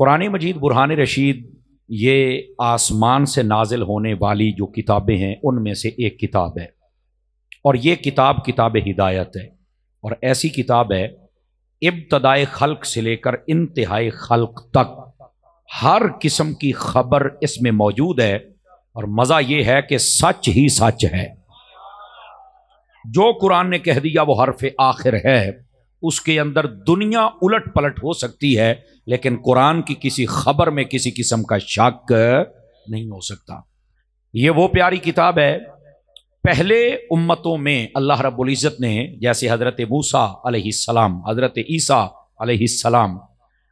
कुरान मजीद बुरहान रशीद ये आसमान से नाजिल होने वाली जो किताबें हैं उनमें से एक किताब है और ये किताब किताब हिदायत है और ऐसी किताब है इब्तदाए खल्क से लेकर इंतहाई खल्क तक हर किस्म की खबर इसमें मौजूद है और मज़ा ये है कि सच ही सच है जो कुरान ने कह दिया वो हरफ आखिर है उसके अंदर दुनिया उलट पलट हो सकती है लेकिन कुरान की किसी खबर में किसी किस्म का शक नहीं हो सकता ये वो प्यारी किताब है पहले उम्मतों में अल्लाह रब्बुल इज़्ज़त ने जैसे हज़रत मूसा सलाम हज़रत ईसा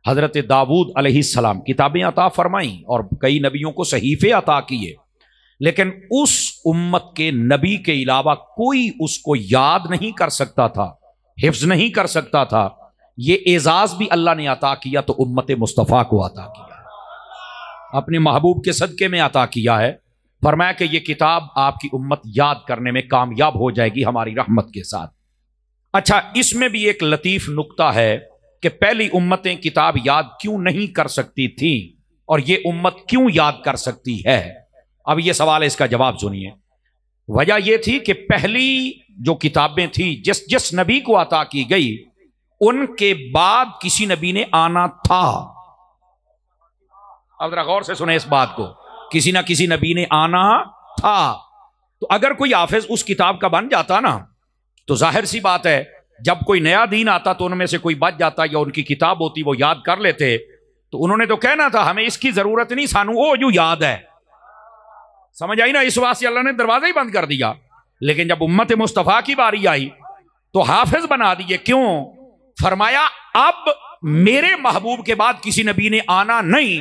हज़रत दाऊद अलैहिस्सलाम किताबें अता फरमाई और कई नबियों को सहीफ़े अता किए लेकिन उस उम्मत के नबी के अलावा कोई उसको याद नहीं कर सकता था हिफ्ज नहीं कर सकता था ये एजाज भी अल्लाह ने अता किया तो उम्मत मुस्तफ़ा को अता किया अपने महबूब के सदक़े में अता किया है फरमाया कि यह किताब आपकी उम्मत याद करने में कामयाब हो जाएगी हमारी रहमत के साथ अच्छा इसमें भी एक लतीफ़ नुकता है कि पहली उम्मतें किताब याद क्यों नहीं कर सकती थी और ये उम्मत क्यों याद कर सकती है अब ये सवाल है इसका जवाब सुनिए वजह यह थी कि पहली जो किताबें थी जिस जिस नबी को अता की गई उनके बाद किसी नबी ने आना था अब जरा गौर से सुने इस बात को किसी ना किसी नबी ने आना था तो अगर कोई हाफिज उस किताब का बन जाता ना तो जाहिर सी बात है जब कोई नया दीन आता तो उनमें से कोई बच जाता या उनकी किताब होती वो याद कर लेते तो उन्होंने तो कहना था हमें इसकी जरूरत नहीं सानू ओ जो याद है समझ आई ना इस वास्ते अल्लाह ने दरवाजा ही बंद कर दिया लेकिन जब उम्मत मुस्तफ़ा की बारी आई तो हाफिज बना दिए क्यों फरमाया अब मेरे महबूब के बाद किसी नबी ने आना नहीं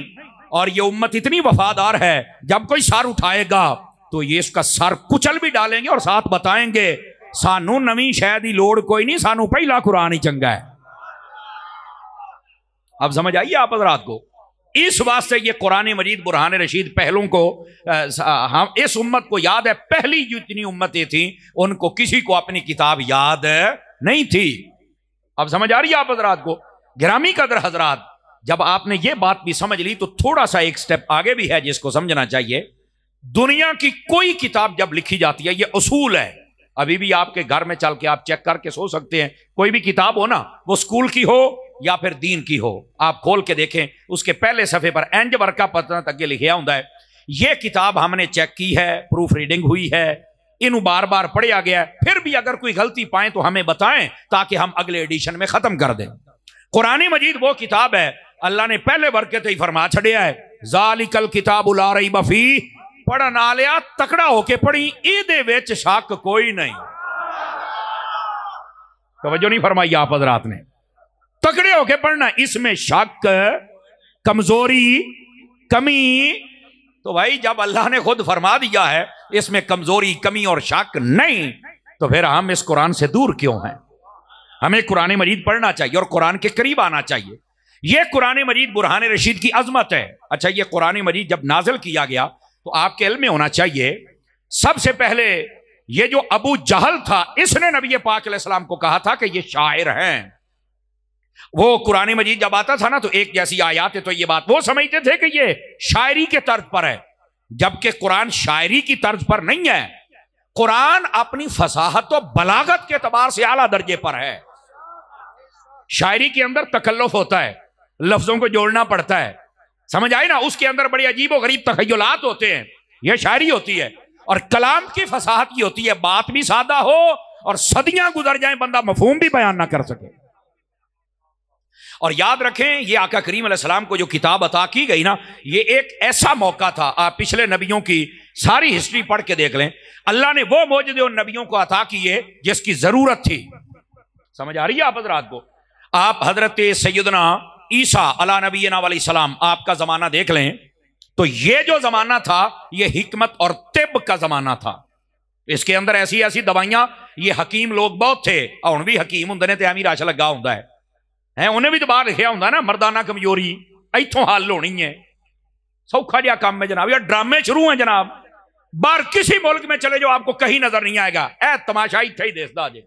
और ये उम्मत इतनी वफादार है जब कोई सर उठाएगा तो ये इसका सर कुचल भी डालेंगे और साथ बताएंगे सानू नवी शायद ही लोड़ कोई नहीं सानू पहला कुरान ही चंगा है अब समझ आइए आप रात को इस वास्ते ये कुरान मजीद बुरहान रशीद पहलों को हम इस उम्मत को याद है पहली जितनी उम्मतें थी उनको किसी को अपनी किताब याद नहीं थी अब समझ आ रही है आप हजरात को ग्रामी कदर हजरात जब आपने ये बात भी समझ ली तो थोड़ा सा एक स्टेप आगे भी है जिसको समझना चाहिए दुनिया की कोई किताब जब लिखी जाती है ये असूल है अभी भी आपके घर में चल के आप चेक करके सो सकते हैं कोई भी किताब हो ना वो स्कूल की हो या फिर दीन की हो आप खोल के देखें उसके पहले सफ़े पर एंज वर्का पत्र तक लिखा है ये किताब हमने चेक की है प्रूफ रीडिंग हुई है इन्हों बार बार पढ़िया गया है फिर भी अगर कोई गलती पाए तो हमें बताएं ताकि हम अगले एडिशन में खत्म कर दें कुरानी मजीद वो किताब है अल्लाह ने पहले वर्के तो ही फरमा छड़िया है जालिकल किताब उला रही बफी पढ़न लिया तकड़ा होके पढ़ी ए शक कोई नहीं तो नहीं फरमाई आप हजरात ने तकड़े होके पढ़ना इसमें शक कमजोरी कमी तो भाई जब अल्लाह ने खुद फरमा दिया है इसमें कमजोरी कमी और शक नहीं तो फिर हम इस कुरान से दूर क्यों हैं हमें कुरान मजीद पढ़ना चाहिए और कुरान के करीब आना चाहिए यह कुरान मजीद बुरहान रशीद की अजमत है अच्छा ये कुरान मजीद जब नाजिल किया गया तो आपके इल में होना चाहिए सबसे पहले ये जो अबू जहल था इसने नबी पाक को कहा था कि ये शायर हैं वो कुरान मजीद जब आता था ना तो एक जैसी आयात तो ये बात वो समझते थे कि ये शायरी के तर्ज पर है जबकि कुरान शायरी की तर्ज पर नहीं है कुरान अपनी फसाहत और बलागत के अतबार से आला दर्जे पर है शायरी के अंदर तकल्लुफ होता है लफ्जों को जोड़ना पड़ता है समझ आए ना उसके अंदर बड़ी अजीब और गरीब तखयलात होते हैं यह शायरी होती है और कलाम की फसाहत की होती है बात भी सादा हो और सदियां गुजर जाए बंदा मफहूम भी बयान ना कर सके और याद रखें ये आका करीम सलाम को जो किताब अता की गई ना ये एक ऐसा मौका था आप पिछले नबियों की सारी हिस्ट्री पढ़ के देख लें अल्लाह ने वो मौजूद उन नबियों को अता किए जिसकी ज़रूरत थी समझ आ रही है आप हजरात को आप हजरत सैदना ईसा अला नबीना वाली सलाम आपका ज़माना देख लें तो ये जो ज़माना था ये हिकमत और तिब का ज़माना था इसके अंदर ऐसी ऐसी दवाइयां ये हकीम लोग बहुत थे और भी हकीम होंगे ने तो अमीर आशा लगा होंगे है उन्हें भी तो ਬਾਹਰ लिखा होंगे ना मरदाना कमजोरी इतों हल होनी है सौखा जहा काम है जनाब या ड्रामे शुरू हैं जनाब बाहर किसी मुल्क में चले जाओ आपको कहीं नजर नहीं आएगा ए तमाशा इतना ही देसदा अजय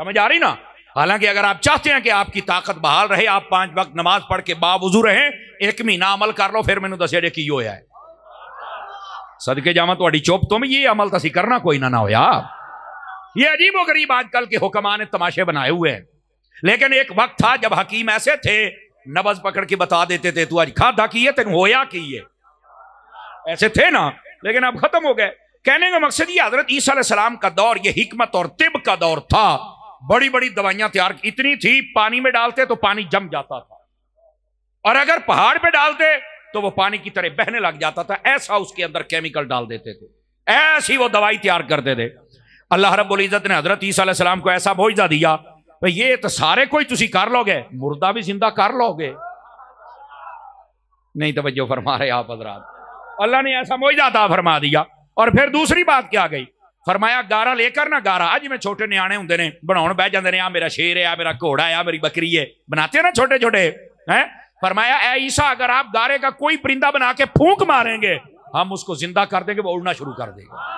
समझ आ रही ना हालांकि अगर आप चाहते हैं कि आपकी ताकत बहाल रहे आप पांच वक्त नमाज पढ़ के बावजू रहे एक महीना अमल कर लो फिर मैंने दस जे की होया है सदके जावा थोड़ी चुप तुम तो ये अमल तो करना कोई ना ना होया ये अजीबो गरीब आजकल के हुक्मान ने तमाशे बनाए हुए हैं लेकिन एक वक्त था जब हकीम ऐसे थे नबज पकड़ के बता देते थे तू आज खाधा की है तेन होया की है ऐसे थे ना लेकिन अब खत्म हो गए कहने का मकसद ये हजरत ईसा का दौर ये हिकमत और तिब का दौर था बड़ी बड़ी दवाइयां तैयार इतनी थी पानी में डालते तो पानी जम जाता था और अगर पहाड़ पे डालते तो वो पानी की तरह बहने लग जाता था ऐसा उसके अंदर केमिकल डाल देते थे ऐसी वो दवाई तैयार करते थे अल्लाह रबुल इज़त ने हजरत ईसा को ऐसा मुआवजा दिया ये तो सारे ਸਾਰੇ ਕੋਈ ਤੁਸੀਂ ਕਰ मुर्दा भी जिंदा कर ਕਰ ਲੋਗੇ नहीं तवज्जो फरमा रहे आप हजरात अल्लाह ने ऐसा मोजा फरमा दिया और फिर दूसरी बात क्या गई फरमाया गारा लेकर ना गारा अज में छोटे न्याणे होंगे ने बना बह जाते हैं आ मेरा शेर है आ मेरा घोड़ा है आ मेरी बकरी है बनाते हैं ना छोटे छोटे है फरमाया ऐसा ईसा अगर आप गारे का कोई परिंदा बना के फूंक मारेंगे हम उसको जिंदा कर देंगे वो उड़ना शुरू कर देगा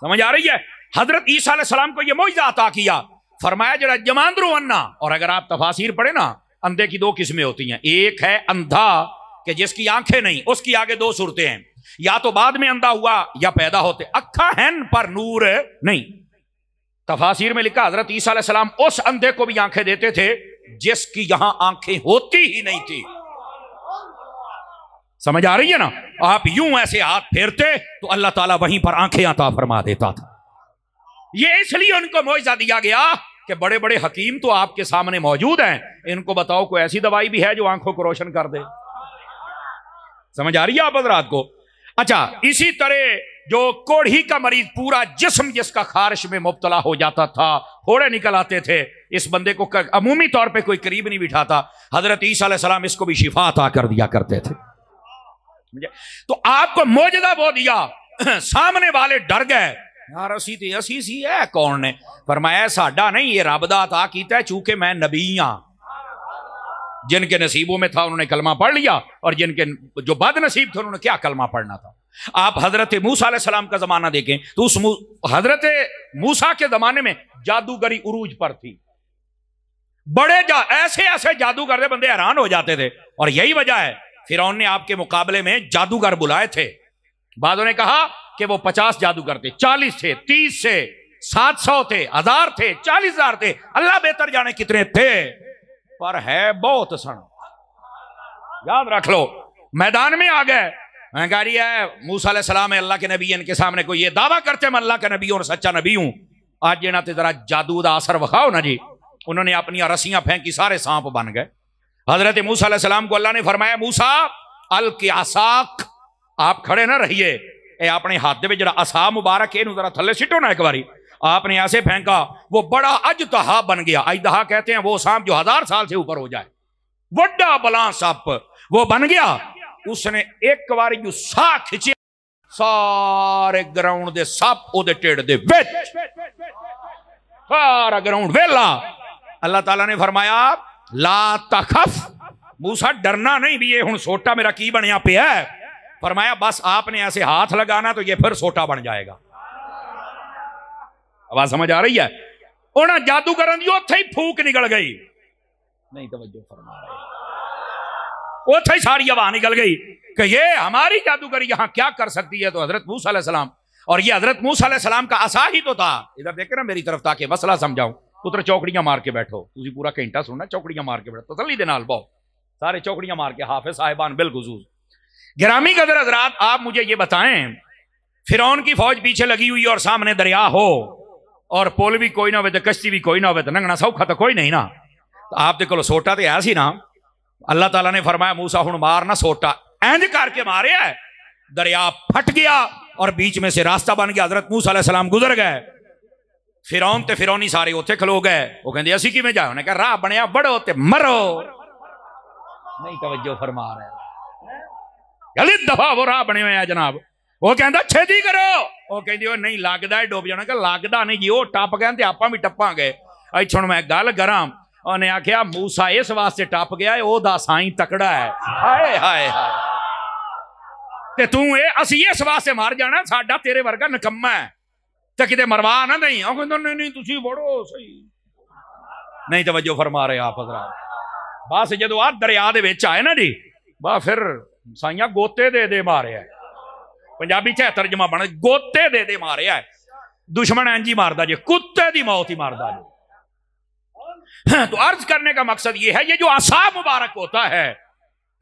समझ आ रही है हजरत ईसा सलाम को यह मोजा अता किया फरमाया जरा जमांदरू अन्ना और अगर आप तफासिर पढ़े ना अंधे की दो किस्में होती हैं एक है अंधा कि जिसकी आंखें नहीं उसकी आगे दो सुरते हैं या तो बाद में अंधा हुआ या पैदा होते अक्खा है पर नूर नहीं तफासिर में लिखा हजरत ईसा सलाम उस अंधे को भी आंखें देते थे जिसकी यहां आंखें होती ही नहीं थी समझ आ रही है ना आप यूं ऐसे हाथ फेरते तो अल्लाह ताला वहीं पर आंखें आता फरमा देता था ये इसलिए उनको मुआवजा दिया गया कि बड़े बड़े हकीम तो आपके सामने मौजूद हैं इनको बताओ कोई ऐसी दवाई भी है जो आंखों को रोशन कर दे समझ आ रही है आप हजरात को अच्छा इसी तरह जो कोढ़ी का मरीज पूरा जिस्म जिसका खारिश में मुबतला हो जाता था फोड़े निकल आते थे इस बंदे को अमूमी तौर पे कोई करीब नहीं बिठाता हजरत ईसा इसको भी शिफा अता कर दिया करते थे तो आपको मौजदा बो दिया सामने वाले डर गए यार असी तो असी सी है कौन ने पर मैं साडा नहीं ये रब का عطا किया चूंकि मैं नबी हाँ जिनके नसीबों में था उन्होंने कलमा पढ़ लिया और जिनके जो बद नसीब थे उन्होंने क्या कलमा पढ़ना था आप हजरत मूसा सलाम का ज़माना देखें तो उस हजरत मूसा के ज़माने में जादूगरी उरूज पर थी बड़े जा ऐसे ऐसे जादूगर थे बंदे हैरान हो जाते थे और यही वजह है फिर ने आपके मुकाबले में जादूगर बुलाए थे बादों ने कहा कि वो पचास जादूगर थे चालीस थे तीस थे सात सौ थे हजार थे चालीस हजार थे अल्लाह बेहतर जाने कितने थे पर है बहुत सन याद रख लो मैदान में आ गए महंगारी है मूसा सलाम है अल्लाह के नबी इनके सामने कोई ये दावा करते मैं अल्लाह के नबी और सच्चा नबी हूं आज ये तो जरा जादू का असर विखाओ ना जी उन्होंने अपनी रस्सियां फेंकी सारे सांप बन गए हजरत मूसा सलाम को अल्लाह ने फरमाया मूसा अल के आप खड़े ना रहिए ਇਹ ਆਪਣੇ ਹੱਥ ਦੇ ਵਿੱਚ ਜਿਹੜਾ ਅਸਾ ਮੁਬਾਰਕ ਇਹਨੂੰ ਜ਼ਰਾ ਥੱਲੇ ਸਿੱਟੋ ਨਾ ਇੱਕ आपने ऐसे फेंका वो बड़ा अज तहा बन गया अज अजदहा कहते हैं वो सांप जो हजार साल से ऊपर हो जाए वड्डा बला सप वो बन गया उसने एक बार जो साह खिंचे सारे ग्राउंड दे सप ओदे टेड़ दे विच सारा ग्राउंड वेला अल्लाह ताला ने फरमाया ला तखफ मूसा डरना नहीं भी ये हुन सोटा मेरा की बनया पे है फरमाया बस आपने ऐसे हाथ लगाना तो ये फिर सोटा बन जाएगा आवाज समझ आ रही है उन्हें जादूगर दी उथे ही फूक निकल गई नहीं तो फरमा रहे उथे ही सारी हवा निकल गई कि ये हमारी जादूगरी यहां क्या कर सकती है तो हजरत मूसा सलाम और ये हजरत मूसा सलाम का आसा ही तो था इधर देखे ना मेरी तरफ ताकि मसला समझाऊं पुत्र चौकड़ियां मार के बैठो तुझे पूरा घंटा सुनना चौकड़ियां मार के बैठो तसली तो दे बहुत सारे चौकड़ियां मार के हाफिज साहेबान बिलगुजूज़ ग्रामी कदर हजरात आप मुझे ये बताएं फिर की फौज पीछे लगी हुई और सामने दरिया हो और पुल भी कोई ना हो तो कश्ती भी कोई ना होवे तो नंगना सौखा तो कोई नहीं ना तो आप देखो सोटा तो है सी ना अल्लाह तला ने फरमाया मूसा हूं मार ना सोटा इंज करके मारे है दरिया फट गया और बीच में से रास्ता बन गया हजरत मूसा सलाम गुजर गए फिरौन ते फिरौनी सारे उत्थे खलो गए वो कहते असी कि जाए उन्हें कहा राह बने बड़ो ते मरो नहीं तवज्जो फरमा रहे ਗਲੀ ਦਫਾ ਵਰਾ ਬਣੇ ਹੋਇਆ ਜਨਾਬ ਉਹ ਕਹਿੰਦਾ ਛੇਦੀ ਕਰੋ ਉਹ ਕਹਿੰਦੀ ਉਹ ਨਹੀਂ ਲੱਗਦਾ ਡੁੱਬ ਜਾਣਾ ਕਿ ਲੱਗਦਾ ਨਹੀਂ ਜੀ ਉਹ ਟੱਪ ਗਏ ਤੇ ਆਪਾਂ ਵੀ ਟੱਪਾਂਗੇ ਇੱਥੋਂ ਮੈਂ ਗੱਲ ਕਰਾਂ ਉਹਨੇ ਆਖਿਆ موسی ਇਸ ਵਾਸਤੇ ਟੱਪ ਗਿਆ ਉਹ ਦਾ ਸਾਈਂ ਤਕੜਾ ਹੈ ਹਾਏ ਹਾਏ ਹਾਏ ਤੇ ਤੂੰ ਇਹ ਅਸੀਂ ਇਸ ਵਾਸਤੇ ਮਰ ਜਾਣਾ ਸਾਡਾ ਤੇਰੇ ਵਰਗਾ ਨਕਮਾ ਹੈ ਤੇ ਕਿਤੇ ਮਰਵਾ ਨਾ ਨਹੀਂ ਉਹ ਕਹਿੰਦਾ ਨਹੀਂ ਨਹੀਂ ਤੁਸੀਂ ਵੜੋ ਸਹੀ ਨਹੀਂ ਤਵੱਜੋ ਫਰਮਾ ਰਹੇ ਆਪ ਹਜ਼ਰਤ ਬਸ ਜਦੋਂ ਆ ਦਰਿਆ ਦੇ ਵਿੱਚ ਆਏ ਨਾ ਜੀ ਬਾ ਫਿਰ साइया गोते दे, दे मारे है पंजाबी ਪੰਜਾਬੀ ਚ बना गोते दे, दे मारे है दुश्मन एंजी मारदा जे कुत्ते की मौत ही मारदा जे तो अर्ज करने का मकसद ये है ये जो आसा मुबारक होता है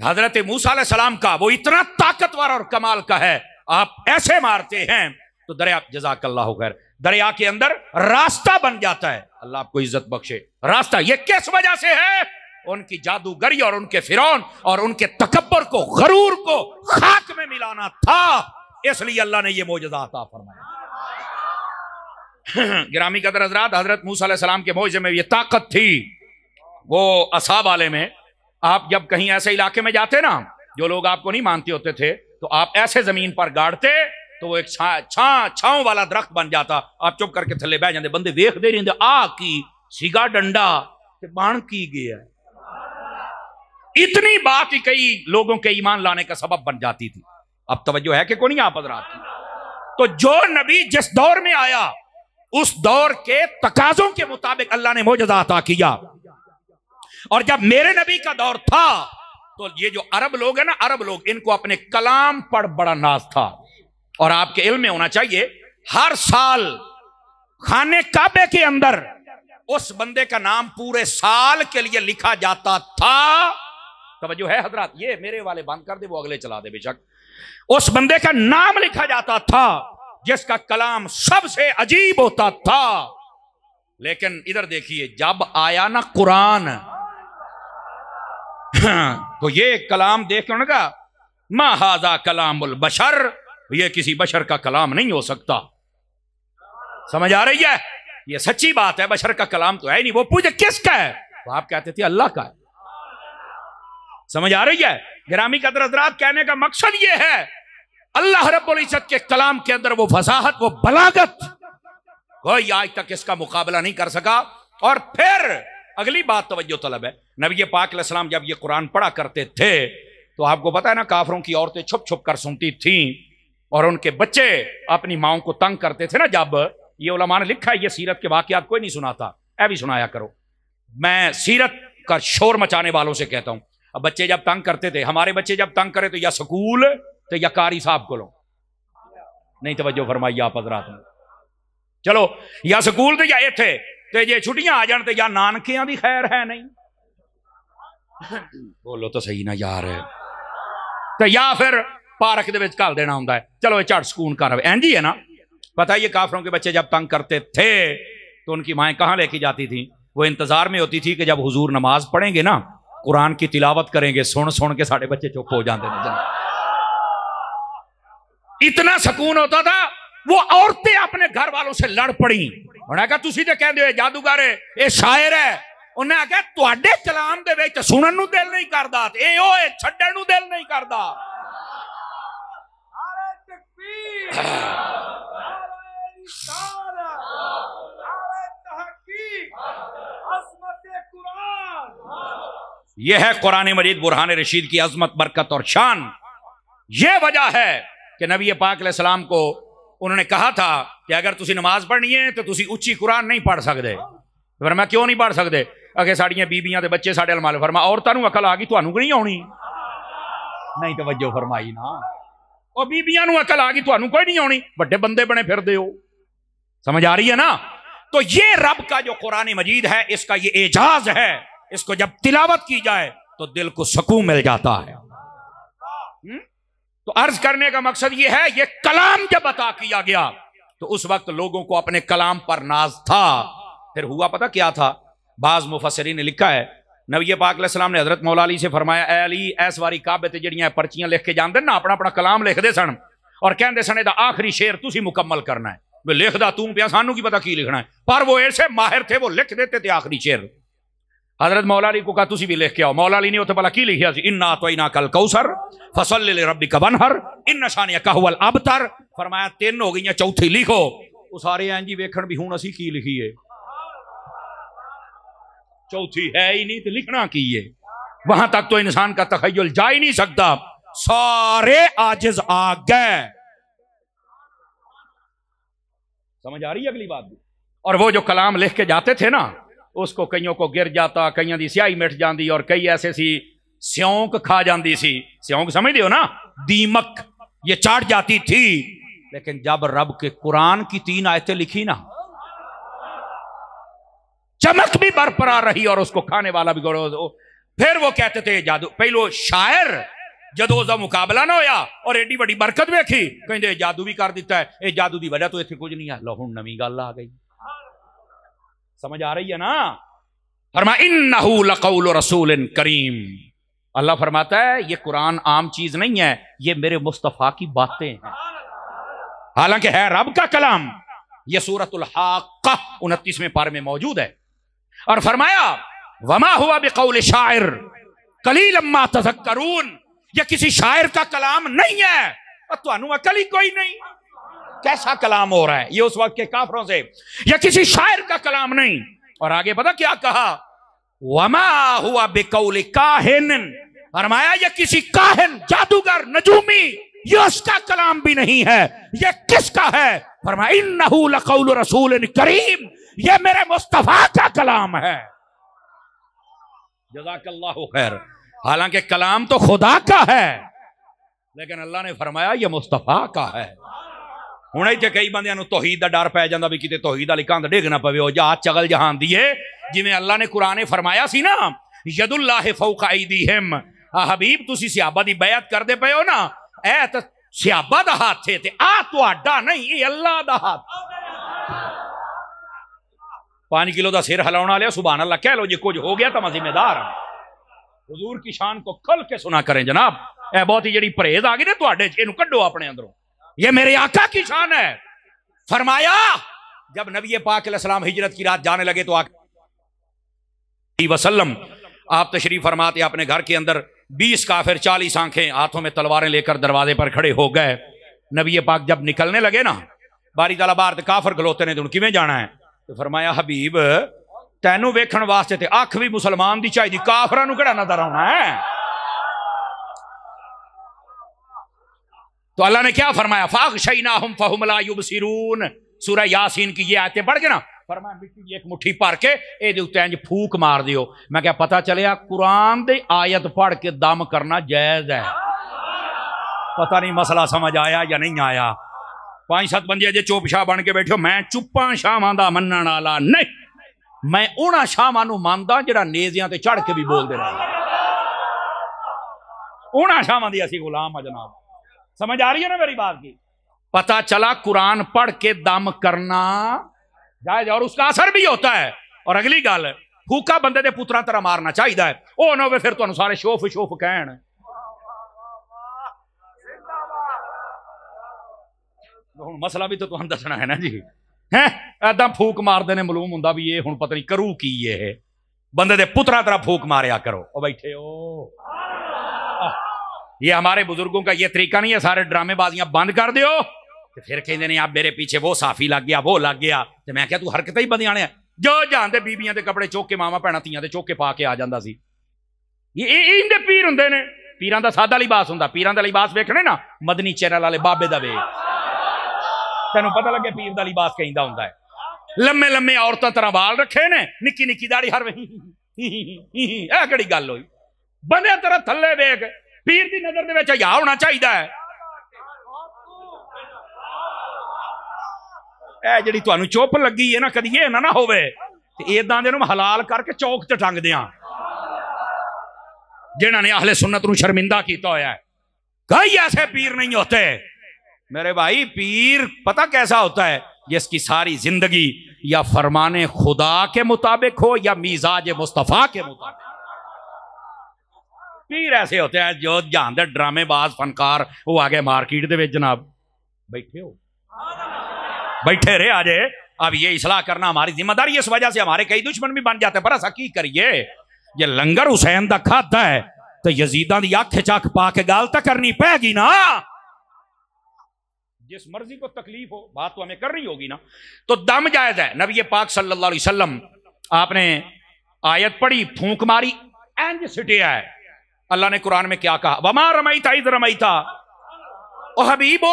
हजरत मूसा सलाम का वो इतना ताकतवर और कमाल का है आप ऐसे मारते हैं तो दरिया जजाकल्ला होकर दरिया के अंदर रास्ता बन जाता है अल्लाह आपको इज्जत बख्शे रास्ता ये किस वजह से है उनकी जादूगरी और उनके फिरौन और उनके तकबर को गरूर को खाक में मिलाना था इसलिए अल्लाह ने यह मोजा फरमाया ग्रामी कदर हजरात हजरत मूसम के मोजे में यह ताकत थी वो असाब वाले में आप जब कहीं ऐसे इलाके में जाते ना जो लोग आपको नहीं मानते होते थे तो आप ऐसे जमीन पर गाड़ते तो वो एक छा छाओ वाला दरख्त बन जाता आप चुप करके थले बह जाते बंदे वेख दे रही आ की सीगा डंडा बाण की गया है इतनी बात ही कई लोगों के ईमान लाने का सबब बन जाती थी अब तवज्जो है कि को नहीं आप हजरात तो जो नबी जिस दौर में आया उस दौर के तकाजों के मुताबिक अल्लाह ने मोजदा अता किया और जब मेरे नबी का दौर था तो ये जो अरब लोग है ना अरब लोग इनको अपने कलाम पर बड़ा नाज था और आपके इल्म में होना चाहिए हर साल खाने काबे के अंदर उस बंदे का नाम पूरे साल के लिए लिखा जाता था तो है हजरत ये मेरे वाले बंद कर दे वो अगले चला दे बेशक उस बंदे का नाम लिखा जाता था जिसका कलाम सबसे अजीब होता था लेकिन इधर देखिए जब आया ना कुरान हाँ, तो ये कलाम देख लो ना महाजा कलाम उल बशर ये किसी बशर का कलाम नहीं हो सकता समझ आ रही है ये सच्ची बात है बशर का कलाम तो है नहीं वो पूजा किसका है तो आप कहते थे अल्लाह का है समझ आ रही है ग्रामी कदर हजरात कहने का मकसद ये है अल्लाह इज्जत के कलाम के अंदर वो फसाहत वो बलागत कोई आज तक इसका मुकाबला नहीं कर सका और फिर अगली बात तवज्जो तलब है नबी पाक इस्लाम जब ये कुरान पढ़ा करते थे तो आपको पता है ना काफरों की औरतें छुप छुप कर सुनती थीं और उनके बच्चे अपनी माओ को तंग करते थे ना जब ये उलमा ने लिखा है ये सीरत के वाकयात कोई नहीं सुनाता ए भी सुनाया करो मैं सीरत का शोर मचाने वालों से कहता हूं अब बच्चे जब तंग करते थे हमारे बच्चे जब तंग करे तो या स्कूल तो या कारी साहब को लो नहीं तो फरमाई आप हजरात में चलो या स्कूल तो या इतने तो जे छुट्टियां आ जाने तो या नानकिया भी खैर है नहीं बोलो तो सही ना यार तो या फिर पार्क के घल देना होंगे चलो ये झट सुकून कर एंजी है ना पता ही काफरों के बच्चे जब तंग करते थे तो उनकी माएँ कहाँ लेके जाती थी वो इंतजार में होती थी कि जब हुजूर नमाज पढ़ेंगे ना कुरान की तिलावत करेंगे सुन सुन के साढ़े बच्चे चुप हो जाते हैं इतना सुकून होता था वो औरतें अपने घर वालों से लड़ पड़ी उन्हें कहा तुम तो कहते हो जादूगर है ये शायर है उन्हें आख्या थोड़े चलान के सुनने दिल नहीं करता ये ओ छड़न दिल नहीं करता Ah. यह है कुरान मजीद बुरहान रशीद की अजमत बरकत और शान यह वजह है कि नबी पाक सलाम को उन्होंने कहा था कि अगर तुम नमाज पढ़नी है तो तुम उच्ची कुरान नहीं पढ़ सकते तो फिर मैं क्यों नहीं पढ़ सकते अगर साड़िया बीबिया के बच्चे साढ़े अलमाल फरमा औरतों अकल आ गई तो नहीं आनी नहीं तो वजो फरमाई ना और बीबिया अकल आ गई तो कोई नहीं आनी बड़े बंदे बने फिर दे समझ आ रही है ना तो ये रब का जो कुरानी मजीद है इसका ये एजाज है इसको जब तिलावत की जाए तो दिल को सुकून मिल जाता है हुँ? हम्म? तो अर्ज करने का मकसद यह है यह कलाम जब अता किया गया तो उस वक्त लोगों को अपने कलाम पर नाज था फिर हुआ पता क्या था बाज मुफसरी ने लिखा है नबी पाक ने हजरत मौला अली से फरमाया अली ऐस वारी काबित जड़ियां पर्चियां लिख के जानते ना अपना अपना कलाम लिखते सन और कहते सन यदा आखिरी शेर तुम मुकम्मल करना है वे लिखदा तू पिया सानू की पता की लिखना है पर वो ऐसे माहिर थे वो लिख देते थे आखिरी शेर हजरत मौला अली को कहा तुम भी लिख के आओ मौला अली ने वो तो भला की लिखिया इन्ना तो इना कल कौसर फसल ले रबी का हर इन नशानिया कहवल अब तर फरमाया तीन हो गई चौथी लिखो वो सारे एन जी वेखण भी हूं असी की लिखी है चौथी है ही नहीं तो लिखना की है वहां तक तो इंसान का तखयल जा ही नहीं सकता सारे आजिज आ गए समझ आ रही है अगली बात भी और वो जो कलाम लिख के जाते थे ना उसको कईयों को गिर जाता कईयों की स्याही मिट जाती और कई ऐसे सी स्योंक खा जाती सी स्योंक समझते हो ना दीमक ये चाट जाती थी लेकिन जब रब के कुरान की तीन आयतें लिखी ना चमक भी बरकरार रही और उसको खाने वाला भी गौरव फिर वो कहते थे जादू पहले शायर ਜਦੋਂ उसका मुकाबला ना होया और एड्डी बड़ी बरकत वेखी कहते जादू भी कर दिता है ये जादू की वजह तो ਇੱਥੇ कुछ नहीं है लो हूं नवी गल आ गई समझ आ रही है ना फरमा इन नकौल रसूल करीम अल्लाह फरमाता है ये कुरान आम चीज नहीं है ये मेरे मुस्तफ़ा की बातें हैं हालांकि है रब का कलाम यह सूरत उनतीसवें पार में मौजूद है और फरमाया वमा हुआ बेकौल शायर कली लम्मा करून यह किसी शायर का कलाम नहीं है और तो अकल ही कोई नहीं कैसा कलाम हो रहा है ये उस वक्त के काफरों से या किसी शायर का कलाम नहीं और आगे पता क्या कहा वमा हुआ बेकौल काहिन फरमाया ये किसी काहिन जादूगर नजूमी ये उसका कलाम भी नहीं है ये किसका है फरमाइन रसूल करीम ये मेरे मुस्तफा का कलाम है जजाकल्लाह खैर हालांकि कलाम तो खुदा का है लेकिन अल्लाह ने फरमाया ये मुस्तफ़ा का है हूँ इतने कई बंद तोहीद का डर पै जाता भी कितने तोहीद वाली कंध डेगना पवे हो जा चगल जहान दिए जिमें अला ने कुरान फरमाया से ना यदुल्ला फौकाई दी हिम हबीब तुम सियाबा की बैत करते पे हो ना ऐ तो सियाबा का हाथ है आडा नहीं अल्लाह का हाथ पांच किलो का सिर हिला लिया सुबह अल्लाह कह लो जो कुछ हो गया तो मैं जिम्मेदार हाँ हजूर किसान को कल के सुना करें जनाब ए बहुत ही जी परेज आ गई ना तो क्डो अपने अंदरों ये मेरे आका की शान है फरमाया जब नबी पाक सलाम हिजरत की रात जाने लगे तो आके वसल्लम आप तशरीफ फरमाते अपने घर के अंदर बीस काफिर चालीस आंखें हाथों में तलवारें लेकर दरवाजे पर खड़े हो गए नबी पाक जब निकलने लगे ना बारी तला बार तो काफर गलोते ने तो किमें जाना है तो फरमाया हबीब तेनों वेखण वास्ते तो अख भी मुसलमान की चाहिए काफरा नजर आना है तो अल्लाह ने क्या फरमाया फाक शैना हम फहमला युब सिरून सूर्य यासीन की ये आते पढ़ के ना फरमाया मिट्टी एक मुट्ठी भर के ए उत्ते फूक मार दियो मैं क्या पता चलिया कुरान दे आयत पढ़ के दम करना जायज है पता नहीं मसला समझ आया या नहीं आया पांच सत बंदे अजे चुप शाह बन के बैठे मैं चुप्पा शावान का मन आला नहीं मैं उन्होंने शाहां मानता जरा नेजिया चढ़ के भी बोलते रहा उन्होंने शाहां की असं गुलाम आ जनाब समझ आ रही है ना मेरी बात की पता चला कुरान पढ़ के दम करना जायज और उसका असर भी होता है और अगली गल फूका बंदे दे पुत्रा तरह मारना चाहिए ओ ना हो फिर तुम सारे शोफ शोफ कह ਹੁਣ ਮਸਲਾ ਵੀ ਤਾਂ ਤੁਹਾਨੂੰ ਦੱਸਣਾ ਹੈ ਨਾ ਜੀ ਹੈ ਐਦਾਂ ਫੂਕ ਮਾਰਦੇ ਨੇ ਮਾਲੂਮ ਹੁੰਦਾ ਵੀ ਇਹ ਹੁਣ ਪਤਾ ਨਹੀਂ ਕਰੂ ਕੀ ਇਹ बंदे ਦੇ पुत्रा तरह फूक मारिया करो ਉਹ ਬੈਠੇ ये हमारे बुजुर्गों का ये तरीका नहीं है सारे ड्रामेबाजियां बंद कर दो तो फिर कहते नहीं आप मेरे पीछे वो साफी लग गया वो लग गया तो मैं क्या तू हरकत ही बदियाने जो जानते बीबिया के कपड़े चौक के मावा भैणा के चौक के पा के आ जाता सी ये इनके पीर होंगे ने पीर का सादा लिबास हों पीर का लिबास वेखने ना मदनी चैनल वाले बाबे का वे तेन पता लगे पीर का लिबास कहता हों लम्मे लम्मे औरतों तरह वाल रखे ने निकी निकी दाड़ी हर वही कड़ी गल हुई बंदे तरह थले वेख पीर की नजर अजा होना चाहिए है जी थानू चुप लगी है ना कदी ना ना होदा दे हलाल करके चौक च टंग दें जिन्होंने अहले सुनत शर्मिंदा किया हो कई ऐसे पीर नहीं होते मेरे भाई पीर पता कैसा होता है जिसकी सारी जिंदगी या फरमाने खुदा के मुताबिक हो या मिजाज मुस्तफ़ा के मुताबिक पीर ऐसे होते हैं जो जानते ड्रामेबाज फनकार वो आ गए मार्केट के जनाब बैठे हो बैठे रहे आज अब ये इसलाह करना हमारी जिम्मेदारी इस वजह से हमारे कई दुश्मन भी बन जाते हैं पर ऐसा की करिए ये लंगर हुसैन का खाता है तो यजीदा की अख चख पा के गाल तो करनी पैगी ना जिस मर्जी को तकलीफ हो बात तो हमें करनी होगी ना तो दम जायज है नबी पाक सल्लल्लाहु अलैहि वसल्लम आपने आयत पढ़ी फूंक मारी एंज सिटिया है अल्लाह ने कुरान में क्या कहा वमा रमाई था इधर रमाई था ओ हबीबो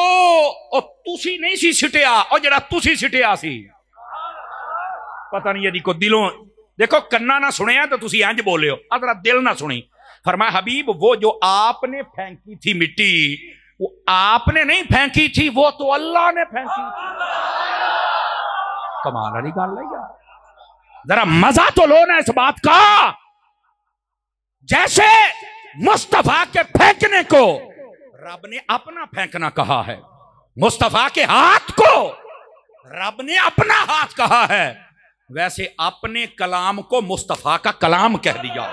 ओ तुसी नहीं सी सिटिया और जरा तुसी सिटिया सी पता नहीं यदि को दिलों देखो कन्ना ना सुने तो तुसी इंज बोले हो अदरा दिल ना सुनी फरमाया हबीब वो जो आपने फेंकी थी मिट्टी वो आपने नहीं फेंकी थी वो तो अल्लाह ने फेंकी थी कमाल वाली गाल है यार जरा मजा तो लो ना इस बात का जैसे मुस्तफा के फेंकने को रब ने अपना फेंकना कहा है मुस्तफा के हाथ को रब ने अपना हाथ कहा है वैसे अपने कलाम को मुस्तफा का कलाम कह दिया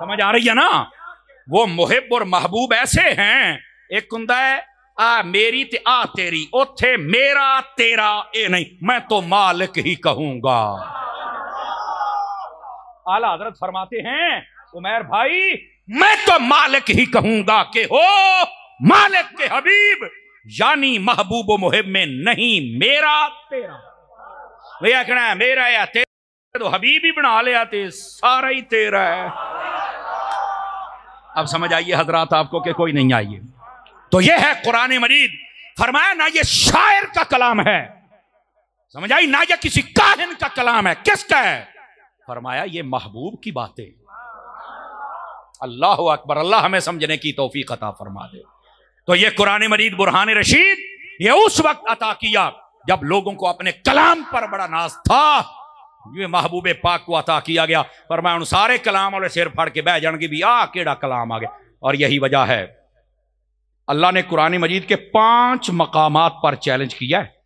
समझ आ रही है ना वो मुहिब और महबूब ऐसे हैं एक हूं आ मेरी ते आ तेरी ओथे मेरा तेरा ए नहीं मैं तो मालिक ही कहूंगा आला हजरत फरमाते हैं उमेर भाई मैं तो मालिक ही कहूंगा कि हो मालिक के हबीब यानी महबूब मुहिब में नहीं मेरा तेरा भैया आखना है मेरा या तेरा तो हबीब ही बना लिया ते सारा ही तेरा है अब समझ आइए हजरात आपको कि कोई नहीं आइए तो यह है कुरान मरीद फरमाया ना ये शायर का कलाम है समझ आई ना ये किसी काहिन का कलाम है किसका है फरमाया ये महबूब की बातें अल्लाह अकबर अल्लाह हमें समझने की तोफ़ी अता फरमा दे तो ये कुरान मरीद बुरहान रशीद ये उस वक्त अता किया जब लोगों को अपने कलाम पर बड़ा नाज था ये महबूब पाक को अता किया गया पर मैं उन सारे कलाम और सिर फाड़ के बह जाएंगे भी आ केड़ा कलाम आ गया और यही वजह है अल्लाह ने कुरान मजीद के पांच मकाम पर चैलेंज किया है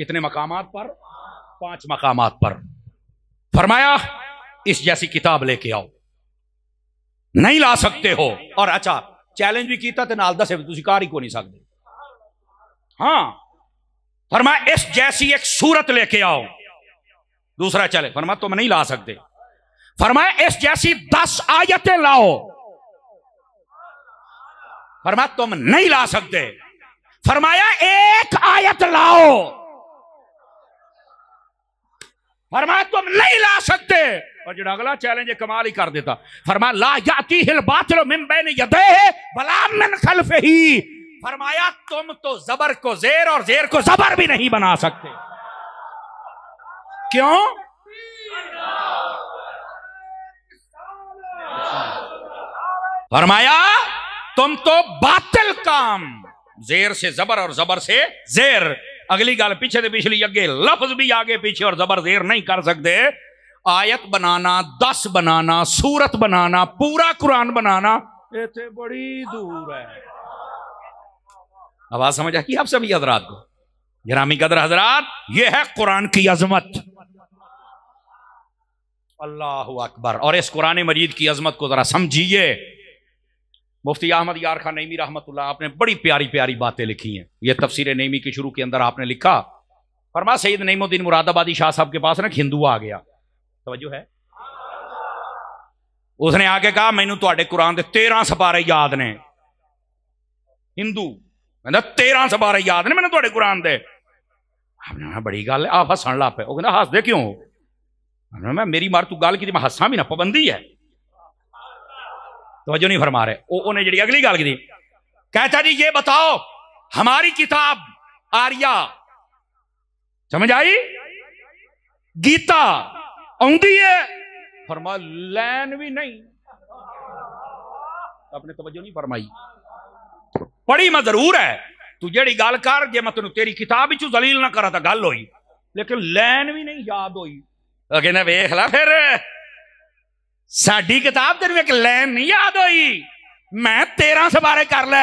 कितने मकाम पर पांच मकाम पर फरमाया इस जैसी किताब लेके आओ नहीं ला सकते हो और अच्छा चैलेंज भी किया तो नाल दस तुम ही को नहीं सकते हां फरमा इस जैसी एक सूरत लेके आओ दूसरा चैलेंज फरमा तुम नहीं ला सकते फरमाया इस जैसी दस आयतें लाओ फरमा तुम नहीं ला सकते फरमाया एक आयत लाओ फरमा तुम नहीं ला सकते और जो अगला चैलेंज कमाल ही कर देता फरमा ला जाती हिल बातलो मिन बैन यदे भला खल्फ ही फरमाया तुम तो जबर को जेर और जेर को जबर भी नहीं बना सकते क्यों फरमाया तुम तो बातिल काम जेर से जबर और जबर से जेर अगली गल पिछे पिछली अगे लफ्ज भी आगे पीछे और जबर जेर नहीं कर सकते आयत बनाना दस बनाना सूरत बनाना पूरा कुरान बनाना इतने बड़ी दूर है आवाज समझ आई आप सभी हजरात को जरामी कदर हजरात यह है कुरान की अजमत अल्लाह अकबर और इस कुरान मजीद की अजमत को जरा समझिए मुफ्ती अहमद यार खान नईमी रहमत आपने बड़ी प्यारी प्यारी बातें लिखी हैं यह तफसीर नईमी की शुरू के अंदर आपने लिखा फरमा सईद नईमुद्दीन मुरादाबादी शाह साहब के पास ना हिंदू आ गया तो है उसने आके कहा मैनू थोड़े कुरान के तेरह सपारे याद ने हिंदू क्या तेरह सपारे याद ने मैंने थोड़े कुरान के बड़ी गल आप हसन लग पे कहना हसदे क्यों मैं मेरी मार तू गल की मैं हसा भी ना पाबंदी है तोजो नहीं फरमा रहे उन्हें जी अगली गल की कहता जी ये बताओ हमारी किताब आर्या समझ आई गीता आती है फरमा लैन भी नहीं अपने तवज्जो नहीं फरमाई पढ़ी मैं जरूर है तू जी गल कर जे मैं तेन तेरी किताब चू दलील ना करा तो गल हो लेकिन लैन भी नहीं याद हुई कहना वेख ला फिर ਸਾਡੀ ਕਿਤਾਬ ਤੈਨੂੰ एक लैन नहीं याद हुई मैं तेरह ਸਵਾਰੇ कर लै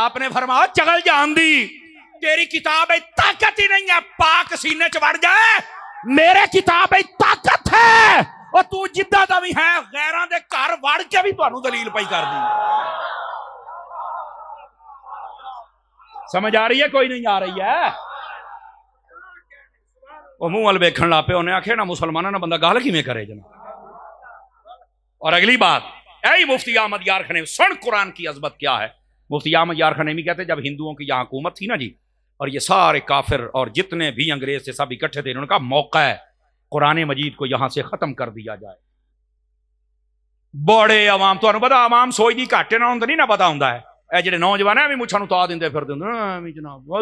आपने फरमा चगल जान दी तेरी किताब ताकत ही नहीं है पाक सीने च बढ़ जाए मेरे किताब ताकत है और तू जिदा का भी है गैर के घर वड़ के भी तू दलील पाई कर दी समझ आ रही है कोई नहीं आ रही है मूह वाल वेखन ला पे उन्हें आखे ना मुसलमाना ना बंदा गल कि करे जना और अगली बात ऐ मुफ्ती अहमद यार खने सुन कुरान की अजमत क्या है मुफ्ती अहमद यार खने भी कहते जब हिंदुओं की यहाँ हुकूमत थी ना जी और ये सारे काफिर और जितने भी अंग्रेज से सब इकट्ठे थे उनका मौका है कुरान मजीद को यहां से खत्म कर दिया जाए बड़े आवाम तो पता अवाम सोच दी घट ना होंगे नहीं ना पता हूं है यह नौजवान है भी मुछा उतार देंगे फिर जनाब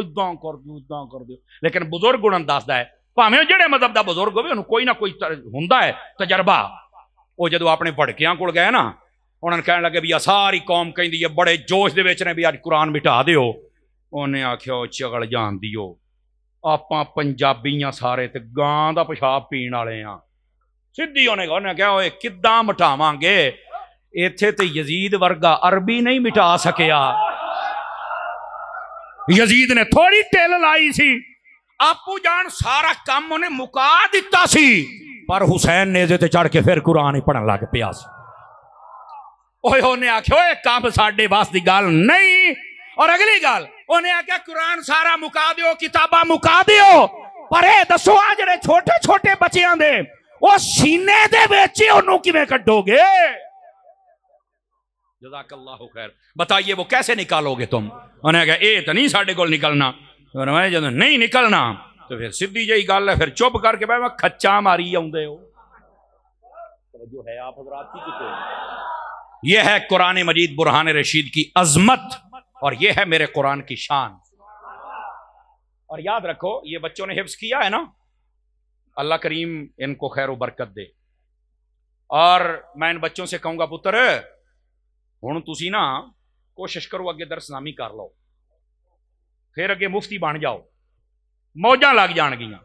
इदा कर दो इदा कर दो लेकिन बुजुर्ग उन्होंने दसदा है भावे जेडे मतलब का बुजुर्ग हो कोई हों तजर्बा ਉਹ ਜਦੋਂ ਆਪਣੇ ਭੜਕਿਆਂ ਕੋਲ ਗਏ ਨਾ ਉਹਨਾਂ ਨੇ ਕਹਿਣ ਲੱਗੇ ਵੀ ਆ ਸਾਰੀ ਕੌਮ ਕਹਿੰਦੀ ਹੈ ਬੜੇ ਜੋਸ਼ ਦੇ ਵਿੱਚ ਨੇ ਵੀ ਅੱਜ ਕੁਰਾਨ ਮਿਟਾ ਦਿਓ ਉਹਨੇ ਆਖਿਆ ਉਹ ਚਗਲ ਜਾਣ ਦਿਓ ਆਪਾਂ ਪੰਜਾਬੀਆਂ ਸਾਰੇ ਤੇ ਗਾਂ ਦਾ ਪਿਸ਼ਾਬ ਪੀਣ ਵਾਲੇ ਆ ਸਿੱਧੀ ਉਹਨੇ ਉਹਨੇ ਕਿਹਾ ਓਏ ਕਿੱਦਾਂ ਮਟਾਵਾਂਗੇ ਇੱਥੇ ਤੇ ਯਜ਼ੀਦ ਵਰਗਾ ਅਰਬੀ ਨਹੀਂ ਮਿਟਾ ਸਕਿਆ ਯਜ਼ੀਦ ਨੇ ਥੋੜੀ ਟੇਲ ਲਾਈ ਸੀ ਆਪੂ ਜਾਨ ਸਾਰਾ ਕੰਮ ਉਹਨੇ ਮੁਕਾ ਦਿੱਤਾ ਸੀ पर हुसैन ने चढ़ के फिर कुरान ही पढ़न लग पिया ओए काम साडे वास की गल नहीं और अगली गल उन्हें आख्या कुरान सारा मुका दियो किताबा मुका दियो पर दसो आ जड़े छोटे छोटे बच्चियां दे सीने खैर बताइए वो कैसे निकालोगे तुम उन्हें आख्या ए तो नहीं साडे निकलना जो नहीं निकलना तो फिर सीधी जी गल है फिर चुप करके बह मैं खच्चा मारी आ जो है यह है कुरान मजीद बुरहान रशीद की अजमत और यह है मेरे कुरान की शान और याद रखो ये बच्चों ने हिफ्स किया है ना अल्लाह करीम इनको खैर बरकत दे और मैं इन बच्चों से कहूंगा पुत्र हूं तुम ना कोशिश करो अगे दर्शनामी कर लो फिर अगे मुफ्ती बन जाओ ਮੌਜਾਂ ਲੱਗ ਜਾਣਗੀਆਂ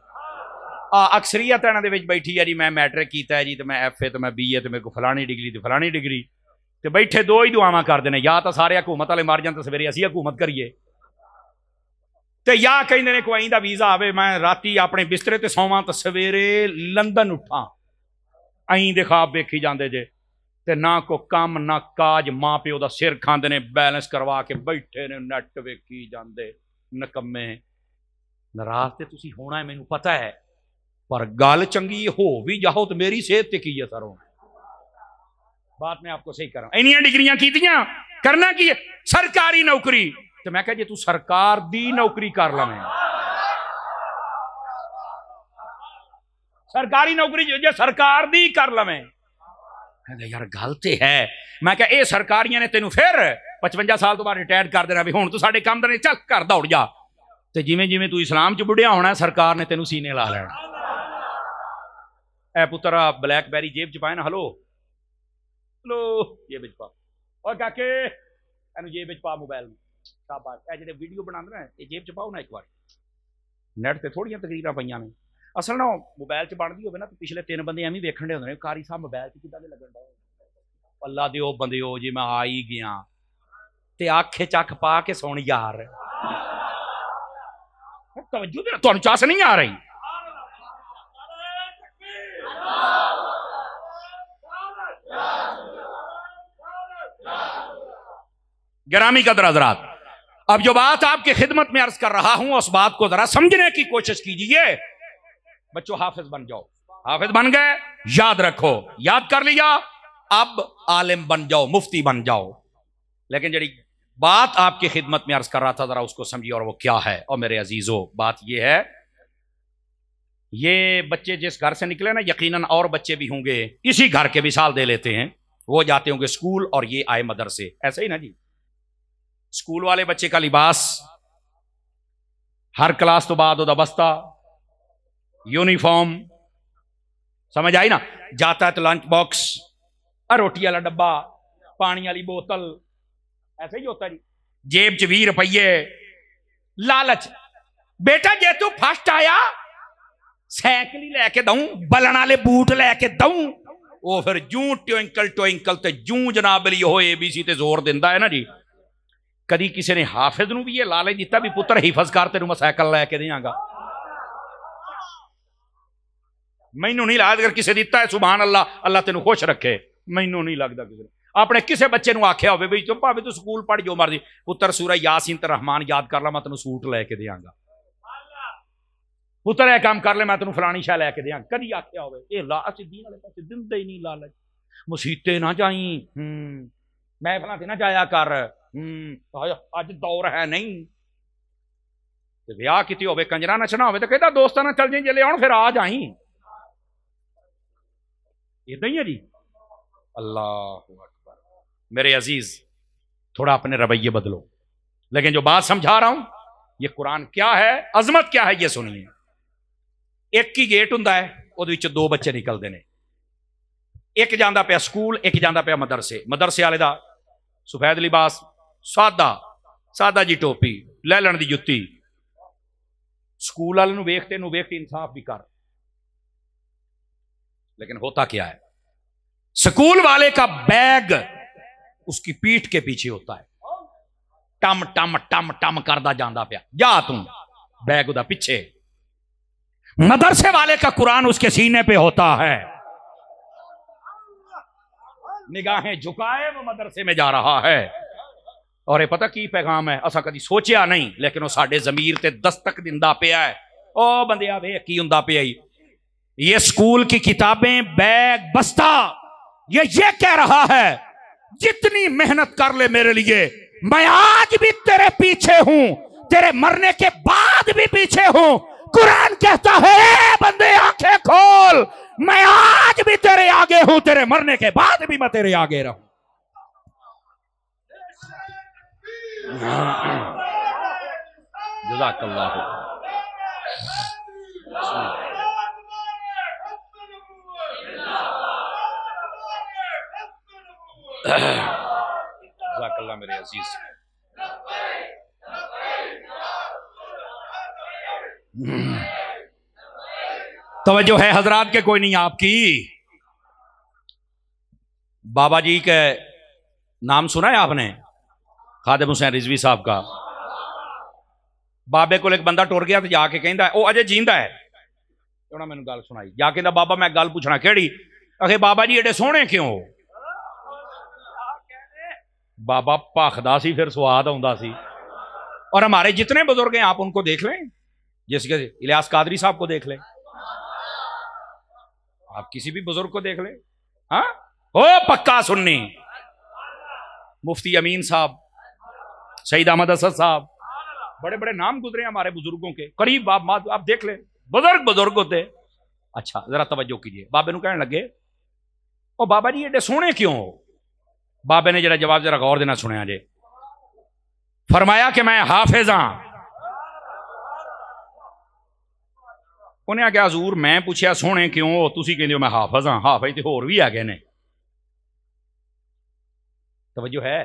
ਆ ਅਕਸਰੀਅਤ ਇਹਨਾਂ ਦੇ ਵਿੱਚ ਬੈਠੀ ਆ ਜੀ ਮੈਂ ਮੈਟ੍ਰਿਕ ਕੀਤਾ ਹੈ ਜੀ ਤੇ ਮੈਂ ਐਫਏ ਤੇ ਮੈਂ ਬੀਏ ਤੇ ਮੇਰੇ ਕੋ ਫਲਾਣੀ ਡਿਗਰੀ ਤੇ ਫਲਾਣੀ ਡਿਗਰੀ ਤੇ ਬੈਠੇ ਦੋ ਹੀ ਦੁਆਵਾਂ ਕਰਦੇ ਨੇ ਜਾਂ ਤਾਂ ਸਾਰੇ ਹਕੂਮਤ ਵਾਲੇ ਮਰ ਜਾਣ ਤੇ ਸਵੇਰੇ ਅਸੀਂ ਹਕੂਮਤ ਕਰੀਏ ਤੇ ਜਾਂ ਕਹਿੰਦੇ ਨੇ ਕੋਈ ਦਾ ਵੀਜ਼ਾ ਆਵੇ ਮੈਂ ਰਾਤੀ ਆਪਣੇ ਬਿਸਤਰੇ ਤੇ ਸੌਵਾਂ ਤਾਂ ਸਵੇਰੇ ਲੰਡਨ ਉੱਠਾਂ ਐਂ ਦੇ ਖਾਬ ਵੇਖੀ ਜਾਂਦੇ ਜੇ ਤੇ ਨਾ ਕੋ ਕੰਮ ਨਾ ਕਾਜ ਮਾਂ ਪਿਓ ਦਾ ਸਿਰ ਖਾਂਦੇ ਨੇ ਬੈਲੈਂਸ ਕਰਵਾ ਕੇ ਬੈਠੇ ਨੇ ਨੈਟ ਵੇਖੀ ਜਾਂਦੇ ਨਕੰਮੇ ਨਰਾਜ਼ ਤੇ ਤੁਸੀਂ ਹੋਣਾ ਹੈ ਮੈਨੂੰ ਪਤਾ ਹੈ ਪਰ ਗੱਲ ਚੰਗੀ ਹੋ ਵੀ ਜਾਹੋ ਤੇ ਮੇਰੀ ਸਿਹਤ ਤੇ ਕੀ ਅਸਰ ਹੋਣਾ ਬਾਤ ਮੈਂ ਆਪਕੋ ਸਹੀ ਕਰਾਂ ਇਨੀਆਂ ਡਿਗਰੀਆਂ ਕੀਤੀਆਂ ਕਰਨਾ ਕੀ ਹੈ ਸਰਕਾਰੀ ਨੌਕਰੀ ਤੇ ਮੈਂ ਕਹਾਂ ਜੇ ਤੂੰ ਸਰਕਾਰ ਦੀ ਨੌਕਰੀ ਕਰ ਲਵੇਂ ਸਰਕਾਰੀ ਨੌਕਰੀ ਜੇ ਸਰਕਾਰ ਦੀ ਕਰ ਲਵੇਂ ਕਹਿੰਦਾ ਯਾਰ ਗੱਲ ਤੇ ਹੈ ਮੈਂ ਕਹਾਂ ਇਹ ਸਰਕਾਰੀਆਂ ਨੇ ਤੈਨੂੰ ਫਿਰ 55 ਸਾਲ ਤੋਂ ਬਾਅਦ ਰਿਟਾਇਰ ਕਰ ਦੇਣਾ ਵੀ ਹੁਣ ਤੂੰ ਸਾਡੇ ਕੰਮ ਦਾ ਨਹੀਂ ਚੱਲ ਘਰ ਦੌੜ ਜਾ ਤੇ ਜਿਵੇਂ ਜਿਵੇਂ ਤੂੰ ਇਸਲਾਮ 'ਚ ਬੁੱਢਿਆ ਹੋਣਾ ਸਰਕਾਰ ਨੇ ਤੈਨੂੰ ਸੀਨੇ ਲਾ ਲੈਣਾ ਐ ਪੁੱਤਰਾ ਬਲੈਕਬੈਰੀ ਜੇਬ 'ਚ ਪਾਇਆ ਨਾ ਹਲੋ ਹਲੋ ਜੇਬ ਵਿੱਚ ਪਾ ਓਏ ਕਾਕੇ ਇਹਨੂੰ ਜੇਬ ਵਿੱਚ ਪਾ ਮੋਬਾਈਲ ਸ਼ਾਬਾਸ਼ ਇਹ ਜਿਹੜੇ ਵੀਡੀਓ ਬਣਾਉਂਦੇ ਨੇ ਇਹ ਜੇਬ 'ਚ ਪਾਉ ਨਾ ਇੱਕ ਵਾਰ ਨੈਟ ਤੇ ਥੋੜੀਆਂ ਤਕਰੀਰਾਂ ਪਈਆਂ ਨੇ ਅਸਲ ਨਾ ਮੋਬਾਈਲ 'ਚ ਬਣਦੀ ਹੋਵੇ ਨਾ ਤੇ ਪਿਛਲੇ ਤਿੰਨ ਬੰਦੇ ਐਵੇਂ ਵੇਖਣ ਦੇ ਹੁੰਦੇ ਨੇ ਕਾਰੀ ਸਾਹਿਬ ਮੋਬਾਈਲ 'ਚ ਕਿਦਾਂ ਦੇ ਲੱਗਣ ਦਾ ਅੱਲਾ ਦੇ ਉਹ ਬੰਦੇ ਉਹ ਜੇ ਮੈਂ ਆ ਹੀ ਗਿਆ ਤੇ ਆਖੇ ਚੱਕ ਪਾ ਕੇ ਸੁਣ ਯਾਰ तवज्जो देना तुम चास नहीं आ रही ग्रामी का हजरात अब जो बात आपके खिदमत में अर्ज कर रहा हूं उस बात को जरा समझने की कोशिश कीजिए बच्चों हाफिज बन जाओ हाफिज बन गए याद रखो याद कर लिया अब आलिम बन जाओ मुफ्ती बन जाओ लेकिन जड़ी बात आपकी खिदमत में अर्ज कर रहा था जरा उसको समझिए और वो क्या है और मेरे अजीजों बात यह है ये बच्चे जिस घर से निकले ना यकीनन और बच्चे भी होंगे इसी घर के मिसाल दे लेते हैं वो जाते होंगे स्कूल और ये आए मदरसे ऐसे ही ना जी स्कूल वाले बच्चे का लिबास हर क्लास तो बाद बस्ता यूनिफॉर्म समझ आई ना जाता है तो लंच बॉक्स रोटी वाला डब्बा पानी वाली बोतल ऐसे ही होता जी जेब च भी लालच बेटा जे तू फर्स्ट आया सैकल ही लैके बलन आले बूट लैके दऊ वो फिर जू ट्योंकल ट्योंकल तो जू जनाबली ए बी सी जोर दिता है ना जी कभी किसी ने हाफिज न भी यह लालच दिता भी पुत्र हिफज कर तेन मैं सैकल लैके देंगा मैनू नहीं लगता अगर किसी दिता है सुबह अल्लाह अल्लाह तेन खुश रखे मैनू नहीं लगता किसी ਆਪਣੇ ਕਿਸੇ ਬੱਚੇ ਨੂੰ ਆਖਿਆ ਹੋਵੇ ਵੀ ਤੂੰ ਭਾਵੇਂ ਤੂੰ ਸਕੂਲ ਪੜ੍ਹ ਜੋ ਮਰਜ਼ੀ ਪੁੱਤਰ ਸੂਰਾ ਯਾਸੀਨ ਤੇ ਰਹਿਮਾਨ ਯਾਦ ਕਰ ਲੈ ਮੈਂ ਤੈਨੂੰ ਸੂਟ ਲੈ ਕੇ ਦੇਵਾਂਗਾ ਪੁੱਤਰ ਇਹ ਕੰਮ ਕਰ ਲੈ ਮੈਂ ਤੈਨੂੰ ਫਲਾਣੀ ਸ਼ਾ ਲੈ ਕੇ ਦੇਵਾਂ ਕਦੀ ਆਖਿਆ ਹੋਵੇ ਇਹ ਲਾ ਅਸੀਂ ਦੀਨ ਵਾਲੇ ਪਾਸੇ ਦਿੰਦੇ ਹੀ ਨਹੀਂ ਲਾਲਚ ਮੁਸੀਤੇ ਨਾ ਜਾਈ ਹੂੰ ਮੈਂ ਫਲਾਂ ਤੇ ਨਾ ਜਾਇਆ ਕਰ ਹੂੰ ਅੱਜ ਦੌਰ ਹੈ ਨਹੀਂ ਤੇ ਵਿਆਹ ਕੀਤੀ ਹੋਵੇ ਕੰਜਰਾ ਨਚਣਾ ਹੋਵੇ ਤਾਂ ਕਹਿੰਦਾ ਦੋਸਤਾਂ ਨਾਲ ਚੱਲ ਜਾਈ ਜੇ ਲਿਆਉਣ ਫਿਰ ਆ ਜਾਈ ਇਦਾਂ ਹੀ ਹੈ ਜੀ ਅੱਲਾਹੁ मेरे अजीज थोड़ा अपने रवैये बदलो लेकिन जो बात समझा रहा हूं ये कुरान क्या है अजमत क्या है ये सुनिए एक ही गेट हों दो बच्चे निकलते हैं एक जाता पाया स्कूल एक जाता पाया मदरसे मदरसे वाले का सफेद लिबास सादा सादा जी टोपी लै लण की जुत्ती स्कूल वाले वेख तेन इंसाफ भी कर लेकिन होता क्या है स्कूल वाले का बैग उसकी पीठ के पीछे होता है टम टम टम टम करदा जाता पाया जा तू बैग उदा पीछे मदरसे वाले का कुरान उसके सीने पे होता है निगाहें झुकाए वो मदरसे में जा रहा है और ये पता की पैगाम है असा कभी सोचा नहीं लेकिन वो साढ़े जमीर ते दस्तक दिता पे है ओ बंद वे की हों पे आई ये स्कूल की किताबें बैग बस्ता ये ये कह रहा है जितनी मेहनत कर ले मेरे लिए मैं आज भी तेरे पीछे हूं तेरे मरने के बाद भी पीछे हूं कुरान कहता है बंदे आंखें खोल मैं आज भी तेरे आगे हूं तेरे मरने के बाद भी मैं तेरे आगे रहू जजाकल्ला जाकल्ला मेरे अजीज तो है हजरात के कोई नहीं आपकी बाबा जी के नाम सुना है आपने खादिम हुसैन रिजवी साहब का बाबे को एक बंदा टोर गया तो जाके कहता है वह अजय जींदा है उन्होंने मैंने गल सुनाई जा कहना बाबा मैं गल पूछना केड़ी अखे बाबा जी एडे सोहने क्यों बाबा भाखदा सी फिर स्वाद आता सी और हमारे जितने बुजुर्ग हैं आप उनको देख लें जैसे कि इलियास कादरी साहब को देख लें आप किसी भी बुजुर्ग को देख लें हाँ हो पक्का सुन्नी मुफ्ती अमीन साहब शहीद अहमद असद साहब बड़े बड़े नाम गुजरे हमारे बुजुर्गों के करीब बाप आप आप देख लें बुजुर्ग बुजुर्ग होते अच्छा जरा तवज्जो कीजिए बाबे कहने लगे ओ बाबा जी एडे सोने क्यों हो बाबे ने जरा जवाब जरा गौर देना सुने जे फरमाया कि मैं हाफिज हाँ उन्हें आख्या हजूर मैं पूछया सोने क्यों तुम कहते हो मैं हाफज हाँ हाफज तो होर भी है गए ने तवज्जो है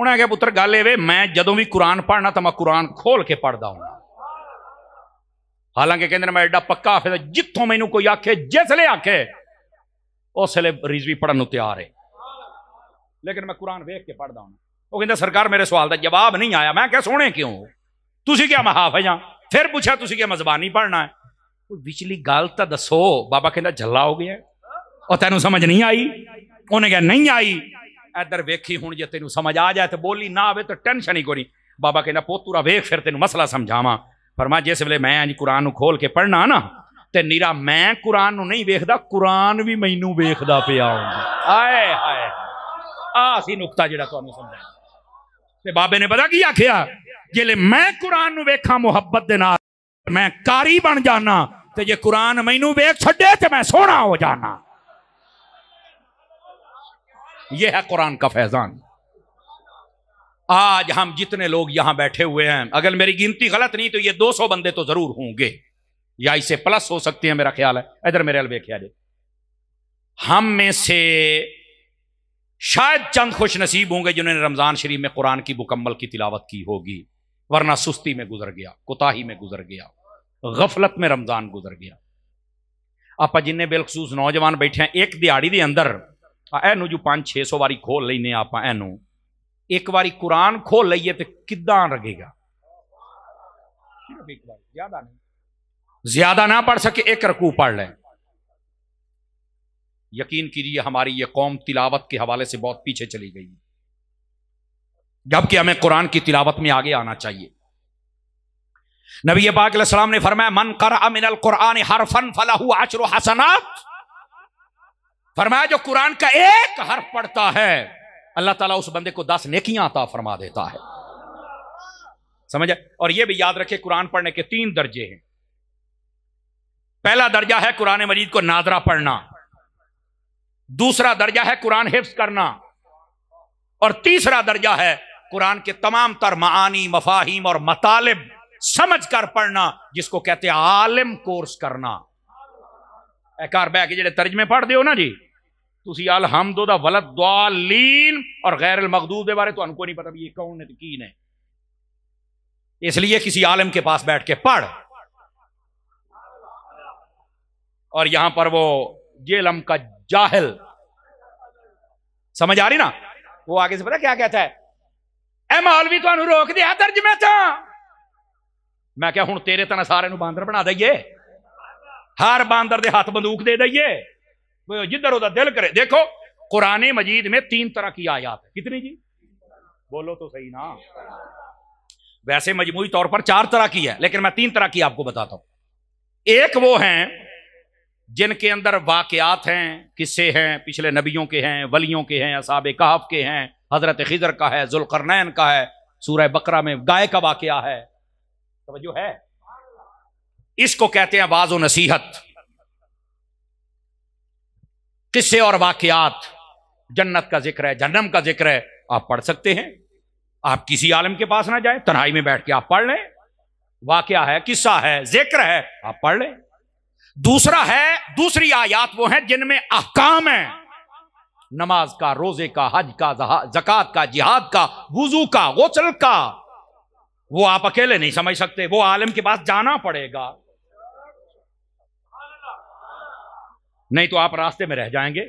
उन्हें आख्या पुत्र गल एवे मैं जो भी कुरान पढ़ना तो मैं कुरान खोल के पढ़ता हूं हालांकि कहते मैं एडा पक्का हाफिज जितों मैनू कोई आखे जिसले आखे उस वे रिजवी पढ़न तैयार है लेकिन मैं कुरान वेख के पढ़ता हूँ वो कहते सरकार मेरे सवाल का जवाब नहीं आया मैं क्या सोने क्यों तुम क्या महाफ है फिर पूछा तुम क्या मजबानी पढ़ना है विचली गल तो दसो बाबा कहता झला हो गया और तेन समझ नहीं आई उन्हें क्या नहीं आई इधर वेखी हूँ जो तेन समझ आ जाए तो बोली ना आए तो टेंशन ही को नहीं बाबा कहना पोतूरा वेख फिर तेन मसला समझावा पर मैं जिस वे मैं कुरान खोल के पढ़ना ना ते नीरा मैं कुरान नहीं वेखता कुरान भी मैनू वेखदा पिया आए हाय आई नुकता जरा तुम समझा तो बाबे ने पता की आख्या जेले मैं कुरान वेखा मुहब्बत के मैं कारी बन जाना तो जे कुरान मैनू वेख छे तो मैं सोना हो जाना यह है कुरान का फैजान आज हम जितने लोग यहां बैठे हुए हैं अगर मेरी गिनती गलत नहीं तो ये 200 बंदे तो जरूर होंगे या इसे प्लस हो सकती है मेरा ख्याल है इधर मेरे अलवे ख्याल हम में से शायद चंद खुश नसीब होंगे जिन्होंने रमज़ान शरीफ में कुरान की मुकम्मल की तिलावत की होगी वरना सुस्ती में गुजर गया कोताही में गुजर गया गफलत में रमज़ान गुजर गया आप जिन्हें बेलखसूस नौजवान बैठे हैं एक दिहाड़ी के अंदर एनू जो पांच छे सौ बारी खोल लेने आप एनू एक बारी कुरान खोल लीए तो किदा रगेगा ज्यादा नहीं ज्यादा ना पढ़ सके एक रकू पढ़ लें यकीन कीजिए हमारी ये कौम तिलावत के हवाले से बहुत पीछे चली गई जबकि हमें कुरान की तिलावत में आगे आना चाहिए नबी पाकाम ने फरमाया मन कर अमिनल कुरान हर फन फलाहू आचरो फरमाया जो कुरान का एक हर्फ पढ़ता है अल्लाह ताला उस बंदे को दस नेकियां आता फरमा देता है समझ और ये भी याद रखे कुरान पढ़ने के तीन दर्जे हैं पहला दर्जा है कुरान मजीद को नाजरा पढ़ना दूसरा दर्जा है कुरान हिफ्स करना और तीसरा दर्जा है कुरान के तमाम तर मानी मफाहिम और मतालिब समझ कर पढ़ना जिसको कहते हैं आलिम कोर्स करना एकार बह के जो तर्जमे पढ़ दो ना जी तुम ਅਲਹਮਦੁ ਦਾ ਵਲਦ ਦਵਾਲੀਨ ਔਰ ਗੈਰ ਅਲ ਮਗਦੂਬ ਦੇ ਬਾਰੇ ਤੁਹਾਨੂੰ ਕੋਈ ਨਹੀਂ ਪਤਾ ਵੀ ਇਹ ਕੌਣ ਨੇ ਤੇ ਕੀ ਨੇ ਇਸ ਲਈ और यहां पर वो जेलम का जाहिल समझ आ रही ना वो आगे से पता क्या कहता है ए मौलवी थानू रोक दिया में च मैं क्या हूं तेरे तरह सारे बांदर बना दईए हर बांदर के हाथ बंदूक दे दईए जिधर उधर दिल करे देखो कुरान मजीद में तीन तरह की आयात है कितनी जी बोलो तो सही ना वैसे मजमू तौर पर चार तरह की है लेकिन मैं तीन तरह की आपको बताता हूं एक वो है जिनके अंदर वाकयात हैं किस्से हैं पिछले नबियों के हैं वलियों के हैं असाब कहाफ़ के हैं हज़रत खिजर का है जुलकरनैन का है सूरह बकरा में गाय का वाकया है तो है इसको कहते हैं बाज़ नसीहत किस्से और वाकयात जन्नत का जिक्र है जन्म का जिक्र है आप पढ़ सकते हैं आप किसी आलम के पास ना जाए तनाई में बैठ के आप पढ़ लें वाकया है किस्सा है जिक्र है आप पढ़ लें दूसरा है दूसरी आयात वो है जिनमें अहकाम है नमाज का रोजे का हज का जक़ात का जिहाद का वजू का गोचल का वो आप अकेले नहीं समझ सकते वो आलम के पास जाना पड़ेगा नहीं तो आप रास्ते में रह जाएंगे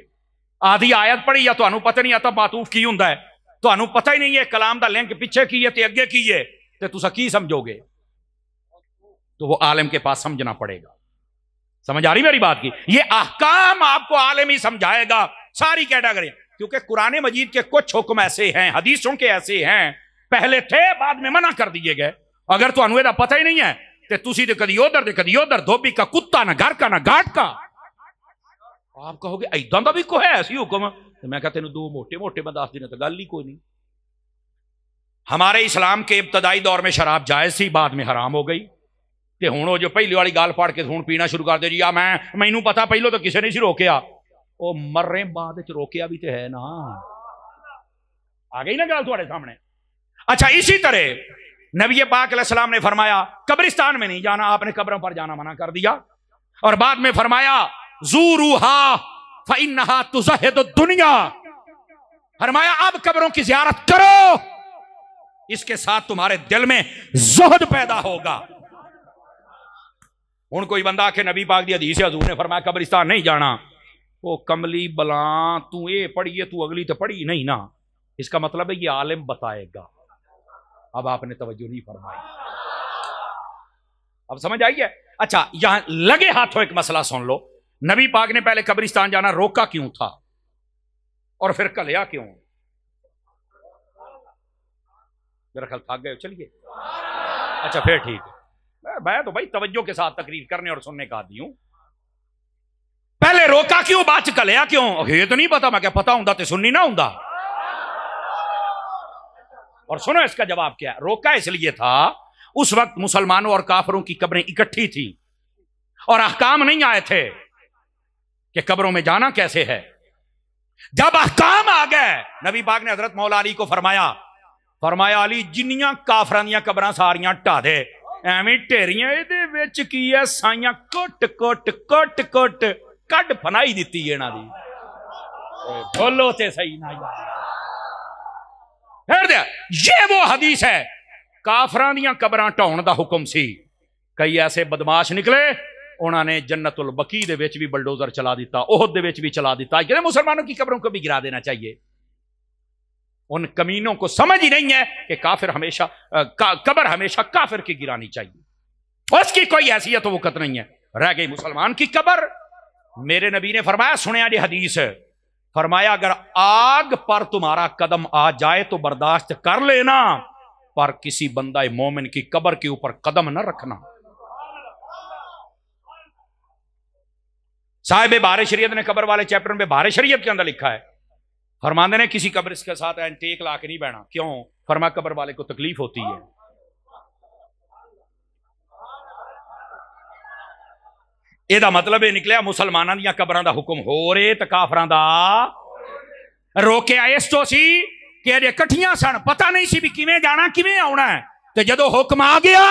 आधी आयत पड़ी या तो पता नहीं आता मातूफ की हूं तो पता ही नहीं है कलाम का लिंक पीछे की है ਹੈ की ਅੱਗੇ ਕੀ ਹੈ ਤੇ ਤੁਸੀਂ तो वो आलम के पास समझना पड़ेगा समझ आ रही मेरी बात की ये अहकाम आपको आलमी समझाएगा सारी कैटेगरी क्योंकि कुरान मजीद के कुछ हुक्म ऐसे हैं हदीसों के ऐसे हैं पहले थे बाद में मना कर दिए गए अगर तो ਇਹਦਾ ਪਤਾ ਹੀ ਨਹੀਂ ਹੈ ਤੇ ਤੁਸੀਂ ਤੇ ਕਦੀ ਉਧਰ ਤੇ ਕਦੀ का ਧੋਬੀ ਕਾ ਕੁੱਤਾ ਨਾ ਘਰ ਕਾ ਨਾ ਘਾਟ ਕਾ ਆਪ ਕਹੋਗੇ ਐਦਾਂ ਦਾ ਵੀ ਕੋ ਹੈ ਸੀ ਹੁਕਮ ਤੇ ਮੈਂ ਕਹਾਂ ਤੈਨੂੰ ਦੋ ਮੋٹے ਮੋٹے ਮੈਂ ਦੱਸ ਦਿਨਾ ਤਾਂ ਗੱਲ हमारे इस्लाम के इब्तदाई दौर में शराब जायज़ थी बाद में हराम हो गई तो हूँ जो पहली वाली ਵਾਲੀ फाड़ के ਕੇ पीना शुरू कर दे ਦਿਓ ਜੀ ਆ ਮੈਂ ਮੈਨੂੰ ਪਤਾ ਪਹਿਲਾਂ ਤਾਂ ਕਿਸੇ ਨੇ ਸੀ ਰੋਕਿਆ ਉਹ ਮਰਰੇ ਬਾਅਦ ਵਿੱਚ ਰੋਕਿਆ ਵੀ ਤੇ आ गई ना गल थोड़े सामने अच्छा इसी तरह नबी पाकलाम ने फरमाया कब्रिस्तान में नहीं जाना आपने कब्रों पर जाना मना कर दिया और बाद में फरमाया जूरूहा तुजहद दुनिया फरमाया अब कब्रों की जियारत करो इसके साथ तुम्हारे दिल में जोहद पैदा होगा हूँ कोई बंदा आखे नबी पाक की अधीश हजूर ने फरमाया कब्रिस्तान नहीं जाना वो कमली बला तू ये पढ़ी है तू अगली तो पढ़ी नहीं ना इसका मतलब है ये आलिम बताएगा अब आपने तवज्जो नहीं फरमाई अब समझ आई है अच्छा यहां लगे हाथों एक मसला सुन लो नबी पाक ने पहले कब्रिस्तान जाना रोका क्यों था और फिर कलिया क्यों मेरा ख्याल थक गए चलिए अच्छा फिर ठीक है मैं तो भाई तवज्जो के साथ तकरीर करने और सुनने का आदि हूं पहले रोका क्यों बात चलिया क्यों ये तो नहीं पता मैं क्या पता हूं तो सुननी ना हूं और सुनो इसका जवाब क्या है रोका इसलिए था उस वक्त मुसलमानों और काफरों की कब्रें इकट्ठी थी और अहकाम नहीं आए थे कि कब्रों में जाना कैसे है जब अहकाम आ गए नबी पाक ने हजरत मौला अली को फरमाया फरमाया अली जिन्नियां काफर दबर सारियां ढा दे ਐਵੇਂ ढेरिया ਇਹਦੇ ਵਿੱਚ ਕੀ ਆ ਸਾਈਆਂ ਕੁੱਟ ਕੁੱਟ ਕੁੱਟ ਕੁੱਟ ਕੱਢ ਫਨਾਈ ਦਿੱਤੀ ਇਹਨਾਂ ਦੀ बोलो थे सही ना फिर ये वो हदीस है काफर दबर ढाण का हुक्म सी कई ऐसे बदमाश निकले उन्होंने जन्नत उल बकी भी बलडोजर चला दिता ओहद भी चला दिता मुसलमानों की कबरों को भी गिरा देना चाहिए उन कमीनों को समझ ही नहीं है कि काफिर हमेशा का, कबर हमेशा काफिर की गिरानी चाहिए उसकी कोई हैसियत वक्त नहीं है रह गई मुसलमान की कबर मेरे नबी ने फरमाया सुने आज हदीस है फरमाया अगर आग पर तुम्हारा कदम आ जाए तो बर्दाश्त कर लेना पर किसी बंदा मोमिन की कबर के ऊपर कदम न रखना साहेब बार शरीयत ने कबर वाले चैप्टर में बार शरीयत के अंदर लिखा है फरमाते ने किसी कब्र के साथ टेक ला के नहीं बहना क्यों फरमा कब्र वाले को तकलीफ होती है यह मतलब यह निकलिया मुसलमाना दिया कबर का हुक्म हो रे तो काफर रोकया इस तो सी कि अजे कठिया सन पता नहीं सी भी कि जाना कि आना है तो जो हुक्म आ गया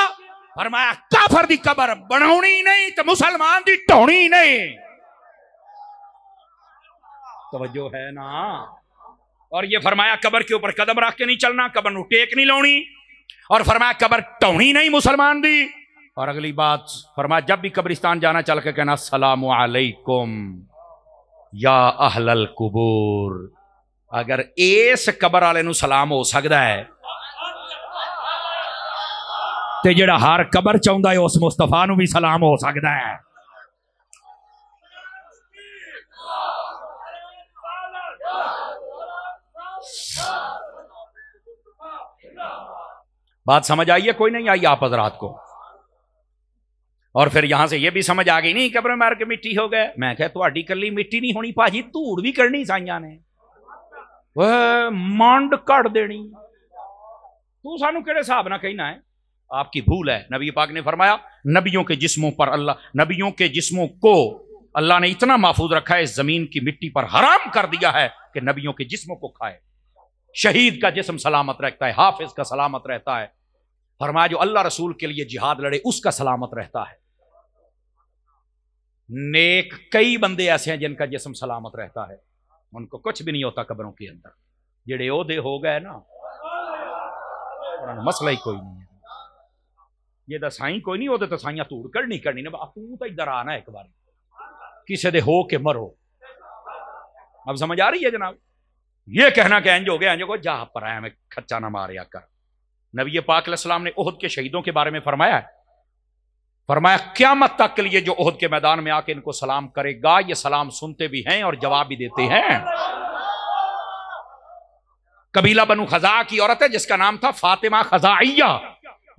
फरमाया काफर की कबर बना नहीं तो मुसलमान की ढोनी नहीं तवज्जो है ना और ये फरमाया कबर के ऊपर कदम रख के नहीं चलना कबर नु टेक नहीं लौनी और फरमाया कबर टौनी नहीं मुसलमान दी और अगली बात फरमाया जब भी कब्रिस्तान जाना चल के कहना सलाम अलैकुम या अहलल कबूर अगर इस कबर वाले सलाम हो सकता है तो जोड़ा हर कबर चाहता है उस मुस्तफा भी सलाम हो सकता है बात समझ आई है कोई नहीं आई आप हजरात को और फिर यहां से यह भी समझ आ गई नहीं कब्र मार के मिट्टी हो गए मैं क्या थोड़ी कली मिट्टी नहीं होनी भाजी धूड़ भी करनी साइया ने वह मांड कट देनी तू सानू के हिसाब ना कहना है आपकी भूल है नबी पाक ने फरमाया नबियों के जिस्मों पर अल्लाह नबियों के जिस्मों को अल्लाह ने इतना महफूज रखा है इस जमीन की मिट्टी पर हराम कर दिया है कि नबियों के जिस्मों को खाए शहीद का जिसम सलामत रहता है हाफिज का सलामत रहता है फरमाया जो अल्लाह रसूल के लिए जिहाद लड़े उसका सलामत रहता है नेक कई बंदे ऐसे हैं जिनका जिसम सलामत रहता है उनको कुछ भी नहीं होता कब्रों के अंदर जेड़े ओहदे हो गए ना मसला ही कोई नहीं है ये दसाई कोई नहीं होते तो साइया धूड़ करनी करनी ना तू तो इधर आना एक बार किसी दे हो के मरो अब समझ आ रही है जनाब ये कहना कि अंज हो गया अंज हो गया जा पर आया मैं खच्चा ना मार या कर नबी पाक सलाम ने ओहद के शहीदों के बारे में फरमाया है फरमाया मत तक के लिए जो ओहद के मैदान में आके इनको सलाम करेगा ये सलाम सुनते भी हैं और जवाब भी देते हैं कबीला बनु खजा की औरत है जिसका नाम था फातिमा खजाइया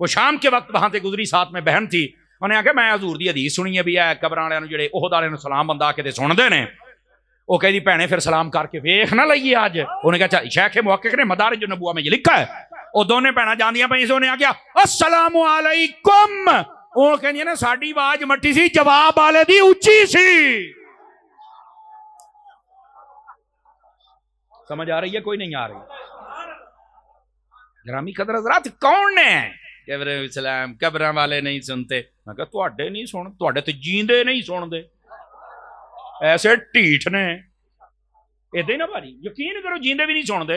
वो शाम के वक्त वहां से गुजरी साथ में बहन थी उन्हें आखिया मैं हजूर दी हदीस सुनी भी है कबर वाले जो सलाम बंदा के सुनते हैं वो कह दी भैने फिर सलाम करके वेख ना लई अज उन्हें कहा शेख मौके ने मदार जो नबुआ में लिखा है वो दोनों भैन जानिया पी आ गया असलाम वालेकुम वह कहने ना ਸਾਡੀ ਆਵਾਜ਼ सी ਸੀ ਜਵਾਬ ਵਾਲੇ ਦੀ ਉੱਚੀ समझ आ रही है कोई नहीं आ रही ग्रामी कदर हजरात कौन ने कबरे सलाम कबर वाले नहीं सुनते मैं तो नहीं सुन थोड़े तो जींद नहीं सुनते ऐसे ढीठ ने ऐद ही ना भाजी यकीन करो जींद भी नहीं सुनते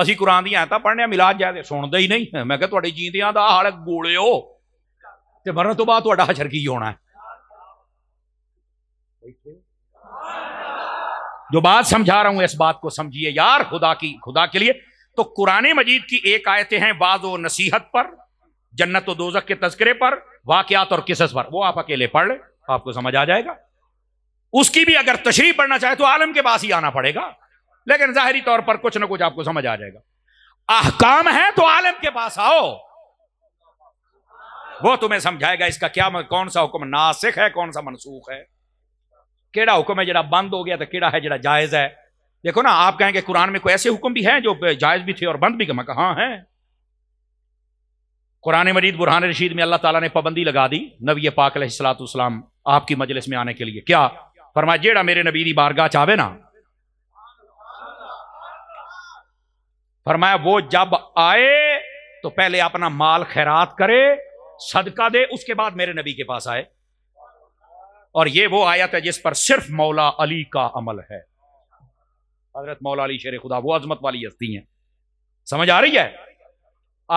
असी कुरान दत पढ़ने मिलाज जाए सुनते ही नहीं मैं क्या थोड़े जींदियाँ का हाल गोलो तो मरण तो बाद हजर की होना जो बात समझा रहा हूं इस बात को समझिए यार खुदा की खुदा के लिए तो कुरने मजीद की एक आयते हैं बाद नसीहत पर जन्नत दोजक के तस्करे पर वाकियात और किसस पर वो आप अकेले पढ़ आपको समझ आ जाएगा उसकी भी अगर तशरीफ पढ़ना चाहे तो आलम के पास ही आना पड़ेगा लेकिन जाहरी तौर पर कुछ ना कुछ आपको समझ आ जाएगा अहकाम है तो आलम के पास आओ वो तुम्हें समझाएगा इसका क्या कौन सा हुक्म नासिक है कौन सा मनसूख है केड़ा हुक्म है जरा बंद हो गया तो केड़ा है जरा जायज है देखो ना आप कहेंगे कुरान में कोई ऐसे हुक्म भी हैं जो जायज भी थे और बंद भी कहा हाँ, है कुरान मरीद बुरहान रशीद में अल्लाह ताला ने पाबंदी लगा दी नबी पाक सलातम आपकी मजलिस में आने के लिए क्या फरमाया जेड़ा मेरे नबी की बारगाह चाहे ना फरमाया वो जब आए तो पहले अपना माल खैरात करे सदका दे उसके बाद मेरे नबी के पास आए और ये वो आयत है जिस पर सिर्फ मौला अली का अमल है हजरत मौला अली शेर खुदा वो अजमत वाली हस्ती हैं समझ आ रही है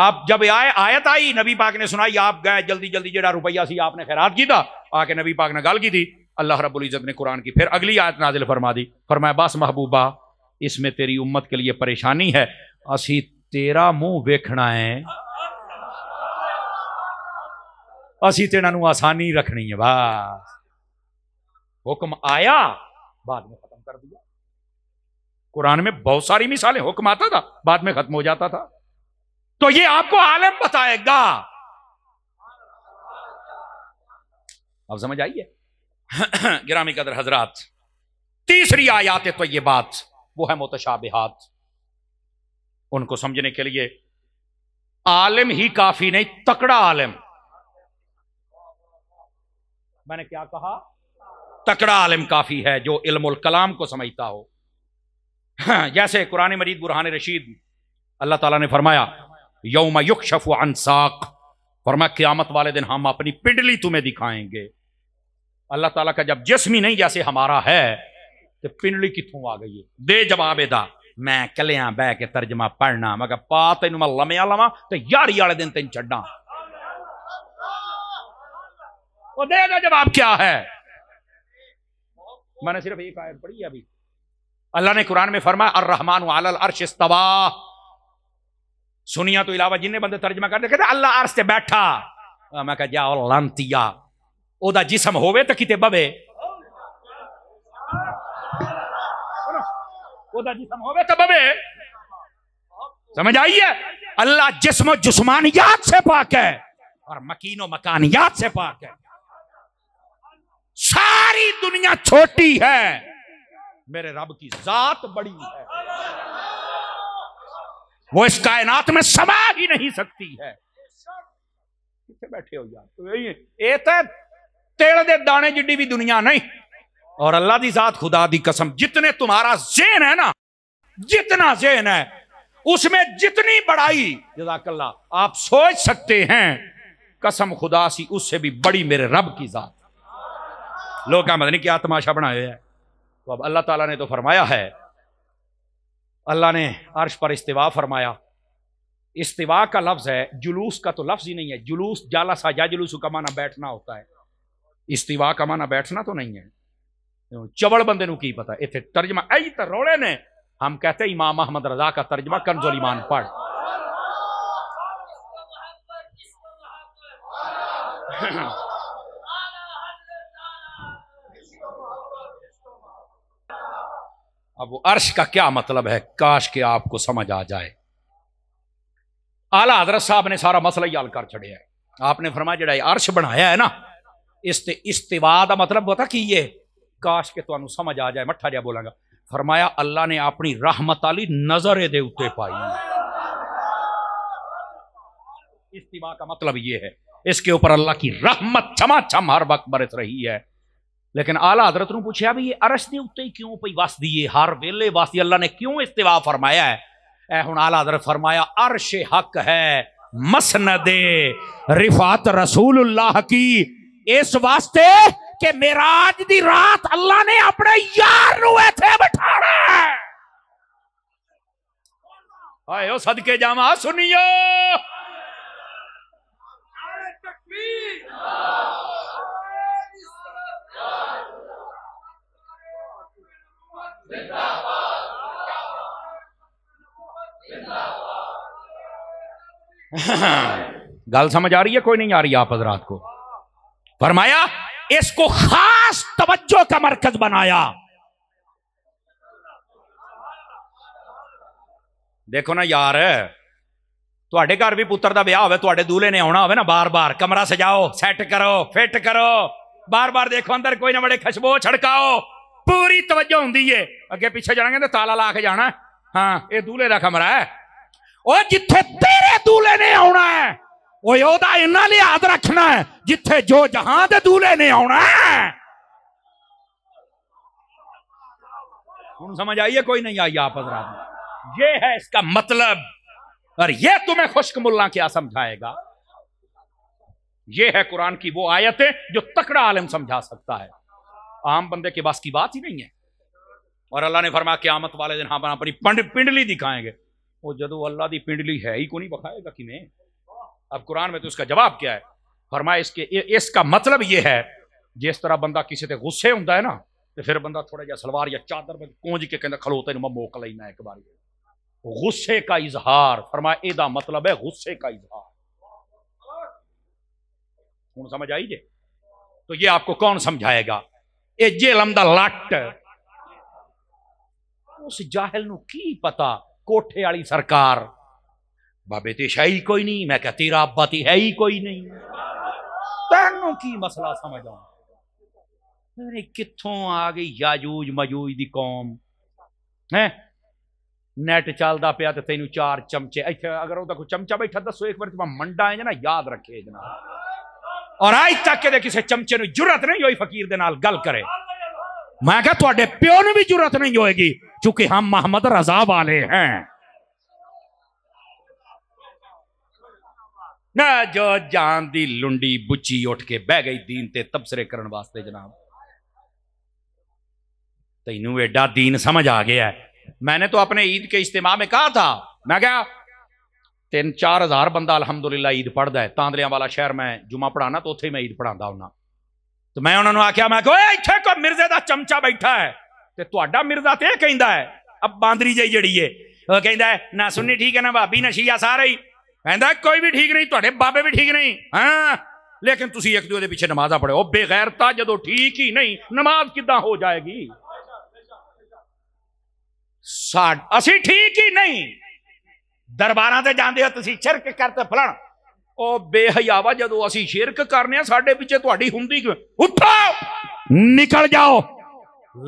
आप जब आए आयत आई नबी पाक ने सुनाई आप गए जल्दी जल्दी जरा रुपया सी आपने खैरात की था आके नबी पाक ने गल की थी अल्लाह इज़्ज़त ने कुरान की फिर अगली आयत नाजिल फरमा दी फरमाया बस महबूबा इसमें तेरी उम्मत के लिए परेशानी है असी तेरा मुंह वेखना है असी तेना आसानी रखनी है बस हुक्म आया बाद में खत्म कर दिया कुरान में बहुत सारी मिसालें हुक्म आता था बाद में खत्म हो जाता था तो ये आपको आलम बताएगा अब समझ आई है गिरामी कदर हजरात तीसरी आयात तो ये बात वो है मोतशाबिहात उनको समझने के लिए आलम ही काफी नहीं तकड़ा आलम मैंने क्या कहा तकड़ा आलम काफी है जो इल्मुल कलाम को समझता हो जैसे कुरान मरीद बुरहान रशीद अल्लाह ताला ने फरमाया यौम युक शफु अनसाक फरमा क्यामत वाले दिन हम अपनी पिंडली तुम्हें दिखाएंगे अल्लाह ताला का जब जिसम ही नहीं जैसे हमारा है तो पिंडली कितों आ गई है दे जवाब दा मैं कलिया बह के तर्जमा पढ़ना मैं पा तेन मैं लमे लवा तो यारी वाले दिन तेन छा दे जवाब क्या है मैंने सिर्फ एक आयत पढ़ी अभी अल्लाह ने कुरान में फरमाया अर रहमान आलल अर्श इस्तवा सुनिया तो अलावा जिन्हें बंदे तर्जमा कर कहते अल्लाह अर्श से बैठा मैं जाओ लंतिया ओदा जिसम ਹੋਵੇ ਤਾਂ ਕਿਤੇ ਬਵੇ ਉਹਦਾ ਜਿਸਮ ਹੋਵੇ समझ आई है अल्लाह जिसम याद से पाक है और मकीनो याद से पाक है सारी दुनिया छोटी है मेरे रब की जात बड़ी है वो इस कायनात में समा ही नहीं सकती है बैठे हो यार तो यही है तेल दे दाने जिडी भी दुनिया नहीं और अल्लाह की जात खुदा की कसम जितने तुम्हारा जेन है ना जितना जेन है उसमें जितनी बड़ाई जजाकल्ला आप सोच सकते हैं कसम खुदा सी उससे भी बड़ी मेरे रब की जात लोग का मतलब क्या तमाशा बनाया है तो अब अल्लाह ताला ने तो फरमाया है अल्लाह ने अर्श पर इस्तीवा फरमाया इस्तीवा का लफ्ज़ है जुलूस का तो लफ्ज़ ही नहीं है जुलूस जाला सा जा जुलूस का माना बैठना होता है इस्तीवा का माना बैठना तो नहीं है चवड़ बंदे की पता इतने तर्जमा ਤਰਜਮਾ तो रोड़े ने हम कहते हैं इमाम अहमद रजा का तर्जमा कमजोर ईमान पढ़ अब वो अर्श का क्या मतलब है काश के आपको समझ आ जाए आला हजरत साहब ने सारा मसला ही हल कर छड़े है आपने फरमाया जरा अर्श बनाया है ना इस्ते इस्तिवा का मतलब पता की है काश के तुम समझ आ जाए मठा जहा बोला फरमाया अल्लाह ने अपनी रहमत आली नजर दे उत्ते पाई इस्तीवा का मतलब ये है इसके ऊपर अल्लाह की रहमत छमा छम हर वक्त बरत रही है लेकिन आला हजरत ने पूछा भी ये अरश के उत्ते क्यों पई वस दी है हर वेले वासी अल्लाह ने क्यों इस्तिवा फरमाया है ऐ हूँ आला हजरत फरमाया अरश हक है मसनदे रिफात रसूल की इस वास्ते के मेराज की रात अल्लाह ने अपने यार बिठा आयो सदके जावा सुनियो गल समझ आ रही है कोई नहीं आ रही आप हजरात को फरमाया इसको खास तवज्जो का मरकज बनाया देखो ना यार थोड़े घर भी पुत्र का ब्याह होे दूल्हे ने आना हो बार बार कमरा सजाओ सैट करो फिट करो बार बार देखो अंदर कोई ना बड़े खुशबो छड़काओ पूरी तवज्जो होंगी है अगे पिछे जाएंगे तो ताला ला के जाना हाँ यह दूल्हे का कमरा है जिथे तेरे दूल्हे ने आना है ਉਹ रखना है जिथे जो जहां ਜਿੱਥੇ ਜੋ ਜਹਾਂ ਦੇ ਦੂਲੇ ਨੇ समझ आई है कोई नहीं आई आप हजरा ये है इसका मतलब और ये तुम्हें खुश्क मुल्ला क्या समझाएगा ये है कुरान की वो आयतें जो तकड़ा आलम समझा सकता है आम बंदे के पास की बात ही नहीं है और अल्लाह ने फरमा आमत वाले दिन हाँ अपनी पिंडली दिखाएंगे वो जदों अल्लाह की पिंडली है ही को नहीं बखाएगा कि नहीं अब कुरान में तो इसका जवाब क्या है फरमाया इसके इसका मतलब ये है जिस तरह बंदा किसी से गुस्से होता है ना तो फिर बंदा थोड़ा जहा सलवार या चादर में कोंज के कहना खलोते मैं मोक लेना एक बार गुस्से का इजहार फरमाया मतलब है गुस्से का इजहार हूं समझ आई जे तो ये आपको कौन समझाएगा ए जे लमदा लट उस जाहल की पता कोठे वाली सरकार ਬਾਬੇ ਤੇ ਸ਼ਾਇ ਕੋਈ ਨਹੀਂ ਮੈਂ ਕਿਹਾ ਤੇਰਾ ਅੱਬਾ ਤੇ ਹੈ ਹੀ ਕੋਈ ਨਹੀਂ ਤੈਨੂੰ ਕੀ ਮਸਲਾ ਸਮਝ ਆਉਂਦਾ ਅਰੇ ਕਿੱਥੋਂ ਆ ਗਈ ਯਾਜੂਜ ਮਜੂਜ ਦੀ ਕੌਮ ਹੈ ਨੈਟ ਚੱਲਦਾ ਪਿਆ ਤੇ ਤੈਨੂੰ ਚਾਰ ਚਮਚੇ ਇੱਥੇ ਅਗਰ ਉਹਦਾ ਕੋਈ ਚਮਚਾ ਬੈਠਾ ਦੱਸੋ ਇੱਕ ਵਾਰ ਤੇ ਮੰਡਾ ਹੈ ਨਾ ਯਾਦ ਰੱਖੇ ਜਨਾ ਔਰ ਅੱਜ ਤੱਕ ਇਹਦੇ ਕਿਸੇ ਚਮਚੇ ਨੂੰ ਜੁਰਤ ਨਹੀਂ ਹੋਈ ਫਕੀਰ ਦੇ ਨਾਲ ਗੱਲ ਕਰੇ ਮੈਂ ਕਿਹਾ ਤੁਹਾਡੇ ਪਿਓ ਨੂੰ ਵੀ ਜੁਰਤ ਨਹੀਂ ਹੋਏਗੀ ਕਿਉਂਕਿ ਹਮ ਮੁਹੰਮਦ ਰਜ਼ਾ ਵਾਲੇ ਹਾਂ ਨਾ ਜੋ ਜਾਨ ਦੀ ਲੁੰਡੀ ਬੁੱਚੀ ਉੱਠ ਕੇ ਬਹਿ ਗਈ ਦੀਨ ਤੇ ਤਬਸਰੇ ਕਰਨ ਵਾਸਤੇ ਜਨਾਬ ਤੈਨੂੰ ਐਡਾ ਦੀਨ ਸਮਝ ਆ ਗਿਆ मैंने तो अपने ईद के इज्तिमा में कहा था मैं क्या तीन चार हज़ार बंदा अलहमदुल्ला ईद पढ़ता है तांदलियां वाला शहर मैं जुमा पढ़ाना तो उत्थे मैं ईद पढ़ाता हूं तो मैं उन्होंने आख्या मैं इतने को मिर्जे का चमचा बैठा है तो थोड़ा मिर्जा तो यह कहता है अब बांदरी जी जड़ी है कहता है ना सुनी ठीक है ना भाभी ना शिया सारा ही ਕਹਿੰਦਾ ਕੋਈ ਵੀ ਠੀਕ ਨਹੀਂ ਤੁਹਾਡੇ ਬਾਬੇ ਵੀ ਠੀਕ ਨਹੀਂ ਹਾਂ ਲੇਕਿਨ ਤੁਸੀਂ ਇੱਕ ਦੂਜੇ ਦੇ ਪਿੱਛੇ ਨਮਾਜ਼ਾਂ ਪੜ੍ਹੋ ਉਹ ਬੇਗੈਰਤਾ ਜਦੋਂ ਠੀਕ ਹੀ ਨਹੀਂ ਨਮਾਜ਼ ਕਿੱਦਾਂ ਹੋ ਜਾਏਗੀ ਸਾਡ ਅਸੀਂ ਠੀਕ ਹੀ ਨਹੀਂ ਦਰਬਾਰਾਂ ਤੇ ਜਾਂਦੇ ਹੋ ਤੁਸੀਂ ਸ਼ਿਰਕ ਕਰਦੇ ਫਲਣ ਉਹ ਬੇਹਿਆਵਾ ਜਦੋਂ ਅਸੀਂ ਸ਼ਿਰਕ ਕਰਨੇ ਆ ਸਾਡੇ ਪਿੱਛੇ ਤੁਹਾਡੀ ਹੁੰਦੀ ਕਿਵੇਂ ਉੱਠੋ ਨਿਕਲ ਜਾਓ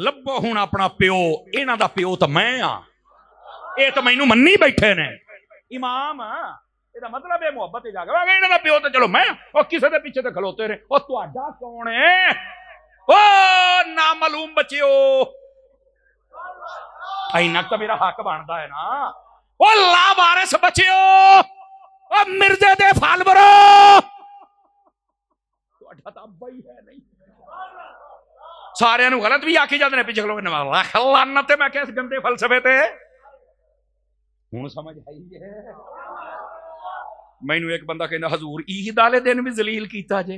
ਲੱਭੋ ਹੁਣ ਆਪਣਾ ਪਿਓ ਇਹਨਾਂ ਦਾ ਪਿਓ ਤਾਂ ਮੈਂ ਆ ਇਹ ਤਾਂ ਮੈਨੂੰ ਮੰਨੀ ਬੈਠੇ ਨੇ ਇਮਾਮ ਆ ਇਹਦਾ ਮਤਲਬ ਹੈ ਮੁਹੱਬਤ ਹੀ ਜਾਗਵਾਂਗੇ ਇਹਨਾਂ ਦਾ ਪਿਓ ਤਾਂ ਚਲੋ ਮੈਂ ਉਹ ਕਿਸੇ ਦੇ ਪਿੱਛੇ ਤੇ ਖਲੋਤੇ ਨੇ ਉਹ ਤੁਹਾਡਾ ਕੌਣ ਹੈ ਉਹ ਨਾ ਮਾਲੂਮ ਬੱਚਿਓ ਇੰਨਾ ਤਾਂ ਮੇਰਾ ਹੱਕ ਬਣਦਾ ਹੈ ਨਾ ਉਹ ਲਾ ਵਾਰਿਸ ਬੱਚਿਓ ਉਹ ਮਿਰਜ਼ੇ ਦੇ ਫਾਲਵਰੋ ਤੁਹਾਡਾ ਤਾਂ ਅੱਬਾ ਹੈ ਨਹੀਂ ਸਾਰਿਆਂ ਨੂੰ ਗਲਤ ਵੀ ਆਖੀ ਜਾਂਦੇ ਨੇ ਪਿੱਛੇ ਖਲੋ ਕੇ ਨਵਾਲਾ ਖਲਾਨਤ ਮੈਂ ਕਿਹਾ ਇਸ ਗੰਦੇ ਫਲਸਫੇ ਤੇ ਹੁਣ ਸਮਝ ਆਈ ਹੈ मैं एक बंदा कहना हजूर ईद आए दिन भी जलील किया जे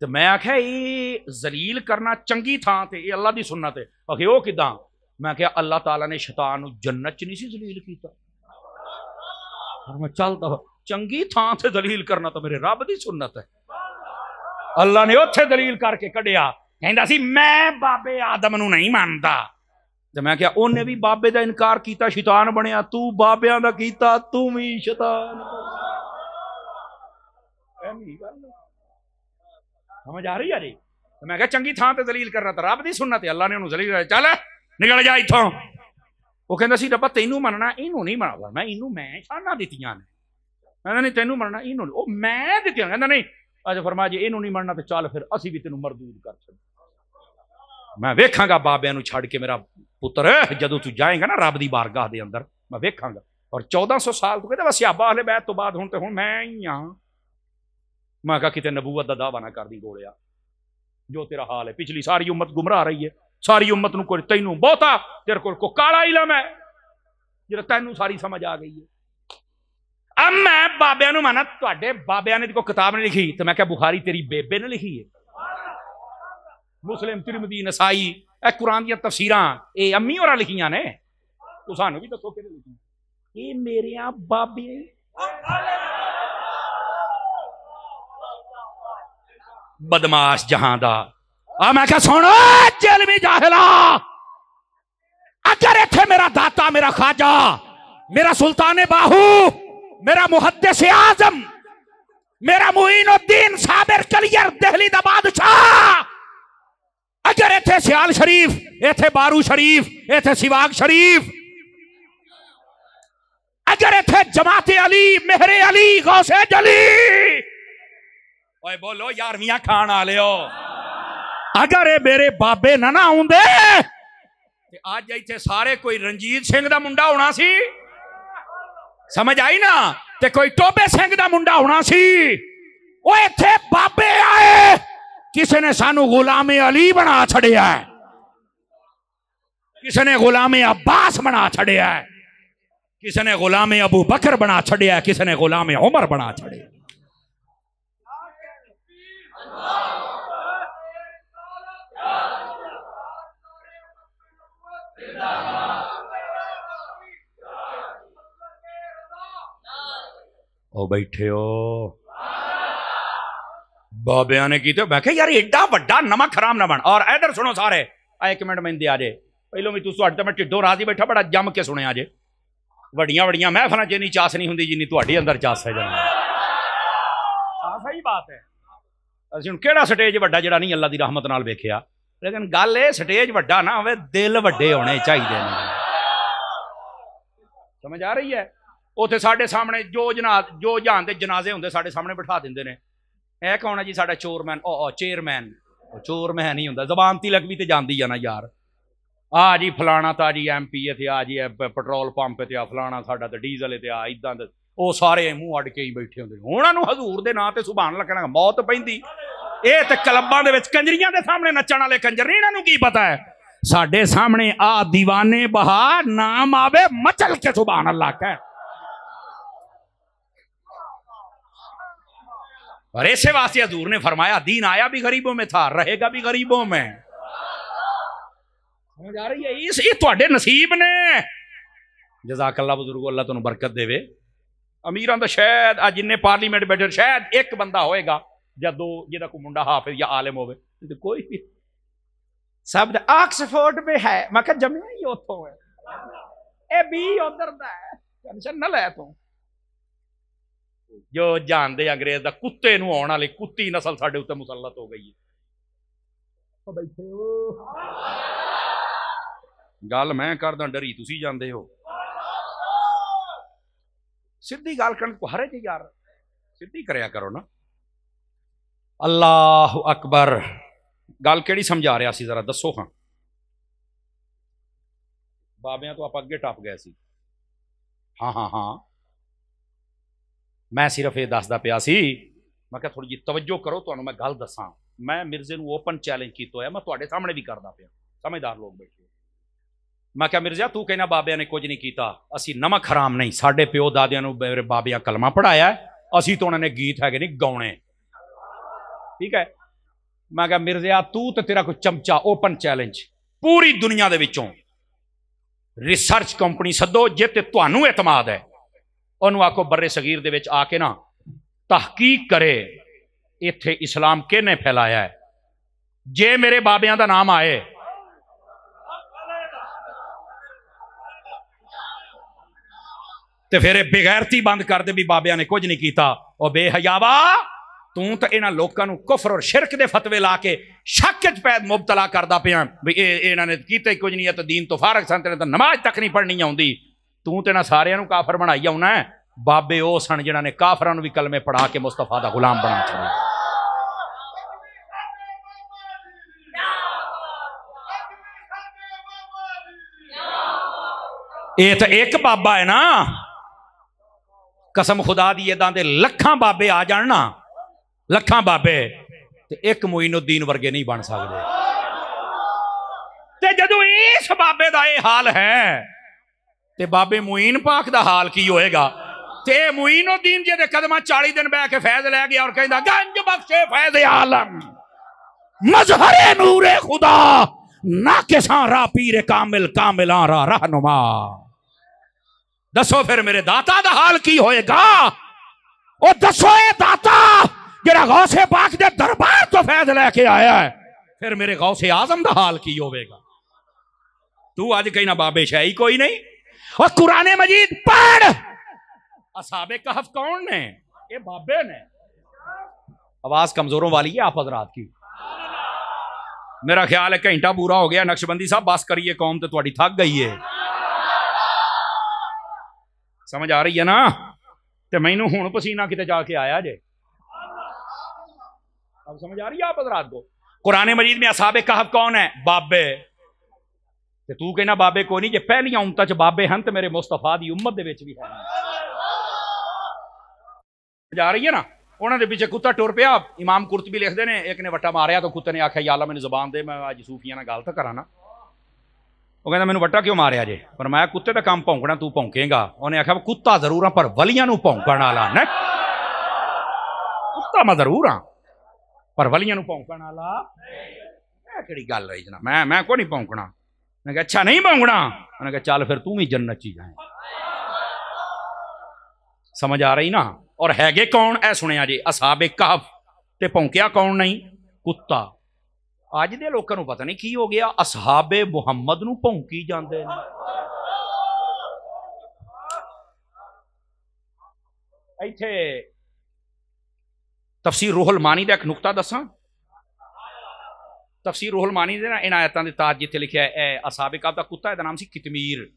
तो मैं आख्या ये जलील करना चंकी थान से अल्लाह की सुनना थे आखिर वह कि मैं क्या अल्लाह तला ने शतान जन्नत च नहीं जलील किया चलता चंकी थान से दलील करना तो मेरे रब की सुनत है अल्लाह ने उथे दलील करके क्या कहता सी मैं बाबे आदम नहीं मानता तो मैं क्या उन्हें भी बाबे का इनकार किया शैतान बनया तू बाबा का किया तू भी शैतान समझ आ रही है जी तो मैं क्या चंगी थां दलील कर रहा था तो रब की सुनना अल्लाह ने उन्होंने दलील चल निकल जा इतों वो कहता सी रब्बा तेनू मनना इनू नहीं मना मैं इनू मैं शाना दित्तियां ने कहना नहीं तेनू मनना इन ओ मैं दित्तियां कहना नहीं अच्छा फरमा जी इनू नहीं मनना तो चल फिर असं भी तेन मरदूर कर सकते मैं वेखागा बाबे छड़ के मेरा पुत्र जो तू जाएगा ना रब की बारगाह के अंदर मैं वेखागा और चौदह सौ साल तू कहते बस याबा हले बैत तो बाद हूँ तो हूँ मैं ही हाँ मैं कहा कितने नबूत का दावा ना कर दी गोलिया जो तेरा हाल है पिछली सारी उम्मत गुमराह रही है सारी उम्मत को तेनू बहुता तेरे को, को काला इलम है जो तेनू सारी समझ आ गई है अब मैं बाबा माना थोड़े तो बाबा ने देखो किताब नहीं लिखी तो मैं क्या बुखारी तेरी बेबे ने लिखी है मुस्लिम तिरमदी नसाई ए कुरान दफसीर ये अम्मी और लिखिया ने तो सू भी दसो कि लिखी ये मेरिया बाबे बदमाश जहां का आ मैं क्या सुन चल भी जाहला मेरा दाता मेरा खाजा मेरा सुल्तान बाहू मेरा मुहदे से आजम मेरा मुइन उद्दीन साबिर कलियर दिल्ली का अगर इतने सियाल शरीफ इतने बारू शरीफ इतने सिवाग शरीफ अगर इतने जमाते अली मेहरे अली गौसे जली बोलो यार मियां खान आ लियो अगर ये मेरे बाबे ना ना आंदे ते आज इथे सारे कोई रंजीत सिंह दा मुंडा होना सी समझ आई ना ते कोई टोबे सिंह दा मुंडा होना सी ओ इथे बाबे आए किसी ने सानू गुलाम अली बना छड़या है किसी ने गुलाम अब्बास बना छड़या है किसी ने गुलाम अबू बकर बना छड़या है किसी ने गुलाम उमर बना छड़या ओ बैठे हो बाबिया ने की तो बैठे यार एडा वा नमक खराब ना बन और इधर सुनो सारे एक मिनट में आ जे पहलो मैं तुस तो मैं ढिडो राजी बैठा बड़ा जम के सुने आज वड़िया वड़िया मैं च इन्नी चास नहीं होंगी जिनी थोड़ी अंदर चास है जाना हाँ सही बात है ਅਸੀਂ ਹੁਣ ਕਿਹੜਾ ਸਟੇਜ ਵੱਡਾ ਜਿਹੜਾ ਨਹੀਂ ਅੱਲਾ ਦੀ ਰਹਿਮਤ ਨਾਲ ਵੇਖਿਆ ਲੇਕਿਨ ਗੱਲ ਇਹ ਸਟੇਜ ਵੱਡਾ ਨਾ ਹੋਵੇ ਦਿਲ ਵੱਡੇ ਹੋਣੇ ਚਾਹੀਦੇ ਨੇ ਸਮਝ ਆ ਰਹੀ ਹੈ ਉਥੇ ਸਾਡੇ ਸਾਹਮਣੇ ਜੋ ਜਨਾਜ਼ ਜੋ ਜਾਨ ਦੇ ਜਨਾਜ਼ੇ ਹੁੰਦੇ ਸਾਡੇ ਸਾਹਮਣੇ ਬਿਠਾ ਦਿੰਦੇ ਨੇ ਇਹ ਕੌਣ ਹੈ ਜੀ ਸਾਡਾ ਚੋਰਮੈਨ ਓ ਓ ਚੇਅਰਮੈਨ ਚੋਰਮੈਨ ਨਹੀਂ ਹੁੰਦਾ ਜ਼ਬਾਨ ਲੱਗ ਵੀ ਤੇ ਜਾਂਦੀ ਆ ਨਾ ਯਾਰ ਆ ਜੀ ਫਲਾਣਾ ਤਾਂ ਜੀ ਐਮਪੀ ਤੇ ਆ ਜੀ ਪੈਟਰੋਲ ਪੰਪ ਤੇ ਆ ਫਲਾਣਾ ਸਾਡਾ ਤੇ ਡੀਜ਼ਲ ਤੇ ਆ ਇਦਾਂ ਦੇ वो सारे मूँह अड़ के ही बैठे होंगे उन्होंने हजूर के नाते सुभान लगना मौत पी तो क्लबा के कंजरिया के सामने नचण वाले कंजर इन्हों की पता है साढ़े सामने आ दीवाने बहा नाम आवे मचल के सुभान अल्लाह है और इसे वास्ते हजूर ने फरमाया दीन आया भी गरीबों में था रहेगा भी गरीबों में जा रही है इस ये नसीब ने जजाक अल्लाह बुजुर्ग अल्लाह तुम बरकत देवे ਅਮੀਰਾਂ ਦਾ ਸ਼ਾਇਦ ਆ ਜਿੰਨੇ ਪਾਰਲੀਮੈਂਟ ਬੈਠੇ ਸ਼ਾਇਦ ਇੱਕ ਬੰਦਾ ਹੋਏਗਾ ਜਾਂ ਦੋ ਜਿਹਦਾ ਕੋਈ ਮੁੰਡਾ ਹਾਫਿਜ਼ ਜਾਂ ਆਲਮ ਹੋਵੇ ਤੇ ਕੋਈ ਵੀ ਸਭ ਦਾ ਆਕਸਫੋਰਡ ਵੀ ਹੈ ਮੈਂ ਕਿਹਾ ਜੰਮਿਆ ਹੀ ਉੱਥੋਂ ਹੈ ਇਹ ਵੀ ਉਧਰ ਦਾ ਹੈ ਟੈਨਸ਼ਨ ਨਾ ਲੈ ਤੂੰ ਜੋ ਜਾਣਦੇ ਅੰਗਰੇਜ਼ ਦਾ ਕੁੱਤੇ ਨੂੰ ਆਉਣ ਵਾਲੀ ਕੁੱਤੀ ਨਸਲ ਸਾਡੇ ਉੱਤੇ ਮੁਸਲਤ ਹੋ ਗਈ ਹੈ ਬੈਠੇ ਹੋ ਗੱਲ ਮੈਂ ਕਰਦਾ ਡਰੀ ਤੁਸੀਂ ਜਾਂਦੇ ਹੋ ਸਿੱਧੀ ਗੱਲ ਕਰਨ ਕੋ ਹਰੇ ਜੀ ਯਾਰ ਸਿੱਧੀ ਕਰਿਆ ਕਰੋ ਨਾ ਅੱਲਾਹੁ ਅਕਬਰ ਗੱਲ ਕਿਹੜੀ ਸਮਝਾ ਰਿਹਾ ਸੀ ਜ਼ਰਾ ਦੱਸੋ ਹਾਂ ਬਾਬਿਆਂ ਤੋਂ ਆਪਾਂ ਅੱਗੇ ਟੱਪ ਗਏ ਸੀ ਹਾਂ ਹਾਂ ਹਾਂ ਮੈਂ ਸਿਰਫ ਇਹ ਦੱਸਦਾ ਪਿਆ ਸੀ ਮੈਂ ਕਿਹਾ ਥੋੜੀ ਜੀ ਤਵੱਜੋ ਕਰੋ ਤੁਹਾਨੂੰ ਮੈਂ ਗੱਲ ਦੱਸਾਂ ਮੈਂ ਮਿਰਜ਼ੇ ਨੂੰ ਓਪਨ ਚੈਲੰਜ ਕੀਤਾ ਹੋਇਆ ਮੈਂ ਤੁਹਾਡੇ ਸਾਹਮਣੇ ਵੀ ਕਰਦਾ ਪਿਆ ਸਮਝਦਾਰ ਲੋਕ ਬੈਠੇ ਮੈਂ ਕਿਹਾ ਮਿਰਜ਼ਾ ਤੂੰ ਕਹਿੰਦਾ ਬਾਬਿਆਂ ਨੇ ਕੁਝ ਨਹੀਂ ਕੀਤਾ ਅਸੀਂ ਨਮਕ ਹਰਾਮ ਨਹੀਂ ਸਾਡੇ ਪਿਓ ਦਾਦਿਆਂ ਨੂੰ ਮੇਰੇ ਬਾਬਿਆਂ ਕਲਮਾ ਪੜਾਇਆ ਅਸੀਂ ਤਾਂ ਉਹਨਾਂ ਨੇ ਗੀਤ ਹੈਗੇ ਨਹੀਂ ਗਾਉਣੇ ਠੀਕ ਹੈ ਮੈਂ ਕਿਹਾ ਮਿਰਜ਼ਾ ਤੂੰ ਤੇ ਤੇਰਾ ਕੋਈ ਚਮਚਾ ਓਪਨ ਚੈਲੰਜ ਪੂਰੀ ਦੁਨੀਆ ਦੇ ਵਿੱਚੋਂ ਰਿਸਰਚ ਕੰਪਨੀ ਸੱਦੋ ਜੇ ਤੇ ਤੁਹਾਨੂੰ ਇਤਮਾਦ ਹੈ ਉਹਨੂੰ ਆਖੋ ਬਰੇ ਸਗੀਰ ਦੇ ਵਿੱਚ ਆ ਕੇ ਨਾ ਤਹਿਕੀਕ ਕਰੇ ਇੱਥੇ ਇਸਲਾਮ ਕਿਹਨੇ ਫੈਲਾਇਆ ਹੈ ਜੇ ਮੇਰੇ ਬਾਬਿਆਂ ਦਾ ਨਾਮ ਆਏ ਤੇ ਫਿਰ ਇਹ ਬੇਗੈਰਤੀ ਬੰਦ ਕਰ ਦੇ ਵੀ ਬਾਬਿਆਂ ਨੇ ਕੁਝ ਨਹੀਂ ਕੀਤਾ ਉਹ ਬੇਹਯਾਵਾ ਤੂੰ ਤਾਂ ਇਹਨਾਂ ਲੋਕਾਂ ਨੂੰ ਕਫਰ ਔਰ ਸ਼ਿਰਕ ਦੇ ਫਤਵੇ ਲਾ ਕੇ ਸ਼ੱਕ ਚ ਪੈ ਮੁਬਤਲਾ ਕਰਦਾ ਪਿਆ ਵੀ ਇਹ ਇਹਨਾਂ ਨੇ ਕੀਤਾ ਕੁਝ ਨਹੀਂ ਹੈ ਤਾਂ دین ਤੋਂ ਫਾਰਗ ਸੰਤ ਨੇ ਤਾਂ ਨਮਾਜ਼ ਤੱਕ ਨਹੀਂ ਪੜ੍ਹਨੀ ਆਉਂਦੀ ਤੂੰ ਤੇ ਨਾ ਸਾਰਿਆਂ ਨੂੰ ਕਾਫਰ ਬਣਾਈ ਆਉਣਾ ਬਾਬੇ ਉਹ ਸਨ ਜਿਨ੍ਹਾਂ ਨੇ ਕਾਫਰਾਂ ਨੂੰ ਵੀ ਕਲਮੇ ਪੜਾ ਕੇ ਮੁਸਤਫਾ ਦਾ ਗੁਲਾਮ ਬਣਾ ਛੱਡਿਆ ਇਹ ਤਾਂ ਇੱਕ ਬਾਬਾ ਹੈ ਨਾ कसम खुदा दी एदा के लखा बाबे आ जान ना लखा बाबे ते एक मोइनुद्दीन वर्गे नहीं बन सकते ते जो इस बाबे का यह हाल है तो बाबे मुइन पाक का हाल की होएगा ते मुइनुद्दीन जे कदम चाली दिन बह के फैज लै गया और कहता गंज बख्शे फैज आलम मजहरे नूरे खुदा ना किसा रा पीरे कामिल कामिल रा रहनुमा दसो फिर मेरे दाता का दा हाल की होएगा ओ दसो ए दाता जरा गौसे पाक दे दरबार तो फैज लेके आया है फिर मेरे गौसे आजम का हाल की होगा तू अज कहीं ना बाबे शाही कोई नहीं और कुरान मजीद पढ़ असाबे कहफ कौन ने ये बाबे ने आवाज कमजोरों वाली है आप हजरात की मेरा ख्याल है घंटा पूरा हो गया नक्शबंदी साहब बस करिए कौम तो थक गई है समझ आ रही है ना तो मैं हूं पसीना कितने जाके आया जे अब समझ आ रही है आप हजरात को कुरने मजीद में असाबे कहा कौन है बाबे तो तू कहना बाबे को नहीं जे पहलिया उमत च बाबे हैं तो मेरे मुस्तफा की उम्मत भी है जा रही है ना उन्होंने पिछले कुत्ता टुर पिया इमाम कुर्त भी लिखते हैं एक ने वटा मारिया तो कुत्ते ने आख्या यार मैंने जबान दे मैं अज सूफिया गलत करा ना ਉਹ ਕਹਿੰਦਾ ਮੈਨੂੰ ਵੱਟਾ ਕਿਉਂ ਮਾਰਿਆ ਜੇ ਫਰਮਾਇਆ ਕੁੱਤੇ ਦਾ ਕੰਮ ਭੌਂਕਣਾ ਤੂੰ ਭੌਂਕੇਗਾ ਉਹਨੇ ਆਖਿਆ ਕੁੱਤਾ ਜ਼ਰੂਰ ਆ ਪਰ ਵਲੀਆਂ ਨੂੰ ਭੌਂਕਣ ਵਾਲਾ ਨਾ ਕੁੱਤਾ ਮੈਂ ਜ਼ਰੂਰ ਆ ਪਰ ਵਲੀਆਂ ਨੂੰ ਭੌਂਕਣ ਵਾਲਾ ਨਹੀਂ ਇਹ ਕਿਹੜੀ ਗੱਲ ਹੈ ਜਨਾ ਮੈਂ ਮੈਂ ਕੋਈ ਨਹੀਂ ਭੌਂਕਣਾ ਮੈਂ ਕਿਹਾ ਅੱਛਾ ਨਹੀਂ ਭੌਂਕਣਾ ਉਹਨੇ ਕਿਹਾ ਚੱਲ ਫਿਰ ਤੂੰ ਵੀ ਜੰਨਤ 'ਚ ਜਾਏ ਸਮਝ ਆ ਰਹੀ ਨਾ ਔਰ ਹੈਗੇ ਕੌਣ ਐ ਸੁਣਿਆ ਜੇ ਅਸਾਬੇ ਕਾਫ ਤੇ ਭੌਂਕਿਆ ਕੌਣ ਨਹੀਂ ਕੁੱਤਾ ਅੱਜ ਦੇ ਲੋਕਾਂ ਨੂੰ ਪਤਾ ਨਹੀਂ ਕੀ ਹੋ ਗਿਆ ਅਸਹਾਬੇ ਮੁਹੰਮਦ ਨੂੰ ਭੌਂਕੀ ਜਾਂਦੇ ਨੇ ਇੱਥੇ ਤਫਸੀਰ ਰੂਹੁਲ ਮਾਨੀ ਦਾ ਇੱਕ ਨੁਕਤਾ ਦੱਸਾਂ ਤਫਸੀਰ ਰੂਹੁਲ ਮਾਨੀ ਦੇ ਨਾ ਇਹਨਾਂ ਆਇਤਾਂ ਦੇ ਤਾਜ ਜਿੱਥੇ ਲਿਖਿਆ ਹੈ ਇਹ ਅਸਾਬੇ ਕਾਬ ਦਾ ਕੁੱਤਾ ਇਹਦਾ ਨਾਮ ਸੀ ਕਿਤਮੀਰ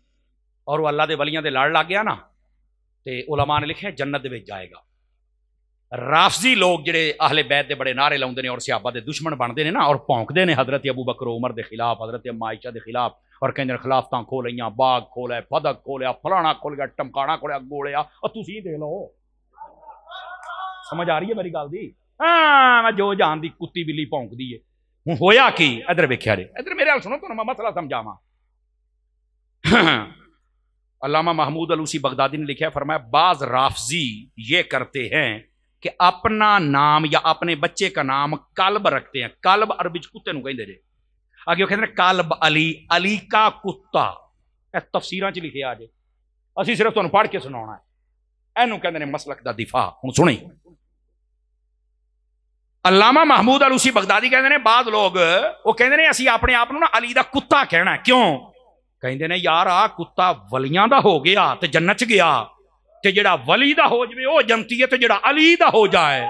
ਔਰ ਉਹ ਅੱਲਾ ਦੇ ਵਲੀਆਂ ਦੇ ਲੜ ਲੱਗ ਗਿਆ ਨਾ ਤੇ ਉਲਮਾ ਨੇ ਲਿਖਿਆ ਜੰਨਤ ਦੇ ਵਿੱਚ ਜਾਏਗਾ राफजी लोग जे अहले बैद के बड़े नारे लाने और सियाबा के दुश्मन बनते हैं ना और भौंकते हैं हजरत अबू बकर उमर के खिलाफ हजरत माइशा के खिलाफ और कहें खिलाफत खो लिया बाघ खोलिया पदक खोलिया फलाना खोल गया टमकाना खोलिया गोलिया और तुम देख लो समझ आ रही है मेरी गल की हाँ, जो जान की कुत्ती बिल्ली भौंक दी है हूँ होया कि इधर वेख्या रे इधर मेरे हाल सुनो तुम तो मैं मसला समझाव अलामा महमूद अलूसी बगदादी ने लिखा फरमाया बाज राफजी ये करते हैं ਕਿ ਆਪਣਾ ਨਾਮ ਜਾਂ ਆਪਣੇ ਬੱਚੇ ਦਾ ਨਾਮ ਕਲਬ ਰੱਖਦੇ ਆ ਕਲਬ ਅਰਬੀ ਚ ਕੁੱਤੇ ਨੂੰ ਕਹਿੰਦੇ ਜੇ ਅੱਗੇ ਉਹ ਕਹਿੰਦੇ ਨੇ ਕਲਬ ਅਲੀ ਅਲੀ ਕਾ ਕੁੱਤਾ ਇਹ ਤਫਸੀਰਾਂ 'ਚ ਲਿਖਿਆ ਆ ਜੇ ਅਸੀਂ ਸਿਰਫ ਤੁਹਾਨੂੰ ਪੜ੍ਹ ਕੇ ਸੁਣਾਉਣਾ ਹੈ ਇਹਨੂੰ ਕਹਿੰਦੇ ਨੇ ਮਸਲਕ ਦਾ ਦਿਫਾ ਹੁਣ ਸੁਣੀ ਅਲਾਮਾ ਮਹਮੂਦ ਅਲੂਸੀ ਬਗਦਾਦੀ ਕਹਿੰਦੇ ਨੇ ਬਾਦ ਲੋਗ ਉਹ ਕਹਿੰਦੇ ਨੇ ਅਸੀਂ ਆਪਣੇ ਆਪ ਨੂੰ ਨਾ ਅਲੀ ਦਾ ਕੁੱਤਾ ਕਹਿਣਾ ਕਿਉਂ ਕਹਿੰਦੇ ਨੇ ਯਾਰ ਆ ਕੁੱਤਾ ਵਲੀਆਂ ਦਾ ਹੋ ਗਿਆ ਤੇ ਜੰਨਤ 'ਚ ਗਿਆ तो ਜਿਹੜਾ वली का हो जाए वह जंती है तो ਜਿਹੜਾ अली का हो जाए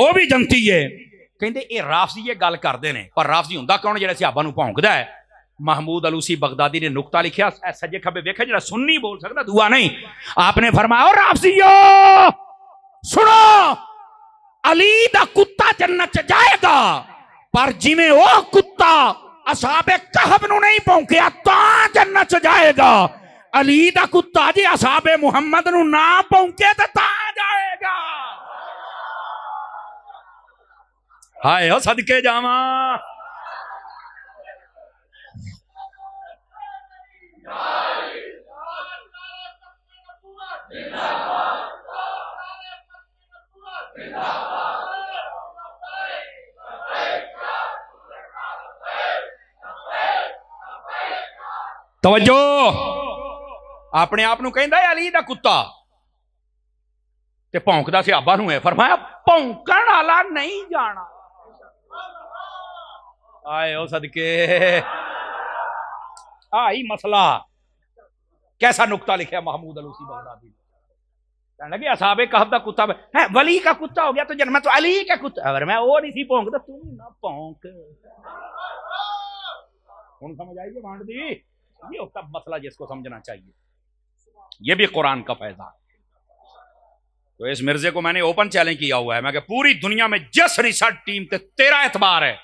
वह भी जंती है ਕਹਿੰਦੇ ਇਹ ਰਾਫਜ਼ੀ ਇਹ गल करते हैं पर ਰਾਫਜ਼ੀ हों कौन ਜਿਹੜਾ सिबा भौंकद महमूद अलूसी बगदादी ने नुकता लिखा सजे खबे वेखे जरा सुन्नी बोल सकता दुआ नहीं आपने फरमाया और सुनो अली का कुत्ता च जाएगा पर जिमें वह कुत्ता असाबे कहब नहीं पहुंचे जन्नत जाएगा अली का कुत्ता जी असाबे मुहम्मद ना पहुंचे तो जाएगा हाय सदके जावा तवज्जो तो अपने आप ਨੂੰ ਕਹਿੰਦਾ ਹੈ ਅਲੀ ਦਾ ਕੁੱਤਾ सियाबा ਭੌਂਕਦਾ ਸਿਆਬਾ ਨੂੰ ਹੈ ਫਰਮਾਇਆ ਭੌਂਕਣ ਵਾਲਾ ਨਹੀਂ ਜਾਣਾ ਆਏ ਉਹ कैसा नुकता लिखा महमूद अलूसी बगदादी कहने लगे असाबे कहब का कुत्ता है वली का कुत्ता हो गया तो जन्म तो अली का कुत्ता अगर मैं और इसी भोंक तू ना भौंक भोंक समझ आई भांड दी ये होता मसला जिसको समझना चाहिए ये भी कुरान का फैजान तो इस मिर्जे को मैंने ओपन चैलेंज किया हुआ है मैं पूरी दुनिया में जिस रिसर्च टीम पे तेरा एतबार है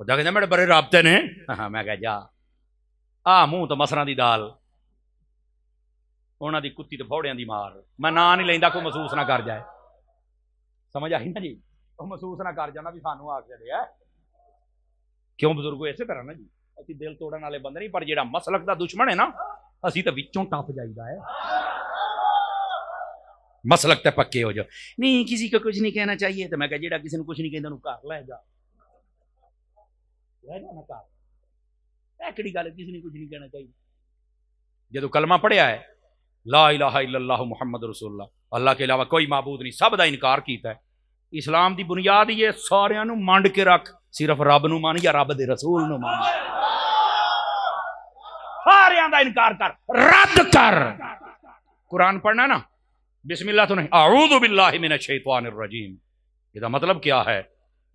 ਉਹ ਤਾਂ ਕਹਿੰਦਾ ਮੇਰੇ ਬੜੇ ਰਾਬਤੇ ਨੇ ਹਾਂ ਮੈਂ ਕਿਹਾ ਜਾ ਆ ਮੂੰਹ ਤਾਂ ਮਸਰਾਂ ਦੀ ਦਾਲ ਉਹਨਾਂ ਦੀ ਕੁੱਤੀ ਤੇ ਫੌੜਿਆਂ ਦੀ ਮਾਰ ਮੈਂ ਨਾਂ ਨਹੀਂ ਲੈਂਦਾ ਕੋਈ ਮਹਿਸੂਸ ਨਾ ਕਰ ਜਾਏ ਸਮਝ ਆਈ ਨਾ ਜੀ ਉਹ ਮਹਿਸੂਸ ਨਾ ਕਰ ਜਾਣਾ ਵੀ ਸਾਨੂੰ ਆਖ ਜੜੇ ਐ ਕਿਉਂ ਬਜ਼ੁਰਗੋ ਇਸੇ ਤਰ੍ਹਾਂ ਨਾ ਜੀ ਅਸੀਂ ਦਿਲ ਤੋੜਨ ਵਾਲੇ ਬੰਦੇ ਨਹੀਂ ਪਰ ਜਿਹੜਾ ਮਸਲਕ ਦਾ ਦੁਸ਼ਮਣ ਹੈ ਨਾ ਅਸੀਂ ਤਾਂ ਵਿੱਚੋਂ ਟੱਪ ਜਾਈਦਾ ਹੈ ਮਸਲਕ ਤੇ ਪੱਕੇ ਹੋ ਜਾ ਨਹੀਂ ਕਿਸੇ ਕੋ ਕੁਝ ਨਹੀਂ ਕਹਿਣਾ ਚਾਹੀਏ ਤੇ ਮੈਂ ਕਹਾਂ ਜਿਹੜਾ ਕਿਸੇ ਨੂੰ ਕੁਝ ਨਹੀਂ ਕਹਿੰਦਾ ਉਹਨੂੰ ਘਰ ਲੈ ਜਾ ਲੈ ਜਾ ਨਾ ਘਰ ਇਹ ਕਿਹੜੀ ਗੱਲ ਕਿਸੇ ਨੇ ਕੁਝ ਨਹੀਂ ਕਹਿਣਾ ਚਾਹੀਦਾ ਜਦੋਂ ਕਲਮਾ ਪੜਿਆ ਹੈ ਲਾ ਇਲਾਹਾ ਇਲੱਲਾਹ ਮੁਹੰਮਦ ਰਸੂਲullah ਅੱਲਾਹ ਕੇ ਇਲਾਵਾ ਕੋਈ ਮਾਬੂਦ ਨਹੀਂ ਸਭ ਦਾ ਇਨਕਾਰ ਕੀਤਾ ਹੈ ਇਸਲਾਮ ਦੀ ਬੁਨਿਆਦ ਹੀ ਹੈ ਸਾਰਿਆਂ ਨੂੰ ਮੰਡ ਕੇ ਰੱਖ ਸਿਰਫ ਰੱਬ ਨੂੰ ਮੰਨ ਜਾਂ ਰੱਬ ਦੇ ਰਸੂਲ ਨੂੰ ਮੰਨ सारे का इनकार कर रद्द कर कुरान पढ़ना ना बिस्मिल्लाह तो नहीं आऊदबिल्लामिन रजीम इसका मतलब क्या है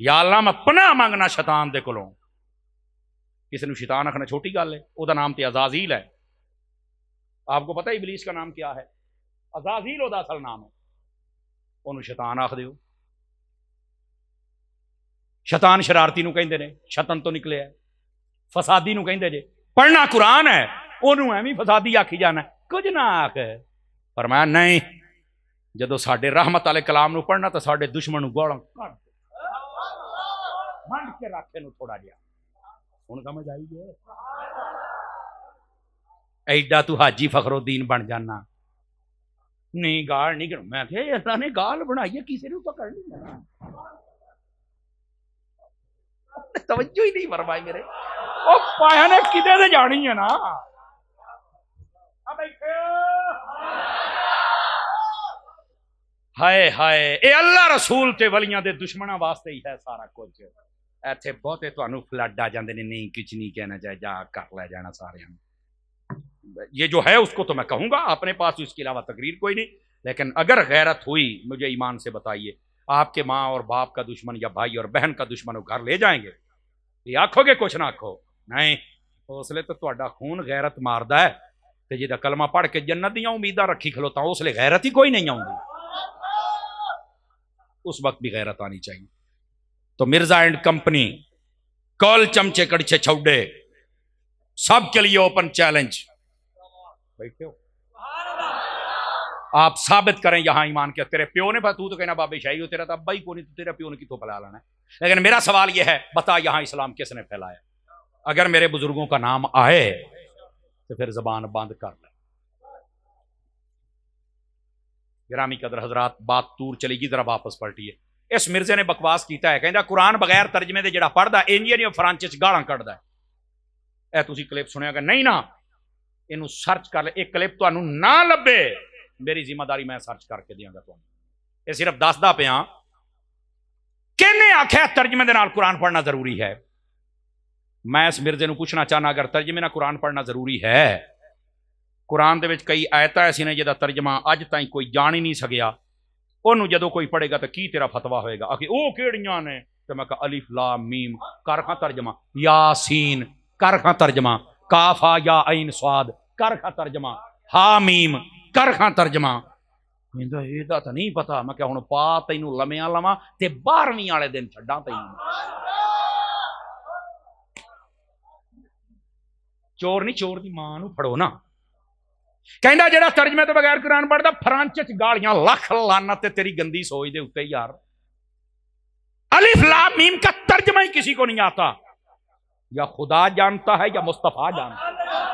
या अल्लाह मैं पना मंगना शैतान दे कोलों किसी ने शैतान आखना छोटी गल है वह नाम तो अजाजील है आपको पता है इबलीस का नाम क्या है अजाजील वह असल नाम है उन्होंने शैतान आख दौ शैतान शरारती कहें शतन तो निकले है फसादी कहें जे पढ़ना कुरान है ਉਹਨੂੰ ਐਵੇਂ ਫਸਾਦੀ ਆਖੀ ਜਾਣਾ ਕੁਝ ਨਾ ਆਖ ਪਰ ਮੈਂ ਨਹੀਂ ਜਦੋਂ ਸਾਡੇ ਰਹਿਮਤ ਵਾਲੇ ਕਲਾਮ ਨੂੰ ਪੜਨਾ ਤਾਂ ਸਾਡੇ ਦੁਸ਼ਮਣ ਨੂੰ ਗੋਲਾਂ ਕੱਢ ਮੰਡ ਕੇ ਰੱਖੇ ਨੂੰ ਥੋੜਾ ਜਿਹਾ ਹੁਣ ਸਮਝ ਆਈ ਜੇ ਐਡਾ ਤੂੰ ਹਾਜੀ ਫਖਰਉਦੀਨ ਬਣ ਜਾਣਾ ਨਹੀਂ ਗਾਲ ਨਹੀਂ ਕਰ ਮੈਂ ਕਿਹਾ ਅੱਲਾ ਨੇ ਗਾਲ ਬਣਾਈ ਹੈ ਕਿਸੇ ਨੂੰ ਪਕੜ ਨਹੀਂ ਲੈਣਾ ਤਵੱਜੂ ਹੀ ਨਹੀਂ ਵਰਮਾਈ ਮੇਰੇ ਉਹ ਪਾਇਆ ਨੇ ਕਿਤੇ ਤੇ ਜਾਣੀ ਹੈ ਨਾ हाय ਹਾਏ ਇਹ ਅੱਲਾ ਰਸੂਲ ਤੇ ਵਲੀਆਂ ਦੇ ਦੁਸ਼ਮਣਾਂ ਵਾਸਤੇ ਹੀ ਹੈ ਸਾਰਾ ਕੁਝ ਇੱਥੇ ਬਹੁਤੇ तो ਫਲੱਡ ਆ ਜਾਂਦੇ ਨੇ नहीं कुछ नहीं कहना ਚਾਹੀਏ जा कर ले जाना सारे हम ये जो है उसको तो मैं कहूंगा अपने पास उसके अलावा तकरीर कोई नहीं लेकिन अगर गैरत हुई मुझे ईमान से बताइए आपके माँ और बाप का दुश्मन या भाई और बहन का दुश्मन वो घर ले जाएंगे ये आखोगे कुछ ना आखो नहीं हौसले तो खून गैरत मारदा है तो जिदा कलमा पढ़ के जन्नत दिया उम्मीदा रखी खलोता हूँ उसलिए गैरत ही कोई नहीं आऊंगी उस वक्त भी गैरत आनी चाहिए तो मिर्जा एंड कंपनी कॉल चमचे कड़छे छौडे सबके लिए ओपन चैलेंज बैठे हो आप साबित करें यहां ईमान के तेरे प्यो ने तू तो कहना बाबे शाही हो तेरा तो अब्बा ही को नहीं तो तेरा प्यो ने कितों फैला लाना है लेकिन मेरा सवाल यह है बता यहां इस्लाम किसने फैलाया अगर मेरे बुजुर्गों का नाम आए तो फिर जबान बंद कर लें ग्रामी कदर हजरात बात चली चलेगी जरा वापस पलटिए इस मिर्जे ने बकवास किया है कहें कुरान बगैर तर्जमे से जरा पढ़ता इंजीनियर फ्रांच गाला कटता है यह तुम क्लिप सुनेगा नहीं ना इनू सर्च कर ले एक क्लिप तो ना लभे मेरी जिम्मेदारी मैं सर्च करके देंगा तुम सिर्फ दसदा पाया कि आख्या तर्जमे कुरान पढ़ना जरूरी है ਮੈਂ ਇਸ ਮਿਰਜ਼ੇ ਨੂੰ ਪੁੱਛਣਾ ਚਾਹਨਾ ਅਗਰ ਤਰਜਮੇ ਨਾਲ ਕੁਰਾਨ ਪੜ੍ਹਨਾ ਜ਼ਰੂਰੀ ਹੈ ਕੁਰਾਨ ਦੇ ਵਿੱਚ ਕਈ ਆਇਤਾਂ ਐਸੀ ਨੇ ਜਿਹਦਾ ਤਰਜਮਾ ਅੱਜ ਤਾਈਂ ਕੋਈ ਜਾਣ ਹੀ ਨਹੀਂ ਸਕਿਆ ਉਹਨੂੰ ਜਦੋਂ ਕੋਈ ਪੜ੍ਹੇਗਾ ਤਾਂ ਕੀ ਤੇਰਾ ਫਤਵਾ ਹੋਏਗਾ ਆਖੇ ਉਹ ਕਿਹੜੀਆਂ ਨੇ ਤੇ ਮੈਂ ਕਹਾ ਅਲਿਫ ਲਾਮ ਮੀਮ ਕਰ ਖਾਂ ਤਰਜਮਾ ਯਾਸੀਨ ਕਰ ਖਾਂ ਤਰਜਮਾ ਕਾਫਾ ਯਾ ਐਨ ਸਵਾਦ ਕਰ ਖਾਂ ਤਰਜਮਾ ਹਾ ਮੀਮ ਕਰ ਖਾਂ ਤਰਜਮਾ ਕਹਿੰਦਾ ਇਹਦਾ ਤਾਂ ਨਹੀਂ ਪਤਾ ਮੈਂ ਕਿਹਾ ਹੁਣ ਪਾ ਤੈਨੂੰ ਲਮਿਆਂ ਲਵਾਂ ਤੇ 12ਵੀਂ ਵਾਲੇ ਦਿਨ ਛੱਡਾਂ ਤੈਨੂੰ चोर नहीं चोर की मां ਨੂੰ ਫੜੋ ਨਾ ਕਹਿੰਦਾ ਜਿਹੜਾ ਤਰਜਮੇ ਤੋਂ ਬਗੈਰ ਕੁਰਾਨ ਪੜਦਾ ਫਰਾਂਚ गालियां लख लाना ते तेरी गंदी सोच दे उत्ते यार ਯਾਰ अलिफ लाम मीम का तर्जमा ही किसी को नहीं आता या खुदा जानता है या मुस्तफा जानता है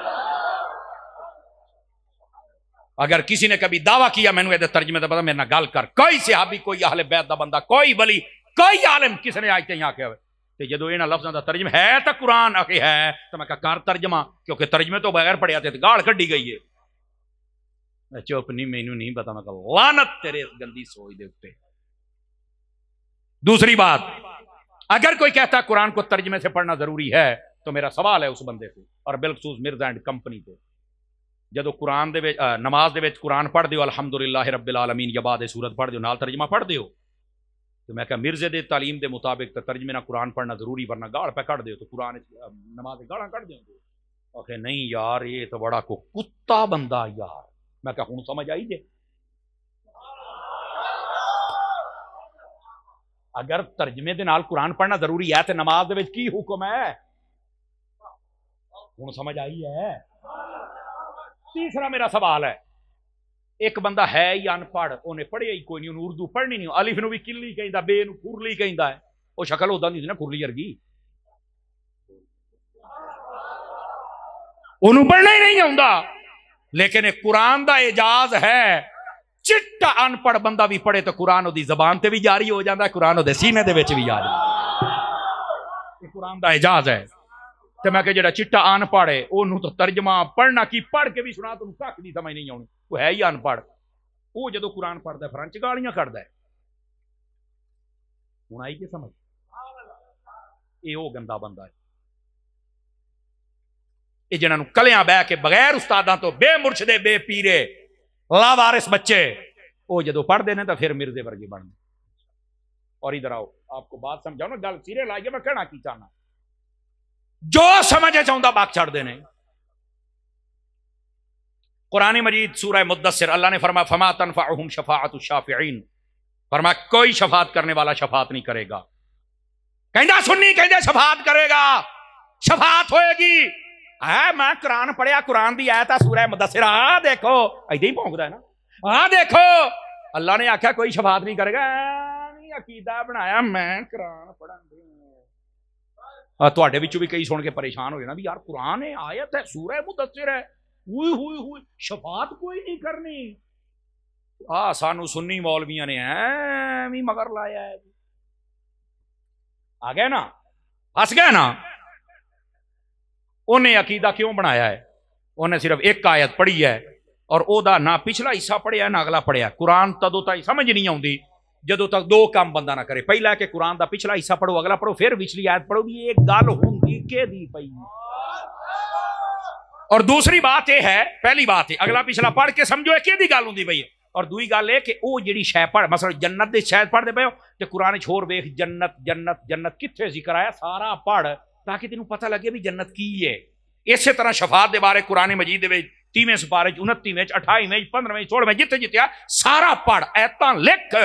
अगर किसी ने कभी दावा किया मैंने ये तर्जमे तो पता मेरे ना गल कर कोई सिहाबी कोई आहल बैत का बंदा कोई बली कोई आलम किसने आज तक यहां के तो जो इन लफ्जों का तर्जम है तो कुरान आके है तो मैं कर तर्जमा क्योंकि तर्जमे तो बगैर पढ़िया थे गाल क्ढी गई है चुप नहीं मैनू नहीं पता मैं लानत तेरे गंदी सोच दे उत्ते दूसरी बात अगर कोई कहता कुरान को तर्जमे से पढ़ना जरूरी है तो मेरा सवाल है उस बंदे को और बिलखसूस मिर्जा एंड कंपनी को जो कुरान दे नमाज दे कुरान पढ़ दो अलहमदुल्ला रबीआलमीन या बाद सूरत पढ़ दो तर्जमा पढ़ दे तो मैं क्या मिर्जे दे तालीम के मुताबिक तो तर्जमे ना कुरान पढ़ना जरूरी वरना गाड़ पे कट दो तो कुरान नमाज गाड़ा कट दो आखे नहीं यार ये तो बड़ा को कुत्ता बंदा यार मैं क्या हूँ समझ आई जे अगर तर्जमे के नाल कुरान पढ़ना जरूरी है तो नमाज की हुक्म है हूं समझ आई है तीसरा मेरा सवाल है एक बंदा है ही अनपढ़ उन्हें पढ़िया ही कोई नहीं उर्दू पढ़नी नहीं अलिफ न भी किली कहें बेनू कुरली कहें वो शकल उदा नहीं ना कुरली अर्गी पढ़ना ही नहीं आता लेकिन कुरान का एजाज है चिट्टा अनपढ़ बंदा भी पढ़े तो कुरान की जबान से भी जारी हो जाता है कुरान सीने के भी जारी कुरान का एजाज है तो मैं जो चिट्टा अनपढ़ है तो तर्जमा पढ़ना की पढ़ के भी सुना तुम कख नहीं समझ नहीं आनी ਉਹ ਹੈ ਹੀ ਅਨਪੜ੍ਹ ਉਹ ਜਦੋਂ ਕੁਰਾਨ ਪੜਦਾ ਫਰਾਂਚ ਗਾਲੀਆਂ ਕੱਢਦਾ ਹੁਣ ਆਈ ਕਿ ਸਮਝ ਇਹ ਉਹ ਗੰਦਾ ਬੰਦਾ ਹੈ ਇਹ ਜਿਹਨਾਂ ਨੂੰ ਕਲਿਆਂ ਬਹਿ ਕੇ ਬਗੈਰ ਉਸਤਾਦਾਂ ਤੋਂ ਬੇਮੁਰਸ਼ਦੇ ਬੇਪੀਰੇ ਲਾਵਾਰਿਸ ਬੱਚੇ ਉਹ ਜਦੋਂ ਪੜਦੇ ਨੇ ਤਾਂ ਫਿਰ ਮਿਰਜ਼ੇ ਵਰਗੇ ਬਣਦੇ ਔਰ ਇਧਰ ਆਓ ਆਪਕੋ ਬਾਤ ਸਮਝਾਉਣਾ ਗੱਲ ਸਿਰੇ ਲਾਈਏ ਮੈਂ ਕਹਿਣਾ ਕੀ ਚਾਹਨਾ ਜੋ ਸਮਝੇ ਚਾਹੁੰਦਾ ਬਾਕ ਛੱਡਦੇ ਨੇ कुरान मजीद सूर मुद्दसर अल्लाह ने फरमा फमा तनफ़ाहम शफ़ात शाफ़ीन फरमा कोई शफात करने वाला शफात नहीं करेगा कहना सुन्नी कहते शफात करेगा शफात होएगी है मैं कुरान पढ़िया कुरान की आयत है सूरह मुदसर आ देखो ऐसे ही भोंगद ना आ देखो अल्लाह ने आख्या कोई शफात नहीं करेगा अकीदा बनाया मैं कुरान पढ़ा थोड़े भी कई सुन के परेशान हो जाए ना भी यार कुरान है आयत है सूरह मुदसर है हुई हुई हुई ਸ਼ਫਾਤ ਕੋਈ ਨਹੀਂ ਕਰਨੀ ਆ ਸਾਨੂੰ ਸੁੰਨੀ ਮੌਲਵੀਆਂ ਨੇ ਐਵੇਂ ਮਗਰ ਲਾਇਆ ਹੈ ਆ ਗਿਆ ਨਾ ਹੱਸ ਗਿਆ ਨਾ ਉਹਨੇ ਅਕੀਦਾ ਕਿਉਂ ਬਣਾਇਆ ਹੈ ਉਹਨੇ ਸਿਰਫ ਇੱਕ ਆਇਤ ਪੜ੍ਹੀ ਹੈ ਔਰ ਉਹਦਾ ਨਾ ਪਿਛਲਾ ਹਿੱਸਾ ਪੜਿਆ ਨਾ ਅਗਲਾ ਪੜਿਆ ਕੁਰਾਨ ਤਦੋਂ ਤਾਈ ਸਮਝ ਨਹੀਂ ਆਉਂਦੀ ਜਦੋਂ ਤੱਕ ਦੋ ਕੰਮ ਬੰਦਾ ਨਾ ਕਰੇ ਪਹਿਲਾ ਕਿ ਕੁਰਾਨ ਦਾ ਪਿਛਲਾ ਹਿੱਸਾ ਪੜੋ ਅਗਲਾ ਪੜੋ ਫਿਰ ਵਿਚਲੀ ਆਇਤ ਪੜੋ ਵੀ ਇਹ ਗੱਲ ਹੁੰਦੀ ਕਿਹਦੀ ਪਈ और दूसरी बात यह है पहली बात है अगला पिछला पढ़ के समझो कि गल होंगी बई और दूई गल है कि वह जी शह पढ़ मसल जन्नत की शायद पढ़ते पे हो तो कुरान छोर वेख जन्नत जन्नत जन्नत कितने जिक्र आया सारा पढ़ ताकि तेन पता लगे भी जन्नत की है इस तरह शफात के बारे कुरानी मजीद तीवें सपारे उनतीवें अठाईवें पंद्रहवें सोलहवें जिते जितया सारा पढ़ ऐत लिख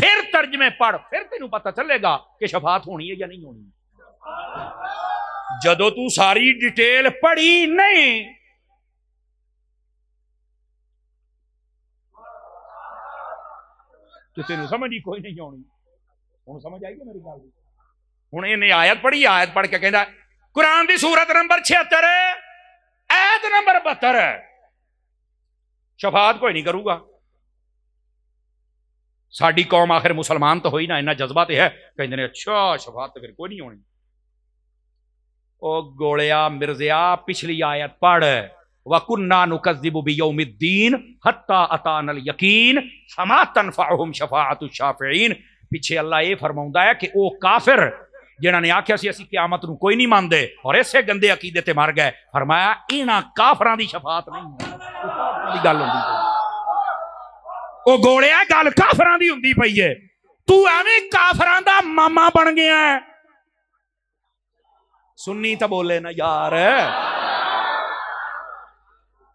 फिर तर्जमे पढ़ फिर तेन पता चलेगा कि शफात होनी है या नहीं होनी है जो तू सारी डिटेल पढ़ी नहीं तो तेन समझ ही कोई नहीं आनी हूं समझ आई मेरी गल हूं इन्हें आयत पढ़ी आयत पढ़ के कहना कुरान की सूरत नंबर छिहत्तर ऐत नंबर बहत्तर शफात कोई नहीं करूंगा साड़ी कौम आखिर मुसलमान तो हो ही ना इना जज्बा तो है कहें अच्छा शफात तो फिर कोई नहीं होनी ओ गोलिया मिर्जिया पिछली आयत पढ़ वकुन्ना नुकजिबू बी हत्ता अतानल यकीन समा तनफाहम शफात शाफीन पिछे अल्लाह ये फरमाऊंदा है कि वह काफिर जिन्होंने आख्या असी क्यामत को कोई नहीं मानते और इसे गंदे अकीदे से मर गए फरमाया इना काफर की शफात नहीं गल वो गोलिया गल काफर की होंगी पई है तू एवें काफर का मामा बन गया है सुन्नी तो बोले ना यार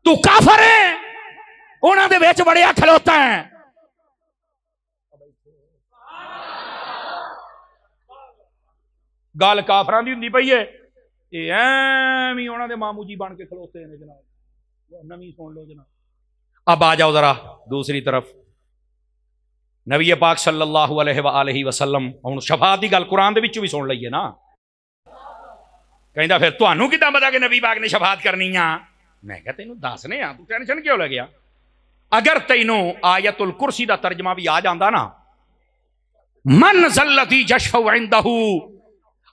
तू काफर है उन्होंने बेच बड़िया खलोता है गल काफर की होंगी पई है उन्होंने मामू जी बन के खलोते हैं जनाब नवी सुन लो जनाब अब आ जाओ जरा दूसरी तरफ नबी पाक सल्लल्लाहु अलैहि वसल्लम हूँ शफात की गल कुरान भी सुन लीए ना ਕਹਿੰਦਾ ਫਿਰ ਤੁਹਾਨੂੰ ਕਿਦਾਂ ਪਤਾ ਕਿ ਨਬੀ ਬਾਗ ਨੇ ਸ਼ਫਾਅਤ ਕਰਨੀ ਆ ਮੈਂ ਕਿਹਾ ਤੈਨੂੰ ਦੱਸ ਨੇ ਆ ਤੂੰ ਟੈਨਸ਼ਨ ਕਿਉਂ ਲੈ ਗਿਆ ਅਗਰ ਤੈਨੂੰ ਆਇਤੁਲ ਕੁਰਸੀ ਦਾ ਤਰਜਮਾ ਵੀ ਆ ਜਾਂਦਾ ਨਾ मन जल्लती जशफू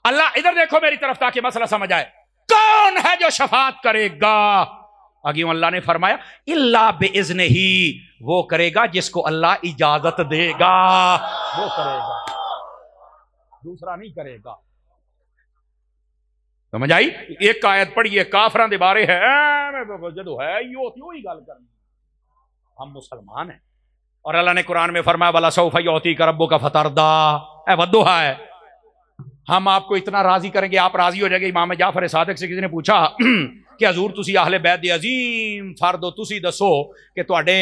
अल्लाह इधर देखो मेरी तरफ ताकि मसला समझ आए कौन है जो शफात करेगा अगे अल्लाह ने फरमाया इल्ला बेजन ही वो करेगा जिसको अल्लाह इजाजत देगा वो करेगा दूसरा नहीं करेगा समझ आई एक आयत पढ़िए काफर के बारे है जो तो है गल कर हम मुसलमान हैं और अल्लाह ने कुरान में फरमाया वाला सौफा योती का रबो का फतरदा ए वो है हम आपको इतना राजी करेंगे आप राजी हो जाएंगे इमाम जाफर सादक से किसी ने पूछा कि हजूर तुम आहले बैद अजीम फर दो दसो कि थोड़े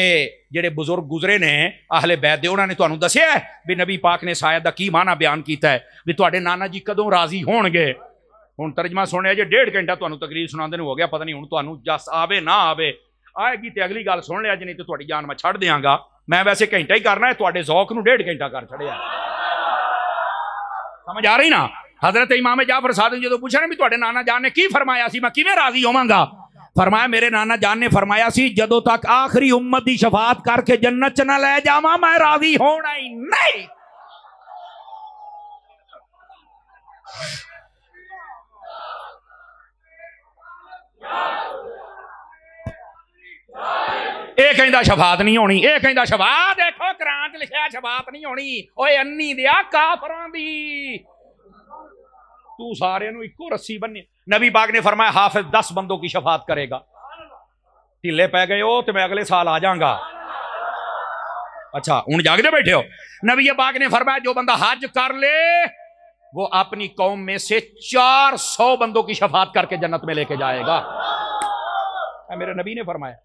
जेडे बुजुर्ग गुजरे ने आहले बैद उन्होंने तहु दसिया भी नबी पाक ने शायद का की माना बयान किया है भी थोड़े नाना जी कदों राजी होगा हूँ तर्जमा सुने जो डेढ़ घंटा तो तकरीर सुना हो गया पता नहीं हूँ जस आए ना आए आएगी तो अगली गल सुन लिया जी नहीं तो जान मैं छड़ देंगा मैं वैसे घंटा ही करना है जौक न डेढ़ घंटा कर छड़े समझ आ रही ना हजरत इमाम जा प्रसाद जो पूछा भी नाना जान ने की फरमाया मैं कि राजी होवगा फरमाया मेरे नाना जान ने फरमाया जो तक आखिरी उम्मत की शफात करके जन्नत न लै जाव मैं राजी होना ही नहीं ਇਹ ਕਹਿੰਦਾ ਸ਼ਫਾਤ ਨਹੀਂ ਹੋਣੀ ਇਹ ਕਹਿੰਦਾ ਸ਼ਫਾਤ ਦੇਖੋ ਕੁਰਾਨ 'ਚ ਲਿਖਿਆ ਸ਼ਫਾਤ ਨਹੀਂ ਹੋਣੀ ਓਏ ਅੰਨੀ ਦਿਆ ਕਾਫਰਾਂ ਦੀ ਤੂੰ ਸਾਰਿਆਂ ਨੂੰ ਇੱਕੋ ਰੱਸੀ ਬੰਨੇ ਨਬੀ ਪਾਕ ਨੇ ਫਰਮਾਇਆ ਹਾਫਿਜ਼ 10 ਬੰਦੋ ਕੀ ਸ਼ਫਾਤ ਕਰੇਗਾ ਢਿੱਲੇ ਪੈ ਗਏ ਹੋ ਤੇ ਮੈਂ ਅਗਲੇ ਸਾਲ ਆ ਜਾਾਂਗਾ अच्छा हूं जागते बैठे हो नबी पाक ने फरमाया जो बंदा हज कर ले वो अपनी कौम में से 400 बंदों की शफात करके जन्नत में लेके जाएगा मेरे नबी ने फरमाया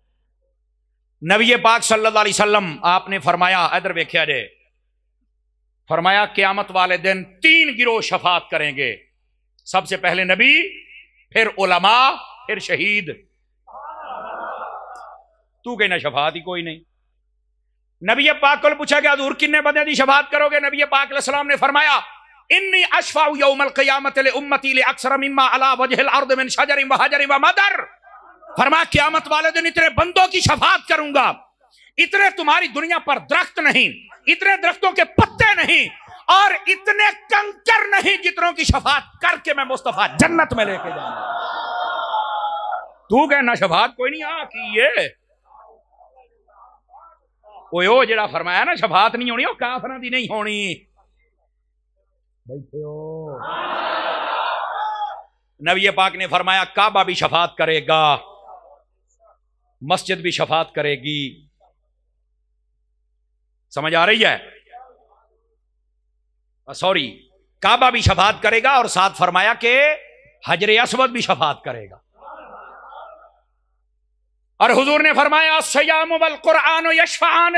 नबी पाक सल्लल्लाहु अलैहि वसल्लम आपने फरमाया इधर वेख्या जे फरमाया क्यामत वाले दिन तीन गिरोह शफात करेंगे सबसे पहले नबी फिर उलमा फिर शहीद तू कहना शफात ही कोई नहीं नबी पाक को पूछा गया दूर किन्ने बंदे की शफात करोगे नबी पाक ने फरमाया इन्नी वाले दिन इतने बंदों की शफात करूंगा इतने तुम्हारी दुनिया पर दरख्त नहीं इतने दरख्तों के पत्ते नहीं और इतने कंकर नहीं जितनों की शफात करके मैं मुस्तफा जन्नत में लेके जाऊंगा तू कहना शफात कोई नहीं आ की ये जरा फरमाया ना शफात नहीं होनी और काफर की नहीं होनी बैठे हो नबी पाक ने फरमाया काबा भी शफात करेगा मस्जिद भी शफात करेगी समझ आ रही है सॉरी काबा भी शफात करेगा और साथ फरमाया के हजर असमद भी शफात करेगा और हुजूर ने फरमाया सयाम कुरान यशफान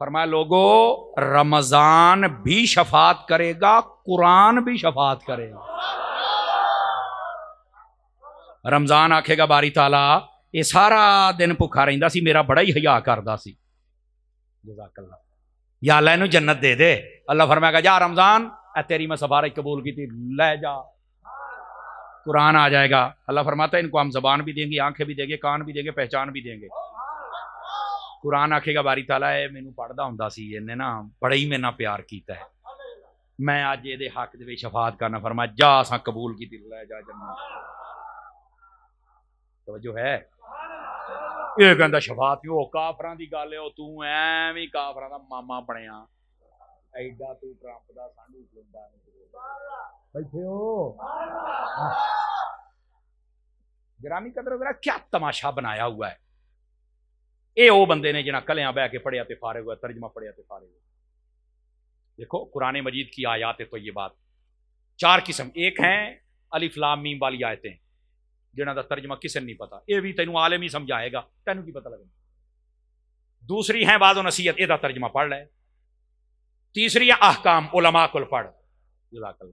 फरमाया लोगो रमज़ान भी शफात करेगा कुरान भी शफात करेगा रमज़ान आखेगा बारी ताला ये सारा दिन भुखा रहा मेरा बड़ा ही हया करता सी जजाकल्ला या लैन जन्नत दे दे अल्लाह फरमाएगा जा रमज़ान ए तेरी मैं सफारत कबूल की थी लै जा कुरान आ जाएगा अल्लाह फरमाता है इनको हम जबान भी देंगे आंखें भी देंगे कान भी देंगे पहचान भी देंगे ਕੁਰਾਨ ਆਖੇਗਾ ਬਾਰੀ ਤਾਲਾ ਹੈ ਮੈਨੂੰ ਪੜਦਾ ਹੁੰਦਾ ਸੀ ਇਹਨੇ ਨਾ ਬੜਾ ਹੀ ਮੇਨਾ ਪਿਆਰ ਕੀਤਾ ਹੈ ਮੈਂ ਅੱਜ ਇਹਦੇ ਹੱਕ ਦੇ ਵਿੱਚ ਸ਼ਫਾਤ ਕਰਨਾ ਫਰਮਾਇਆ ਜਾ ਸਾ ਕਬੂਲ ਕੀਤੀ ਲੈ ਜਾ ਜੰਨਤ ਤਵਜੋ ਹੈ ਇਹ ਕਹਿੰਦਾ ਸ਼ਫਾਤ ਉਹ ਕਾਫਰਾਂ ਦੀ ਗੱਲ ਹੈ ਉਹ ਤੂੰ ਐਵੇਂ ਕਾਫਰਾਂ ਦਾ ਮਾਮਾ ਬਣਿਆ ਐਡਾ ਤੂੰ ਟਰੰਪ ਦਾ ਸਾਂਢੂ ਖੁੰਦਾ ਨਹੀਂ ਬੈਠੇ ਹੋ ਗ੍ਰਾਮੀ ਕਦਰ ਜਰਾ ਕੀ ਤਮਾਸ਼ਾ ਬਣਾਇਆ ਹੋਇਆ ਹੈ ਇਹ बंद ने ਨੇ ਜਿਹੜਾ बह के पढ़िया तो फारे हुआ तर्जमा पढ़िया तो फारे हुआ देखो कुरान मजीद की आयात तो ये बात चार किस्म एक हैं अलिफलाम मीम वाली आयतें जिन्हों का तर्जमा किसी नहीं पता यह भी तेन आलम ही समझाएगा तेन की पता लगेगा दूसरी है बाजो नसीहत यह तर्जमा पढ़ लै तीसरी है आहकाम ओलमा कुल पढ़ जदाकल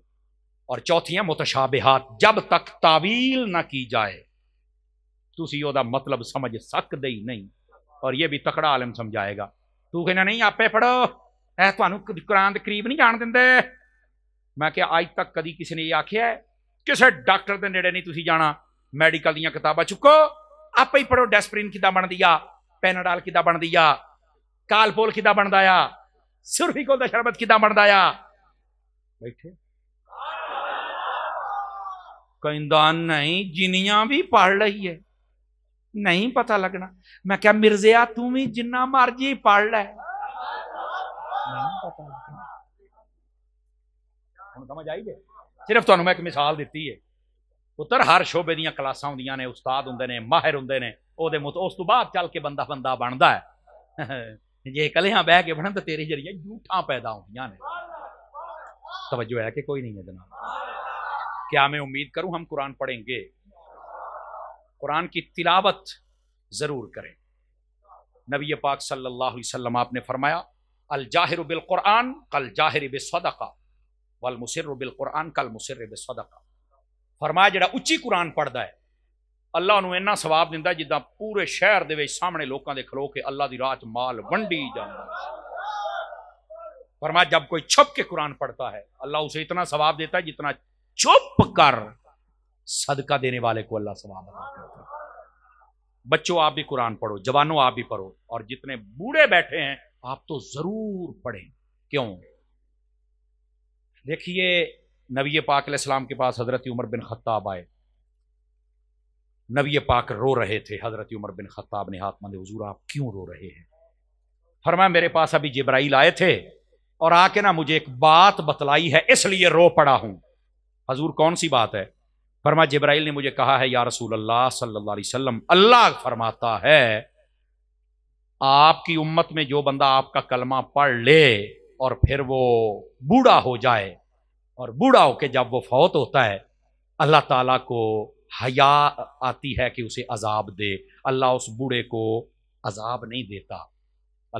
और चौथी है मुतशाबिहात जब तक तावील ना की जाए तो मतलब समझ सकते ही नहीं ਔਰ ਇਹ ਵੀ ਤਕੜਾ ਆਲਮ ਸਮਝਾਏਗਾ ਤੂੰ ਕਹਿੰਦਾ ਨਹੀਂ ਆਪੇ ਪੜੋ ਇਹ ਤੁਹਾਨੂੰ ਕੁਰਾਨ ਦੇ ਕਰੀਬ ਨਹੀਂ ਜਾਣ ਦਿੰਦੇ ਮੈਂ ਕਿਹਾ ਅੱਜ ਤੱਕ ਕਦੀ ਕਿਸੇ ਨੇ ਇਹ ਆਖਿਆ ਕਿਸੇ ਡਾਕਟਰ ਦੇ ਨੇੜੇ ਨਹੀਂ ਤੁਸੀਂ ਜਾਣਾ ਮੈਡੀਕਲ ਦੀਆਂ ਕਿਤਾਬਾਂ ਚੁੱਕੋ ਆਪੇ ਹੀ ਪੜੋ ਡੈਸਪ੍ਰਿਨ ਕਿਦਾਂ ਬਣਦੀ ਆ ਪੈਨਾਡਾਲ ਕਿਦਾਂ ਬਣਦੀ ਆ ਕਾਲਪੋਲ ਕਿਦਾਂ ਬਣਦਾ ਆ ਸੁਰਫੀ ਕੋਲ ਦਾ ਸ਼ਰਬਤ ਕਿਦਾਂ ਬਣਦਾ ਆ ਬੈਠੇ ਕਹਿੰਦਾ ਨਹੀਂ ਜਿੰਨੀਆਂ ਵੀ ਪੜ ਲਈ ਹੈ ਨਹੀਂ ਪਤਾ ਲੱਗਣਾ ਮੈਂ ਕਿਹਾ ਮਿਰਜ਼ਿਆ ਤੂੰ ਵੀ ਜਿੰਨਾ ਮਰਜੀ ਪੜ ਲੈ ਨਹੀਂ ਪਤਾ ਲੱਗਣਾ ਹੁਣ ਸਮਝ ਆਈ ਜੇ ਸਿਰਫ ਤੁਹਾਨੂੰ ਮੈਂ ਇੱਕ ਮਿਸਾਲ ਦਿੱਤੀ ਹੈ ਪੁੱਤਰ ਹਰ ਸ਼ੋਬੇ ਦੀਆਂ ਕਲਾਸਾਂ ਹੁੰਦੀਆਂ ਨੇ ਉਸਤਾਦ ਹੁੰਦੇ ਨੇ ਮਾਹਿਰ ਹੁੰਦੇ ਨੇ ਉਹਦੇ ਮੁਤ ਉਸ ਤੋਂ ਬਾਅਦ ਚੱਲ ਕੇ ਬੰਦਾ ਬੰਦਾ ਬਣਦਾ ਹੈ ਜੇ ਇਕੱਲਿਆਂ ਬਹਿ ਕੇ ਬਣਨ ਤਾਂ ਤੇਰੇ ਜਰੀਏ ਝੂਠਾਂ ਪੈਦਾ ਹੁੰਦੀਆਂ ਨੇ ਤਵੱਜੋ ਹੈ ਕਿ ਕੋਈ ਨਹੀਂ ਹੈ ਜਨਾਬ क्या ਮੈਂ ਉਮੀਦ ਕਰੂੰ ਹਮ ਕੁਰਾਨ पढ़ेंगे कुरान की तिलावत ज़रूर करें नबी पाक सल्लल्लाहु अलैहि वसल्लम आपने फरमाया अल जाहिर बिल कुरान कल जाहिर बेसदका वल मुसर बिल कुरान कल मुसर बेसदका फरमाया जरा उच्ची कुरान पढ़ता है अल्लाह इन्ना ਇੰਨਾ दिता ਦਿੰਦਾ जिदा पूरे शहर सामने लोगों के ਲੋਕਾਂ के अल्लाह की रात माल ਰਾਹ 'ਚ फरमाया जब कोई छुप के कुरान पढ़ता है अल्लाह उसे इतना सवाब देता है जितना चुप कर सदका देने वाले को अल्लाह सवाब अदा बच्चों आप भी कुरान पढ़ो जवानों आप भी पढ़ो और जितने बूढ़े बैठे हैं आप तो ज़रूर पढ़ें क्यों देखिए नबी पाक इस्लाम के पास हज़रत उमर बिन खत्ताब आए नबी पाक रो रहे थे हज़रत उमर बिन खत्ताब ने हाथ मंदे हजूर आप क्यों रो रहे हैं फरमा मेरे पास अभी जिब्राइल आए थे और आके ना मुझे एक बात बतलाई है इसलिए रो पड़ा हूं हजूर कौन सी बात है फरमा जब्राइल ने मुझे कहा है या रसूल अल्लाह सल्ला अल्लाह फरमाता है आपकी उम्मत में जो बंदा आपका कलमा पढ़ ले और फिर वो बूढ़ा हो जाए और बूढ़ा होके जब वो फौत होता है अल्लाह ताला को हया आती है कि उसे अजाब दे अल्लाह उस बूढ़े को अजाब नहीं देता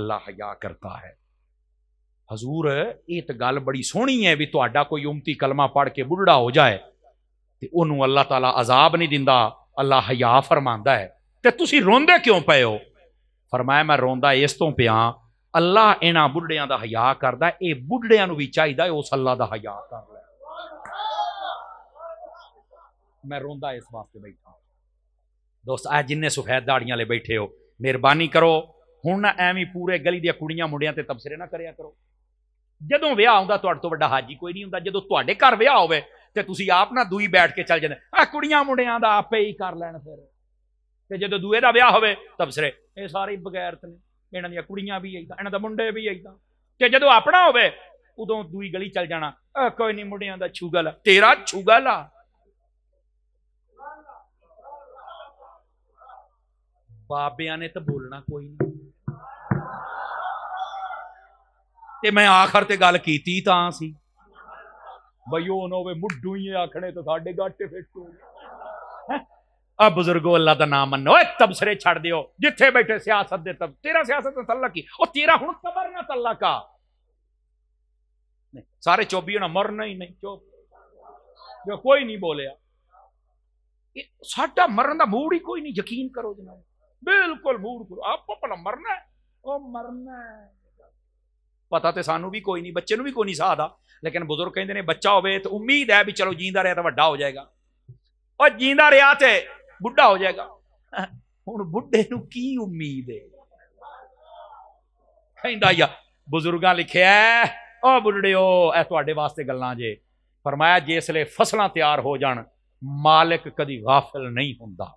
अल्लाह हया करता है हजूर ये तो गल बड़ी सोहनी है भी थोड़ा कोई उमती कलमा पढ़ के बुढ़ा हो जाए ਤੇ ਉਹਨੂੰ ਅੱਲਾਹ ਤਾਲਾ ਅਜ਼ਾਬ ਨਹੀਂ ਦਿੰਦਾ ਅੱਲਾਹ ਹਯਾ ਫਰਮਾਂਦਾ ਹੈ ਤੇ ਤੁਸੀਂ ਰੋਂਦੇ ਕਿਉਂ ਪਏ ਹੋ ਫਰਮਾਇਆ ਮੈਂ ਰੋਂਦਾ ਇਸ ਤੋਂ ਪਿਆ ਅੱਲਾਹ ਇਹਨਾਂ ਬੁੱਢਿਆਂ ਦਾ ਹਯਾ ਕਰਦਾ ਇਹ ਬੁੱਢਿਆਂ ਨੂੰ ਵੀ ਚਾਹੀਦਾ ਉਸ ਅੱਲਾਹ ਦਾ ਹਯਾ ਕਰ ਲੈ मैं रोंदा इस वास्ते बैठा दोस्त आज जिन्ने सफेद दाड़ियां ले बैठे हो मेहरबानी करो हूँ ना एवं पूरे गली दिया कुड़ियां मुंडियां ते तबसरे ना करया करो ਜਦੋਂ ਵਿਆਹ ਆਉਂਦਾ ਤੁਹਾਡੇ ਤੋਂ ਵੱਡਾ ਹਾਜੀ ਕੋਈ ਨਹੀਂ ਹੁੰਦਾ ਜਦੋਂ ਤੁਹਾਡੇ ਘਰ ਵਿਆਹ ਹੋਵੇ ਤੇ ਤੁਸੀਂ ਆਪ ਨਾ ਦੂਈ ਬੈਠ ਕੇ ਚੱਲ ਜਾਂਦੇ ਆ ਕੁੜੀਆਂ ਮੁੰਡਿਆਂ ਦਾ ਆਪੇ ਹੀ ਕਰ ਲੈਣ ਫਿਰ ਤੇ ਜਦੋਂ ਦੂਏ ਦਾ ਵਿਆਹ ਹੋਵੇ ਤਬਸਰੇ ਇਹ ਸਾਰੇ ਬਗੈਰਤ ਨੇ ਇਹਨਾਂ ਦੀਆਂ ਕੁੜੀਆਂ ਵੀ ਇਦਾਂ ਇਹਨਾਂ ਦਾ ਮੁੰਡੇ ਵੀ ਇਦਾਂ ਤੇ ਜਦੋਂ ਆਪਣਾ ਹੋਵੇ ਉਦੋਂ ਦੂਈ ਗਲੀ ਚੱਲ ਜਾਣਾ ਕੋਈ ਨਹੀਂ ਮੁੰਡਿਆਂ ਦਾ ਛੂਗਲ ਤੇਰਾ ਛੂਗਲ ਆ ਬਾਬਿਆਂ ਨੇ ਤਾਂ ਬੋਲਣਾ ਕੋਈ ਨਹੀਂ ਤੇ ਮੈਂ ਆਖਰ ਤੇ ਗੱਲ ਕੀਤੀ ਤਾਂ ਸੀ ਬਯੂਨ ਨੋਵੇ ਮੁੱਢੂ ਹੀ ਆਖਣੇ ਤਾਂ ਸਾਡੇ ਗਾਟੇ ਫਿੱਟ ਹੋ ਆ ਬਜ਼ੁਰਗੋ ਅੱਲਾ ਦਾ ਨਾਮ ਮੰਨੋ ਓਏ ਤਬਸਰੇ ਛੱਡ ਦਿਓ ਜਿੱਥੇ ਬੈਠੇ ਸਿਆਸਤ ਦੇ ਤਬ ਤੇਰਾ ਸਿਆਸਤ ਦਾ ਤਲਕ ਹੀ ਉਹ ਤੇਰਾ ਹੁਣ ਕਬਰ ਨਾ ਤਲਕ ਆ ਸਾਰੇ ਚੋਬੀ ਹੋਣਾ ਮਰਨਾ ਹੀ ਨਹੀਂ ਚੋਬ ਜੋ ਕੋਈ ਨਹੀਂ ਬੋਲਿਆ ਇਹ ਸਾਡਾ ਮਰਨ ਦਾ ਮੂੜ ਹੀ ਕੋਈ ਨਹੀਂ ਯਕੀਨ ਕਰੋ ਜਨਾਬ ਬਿਲਕੁਲ ਮੂੜ ਕਰੋ ਆਪਾਂ ਭਲਾ ਮਰਨਾ ਹੈ ਉਹ ਮਰਨਾ ਹੈ ਪਤਾ ਤੇ ਸਾਨੂੰ ਵੀ ਕੋਈ ਨਹੀਂ ਬੱਚੇ ਨੂੰ ਵੀ ਕੋਈ ਨਹੀਂ ਸਾਦਾ ਲੇਕਿਨ ਬਜ਼ੁਰਗ ਕਹਿੰਦੇ ਨੇ ਬੱਚਾ ਹੋਵੇ ਤਾਂ ਉਮੀਦ ਹੈ ਵੀ ਚਲੋ ਜੀਂਦਾ ਰਿਹਾ ਤਾਂ ਵੱਡਾ ਹੋ ਜਾਏਗਾ ਉਹ ਜੀਂਦਾ ਰਿਹਾ ਤੇ ਬੁੱਢਾ ਹੋ ਜਾਏਗਾ ਹੁਣ ਬੁੱਢੇ ਨੂੰ ਕੀ ਉਮੀਦ ਹੈ ਕਹਿੰਦਾ ਯਾ ਬਜ਼ੁਰਗਾਂ ਲਿਖਿਆ ਉਹ ਬੁੱਢਿਓ ਐ ਤੁਹਾਡੇ ਵਾਸਤੇ ਗੱਲਾਂ ਜੇ ਫਰਮਾਇਆ ਜਿਸਲੇ ਫਸਲਾਂ ਤਿਆਰ ਹੋ ਜਾਣ ਮਾਲਕ ਕਦੀ ਗਾਫਲ ਨਹੀਂ ਹੁੰਦਾ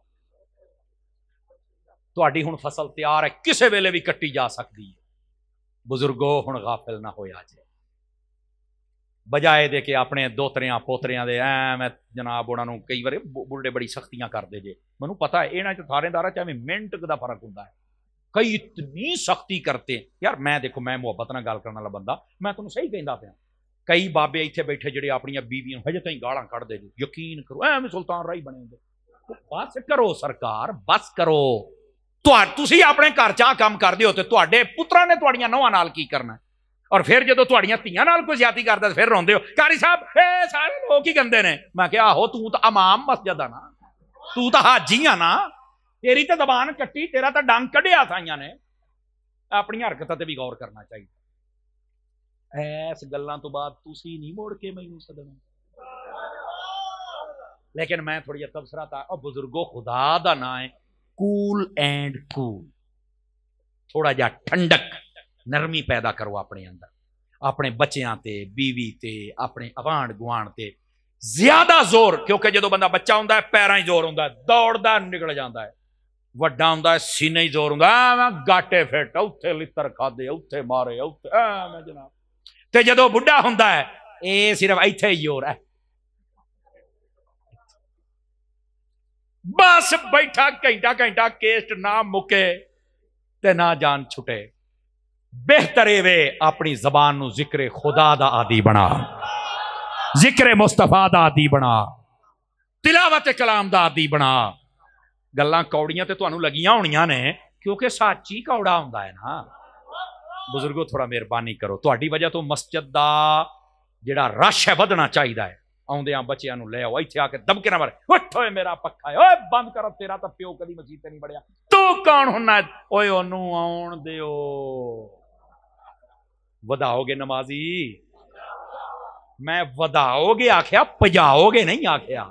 ਤੁਹਾਡੀ ਹੁਣ ਫਸਲ ਤਿਆਰ ਹੈ ਕਿਸੇ ਵੇਲੇ ਵੀ ਕੱਟੀ ਜਾ ਸਕਦੀ ਹੈ ਬਜ਼ੁਰਗੋ ਹੁਣ ਗਾਫਲ ਨਾ ਹੋਇਆ ਜੇ ਬਜਾਏ ਦੇ ਕਿ ਆਪਣੇ ਦੋਤਰਿਆਂ ਪੋਤਰਿਆਂ ਦੇ ਐ ਮੈਂ ਜਨਾਬ ਉਹਨਾਂ ਨੂੰ ਕਈ ਵਾਰ ਬੁੱਢੇ ਬੜੀ ਸਖਤੀਆਂ ਕਰਦੇ ਜੇ ਮੈਨੂੰ ਪਤਾ ਹੈ ਇਹਨਾਂ ਚ ਥਾਰੇਦਾਰਾ ਚ ਐਵੇਂ ਮਿੰਟ ਦਾ ਫਰਕ ਹੁੰਦਾ ਹੈ ਕਈ ਇਤਨੀ ਸਖਤੀ ਕਰਤੇ ਯਾਰ ਮੈਂ ਦੇਖੋ ਮੈਂ ਮੁਹੱਬਤ ਨਾਲ ਗੱਲ ਕਰਨ ਵਾਲਾ ਬੰਦਾ ਮੈਂ ਤੁਹਾਨੂੰ ਸਹੀ ਕਹਿੰਦਾ ਪਿਆ ਕਈ ਬਾਬੇ ਇੱਥੇ ਬੈਠੇ ਜਿਹੜੇ ਆਪਣੀਆਂ ਬੀਵੀਆਂ ਹਜੇ ਤਾਈਂ ਗਾਲਾਂ ਕੱਢਦੇ ਜੀ ਯਕੀਨ ਕਰੋ ਐਵੇਂ ਸੁਲਤਾਨ ਰਾਈ ਬਣੇਗੇ ਬਸ ਕਰੋ ਸਰਕਾਰ ਬਸ ਕਰੋ ਤੁਹਾ ਤੁਸੀਂ ਆਪਣੇ ਘਰ 'ਚ ਆ ਕੰਮ ਕਰਦੇ ਹੋ ਤੇ ਤੁਹਾਡੇ ਪੁੱਤਰਾਂ ਨੇ ਤੁਹਾਡੀਆਂ ਨੌਵਾਂ ਨਾਲ ਕੀ ਕਰਨਾ ਔਰ ਫਿਰ ਜਦੋਂ ਤੁਹਾਡੀਆਂ ਧੀਆਂ ਨਾਲ ਕੋਈ ਜ਼ਿਆਦੀ ਕਰਦਾ ਫਿਰ ਰੋਂਦੇ ਹੋ ਕਾਰੀ ਸਾਹਿਬ ਇਹ ਸਾਰੇ ਲੋਕ ਹੀ ਗੰਦੇ ਨੇ ਮੈਂ ਕਿਹਾ ਆਹੋ ਤੂੰ ਤਾਂ ਇਮਾਮ ਮਸਜਿਦ ਆ ਨਾ ਤੂੰ ਤਾਂ ਹਾਜੀ ਆ ਨਾ ਤੇਰੀ ਤਾਂ ਜ਼ਬਾਨ ਕੱਟੀ ਤੇਰਾ ਤਾਂ ਡੰਗ ਕੱਢਿਆ ਸਾਈਆਂ ਨੇ ਆਪਣੀਆਂ ਹਰਕਤਾਂ ਤੇ ਵੀ ਗੌਰ ਕਰਨਾ ਚਾਹੀਦਾ ਐਸ ਗੱਲਾਂ ਤੋਂ ਬਾਅਦ ਤੁਸੀਂ ਨਹੀਂ ਮੋੜ ਕੇ ਮੈਨੂੰ ਸਦਣਾ ਲੇਕਿਨ ਮੈਂ ਥੋੜੀ ਜਿਹੀ ਤਬਸਰਾ ਤਾਂ ਉਹ ਬਜ਼ੁਰਗੋ ਖੁਦਾ ਦਾ ਨਾਂ ਹੈ कूल एंड कूल ਥੋੜਾ ਜਿਹਾ ਠੰਡਕ ਨਰਮੀ ਪੈਦਾ ਕਰੋ ਆਪਣੇ ਅੰਦਰ ਆਪਣੇ ਬੱਚਿਆਂ ਤੇ بیوی ਤੇ ਆਪਣੇ ਆਵਾਂਡ ਗਵਾਂਡ ਤੇ ਜ਼ਿਆਦਾ ਜ਼ੋਰ ਕਿਉਂਕਿ ਜਦੋਂ ਬੰਦਾ ਬੱਚਾ ਹੁੰਦਾ ਹੈ ਪੈਰਾਂ 'ਚ ਜ਼ੋਰ ਹੁੰਦਾ ਹੈ ਦੌੜਦਾ ਨਿਕਲ ਜਾਂਦਾ ਹੈ ਵੱਡਾ ਹੁੰਦਾ ਹੈ ਸੀਨੇ 'ਚ ਜ਼ੋਰ ਹੁੰਦਾ ਐਵੇਂ ਗਾਟੇ ਫਿੱਟ ਉੱਥੇ ਲਿੱਤਰ ਖਾਦੇ ਉੱਥੇ ਮਾਰੇ ਉੱਥੇ ਐਵੇਂ ਜਨਾਬ ਤੇ ਜਦੋਂ ਬੁੱਢਾ ਹੁੰਦਾ ਹੈ ਇਹ ਸਿਰਫ ਇੱਥੇ ਹੀ ਜ਼ੋਰ ਹੈ बस बैठा घंटा घंटा केस्ट ना मुके ते ना जान छुटे बेहतरे वे अपनी जबान जिक्रे खुदा दा आदि बना जिक्रे मुस्तफा दा आदि बना तिलावत कलाम दा आदि बना गल् कौड़िया तो लगिया होनिया ने क्योंकि साची कौड़ा होंगे है ना बुजुर्गो थोड़ा मेहरबानी करो थी तो वजह तो मस्जिद का जोड़ा रश है बदना चाहिए है ਆਉਂਦਿਆਂ ਬੱਚਿਆਂ ਨੂੰ ਲੈ ਆਓ ਇੱਥੇ ਆ ਕੇ ਦਬਕੇ ਨਾ ਮਾਰੇ ਓਏ ਮੇਰਾ ਪੱਖਾ ਓਏ ਬੰਦ ਕਰ ਤੇਰਾ ਤਾਂ ਪਿਓ ਕਦੀ ਮਸਜਿਦ ਤੇ ਨਹੀਂ ਬੜਿਆ ਤੂੰ ਕੌਣ ਹੁੰਨਾ ਓਏ ਉਹਨੂੰ ਆਉਣ ਦਿਓ ਵਧਾਓਗੇ ਨਮਾਜ਼ੀ ਮੈਂ ਵਧਾਓਗੇ ਆਖਿਆ ਪਜਾਓਗੇ ਨਹੀਂ ਆਖਿਆ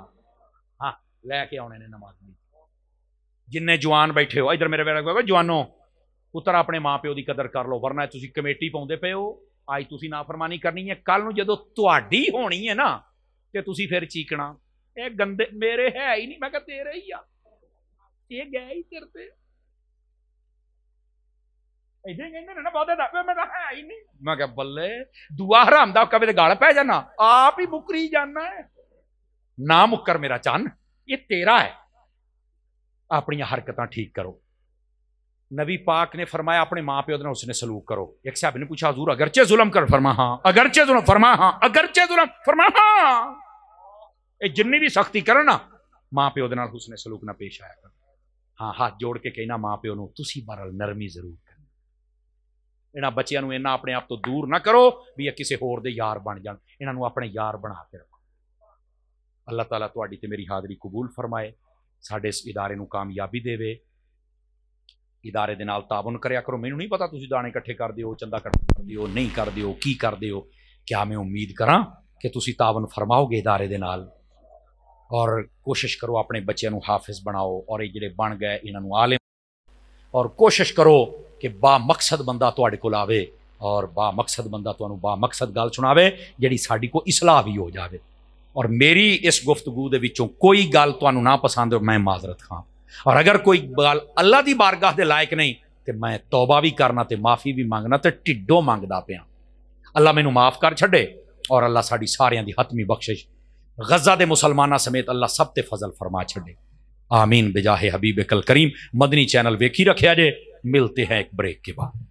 ਹਾਂ ਲੈ ਕੇ ਆਉਣੇ ਨੇ ਨਮਾਜ਼ੀ ਜਿੰਨੇ ਜਵਾਨ ਬੈਠੇ ਹੋ ਇਧਰ ਮੇਰੇ ਵੇਲੇ ਜਵਾਨੋ ਪੁੱਤਰ ਆਪਣੇ ਮਾਪਿਓ ਦੀ ਕਦਰ ਕਰ ਲਓ ਵਰਨਾ ਤੁਸੀਂ ਕਮੇਟੀ ਪਾਉਂਦੇ ਪਏ ਹੋ ਅੱਜ ਤੁਸੀਂ ਫਰਮਾਨੀ ਕਰਨੀ ਹੈ ਕੱਲ ਨੂੰ ਜਦੋਂ ਤੁਹਾਡੀ ਹੋਣੀ ਹੈ ਨਾ ਤੇ ਤੁਸੀਂ ਫਿਰ ਚੀਕਣਾ ਇਹ ਗੰਦੇ ਮੇਰੇ ਹੈ ਹੀ ਨਹੀਂ ਮੈਂ ਕਿਹਾ ਤੇਰੇ ਹੀ ਆ ਇਹ ਗਿਆ ਹੀ ਤੇਰੇ ਤੇ ਇਦਾਂ ਕਹਿੰਦੇ ਨੇ ਨਾ ਬਹੁਤੇ ਦਾਪੇ ਮੈਂ ਤਾਂ ਹੈ ਹੀ ਨਹੀਂ ਮੈਂ ਕਿਹਾ ਬੱਲੇ ਦੁਆ ਹਰਾਮ ਦਾ ਕਵੇ ਤੇ ਗਾਲ ਪੈ ਜਾਣਾ ਆਪ ਹੀ ਮੁਕਰੀ ਜਾਣਾ ਹੈ ਨਾ ਮੁੱਕਰ ਮੇਰਾ ਚੰਨ ਇਹ ਤੇਰਾ ਹੈ ਆਪਣੀਆਂ ਹਰਕਤਾਂ ठीक करो नबी पाक ने फरमाया अपने माँ प्यो ने उसने सलूक करो एक साहब ने पूछा हजूर अगरचे जुलम कर फरमा हाँ अगरचे जुलम फरमा हाँ अगरचे जुलम फरमा हाँ ਇਹ ਜਿੰਨੀ ਵੀ ਸਖਤੀ ਕਰਨ ਨਾ ਮਾਂ ਪਿਓ ਦੇ ਨਾਲ ਹੁਸਨੇ ਸਲੂਕ ਨਾਲ ਪੇਸ਼ ਆਇਆ ਕਰ ਹਾਂ ਹੱਥ ਜੋੜ ਕੇ ਕਹਿਣਾ ਮਾਂ ਪਿਓ ਨੂੰ ਤੁਸੀਂ ਬਰਲ ਨਰਮੀ ਜ਼ਰੂਰ ਕਰਨੀ ਇਹਨਾਂ ਬੱਚਿਆਂ ਨੂੰ ਇਹਨਾਂ ਆਪਣੇ ਆਪ ਤੋਂ ਦੂਰ ਨਾ ਕਰੋ ਵੀ ਇਹ ਕਿਸੇ ਹੋਰ ਦੇ ਯਾਰ ਬਣ ਜਾਣ ਇਹਨਾਂ ਨੂੰ ਆਪਣੇ ਯਾਰ ਬਣਾ ਕੇ ਰੱਖੋ ਅੱਲਾਹ ਤਾਲਾ ਤੁਹਾਡੀ ਤੇ ਮੇਰੀ ਹਾਜ਼ਰੀ ਕਬੂਲ ਫਰਮਾਏ ਸਾਡੇ ਇਸ ادارے ਨੂੰ ਕਾਮਯਾਬੀ ਦੇਵੇ ਇਦਾਰੇ ਦੇ ਨਾਲ ਤਾਬਨ ਕਰਿਆ ਕਰੋ ਮੈਨੂੰ ਨਹੀਂ ਪਤਾ ਤੁਸੀਂ ਦਾਣੇ ਇਕੱਠੇ ਕਰਦੇ ਹੋ ਚੰਦਾ ਕਰਦੇ ਹੋ ਨਹੀਂ ਕਰਦੇ ਹੋ ਕੀ ਕਰਦੇ ਹੋ ਕਿਆ ਮੈਂ ਉਮੀਦ ਕਰਾਂ ਕਿ ਤੁਸੀਂ ਤਾਬਨ ਫਰਮਾਓਗੇ ਇਦਾਰੇ ਦੇ ਨਾਲ ਔਰ ਕੋਸ਼ਿਸ਼ ਕਰੋ ਆਪਣੇ ਬੱਚਿਆਂ ਨੂੰ ਹਾਫਿਜ਼ ਬਣਾਓ ਔਰ ਇਹ ਜਿਹੜੇ ਬਣ ਗਏ ਇਹਨਾਂ ਨੂੰ ਆਲਮ ਔਰ ਕੋਸ਼ਿਸ਼ ਕਰੋ ਕਿ ਬਾ ਮਕਸਦ ਬੰਦਾ ਤੁਹਾਡੇ ਕੋਲ ਆਵੇ ਔਰ ਬਾ ਮਕਸਦ ਬੰਦਾ ਤੁਹਾਨੂੰ ਬਾ ਮਕਸਦ ਗੱਲ ਸੁਣਾਵੇ ਜਿਹੜੀ ਸਾਡੀ ਕੋ ਇਸਲਾਹ ਵੀ ਹੋ ਜਾਵੇ ਔਰ ਮੇਰੀ ਇਸ ਗੁਫ਼ਤਗੂ ਦੇ ਵਿੱਚੋਂ ਕੋਈ ਗੱਲ ਤੁਹਾਨੂੰ ਨਾ ਪਸੰਦ ਹੋ ਮੈਂ ਮਾਜ਼ਰਤ ਖਾਂ ਔਰ ਅਗਰ ਕੋਈ ਗੱਲ ਅੱਲਾ ਦੀ ਬਾਰਗਾਹ ਦੇ ਲਾਇਕ ਨਹੀਂ ਤੇ ਮੈਂ ਤੌਬਾ ਵੀ ਕਰਨਾ ਤੇ ਮਾਫੀ ਵੀ ਮੰਗਣਾ ਤੇ ਢਿੱਡੋਂ ਮੰਗਦਾ ਪਿਆ ਅੱਲਾ ਮੈਨੂੰ ਮਾਫ ਕਰ ਛੱਡੇ ਔਰ ਅੱਲਾ ਸਾਡੀ ਸਾਰਿਆਂ ਦੀ ਹਤਮੀ ਬਖਸ਼ਿਸ਼ गजा दे मुसलमाना समेत अल्लाह सब ते फजल फरमा छे आमीन बिजाहे हबीब कल करीम मदनी चैनल वेखी रखे जे मिलते हैं एक ब्रेक के बाद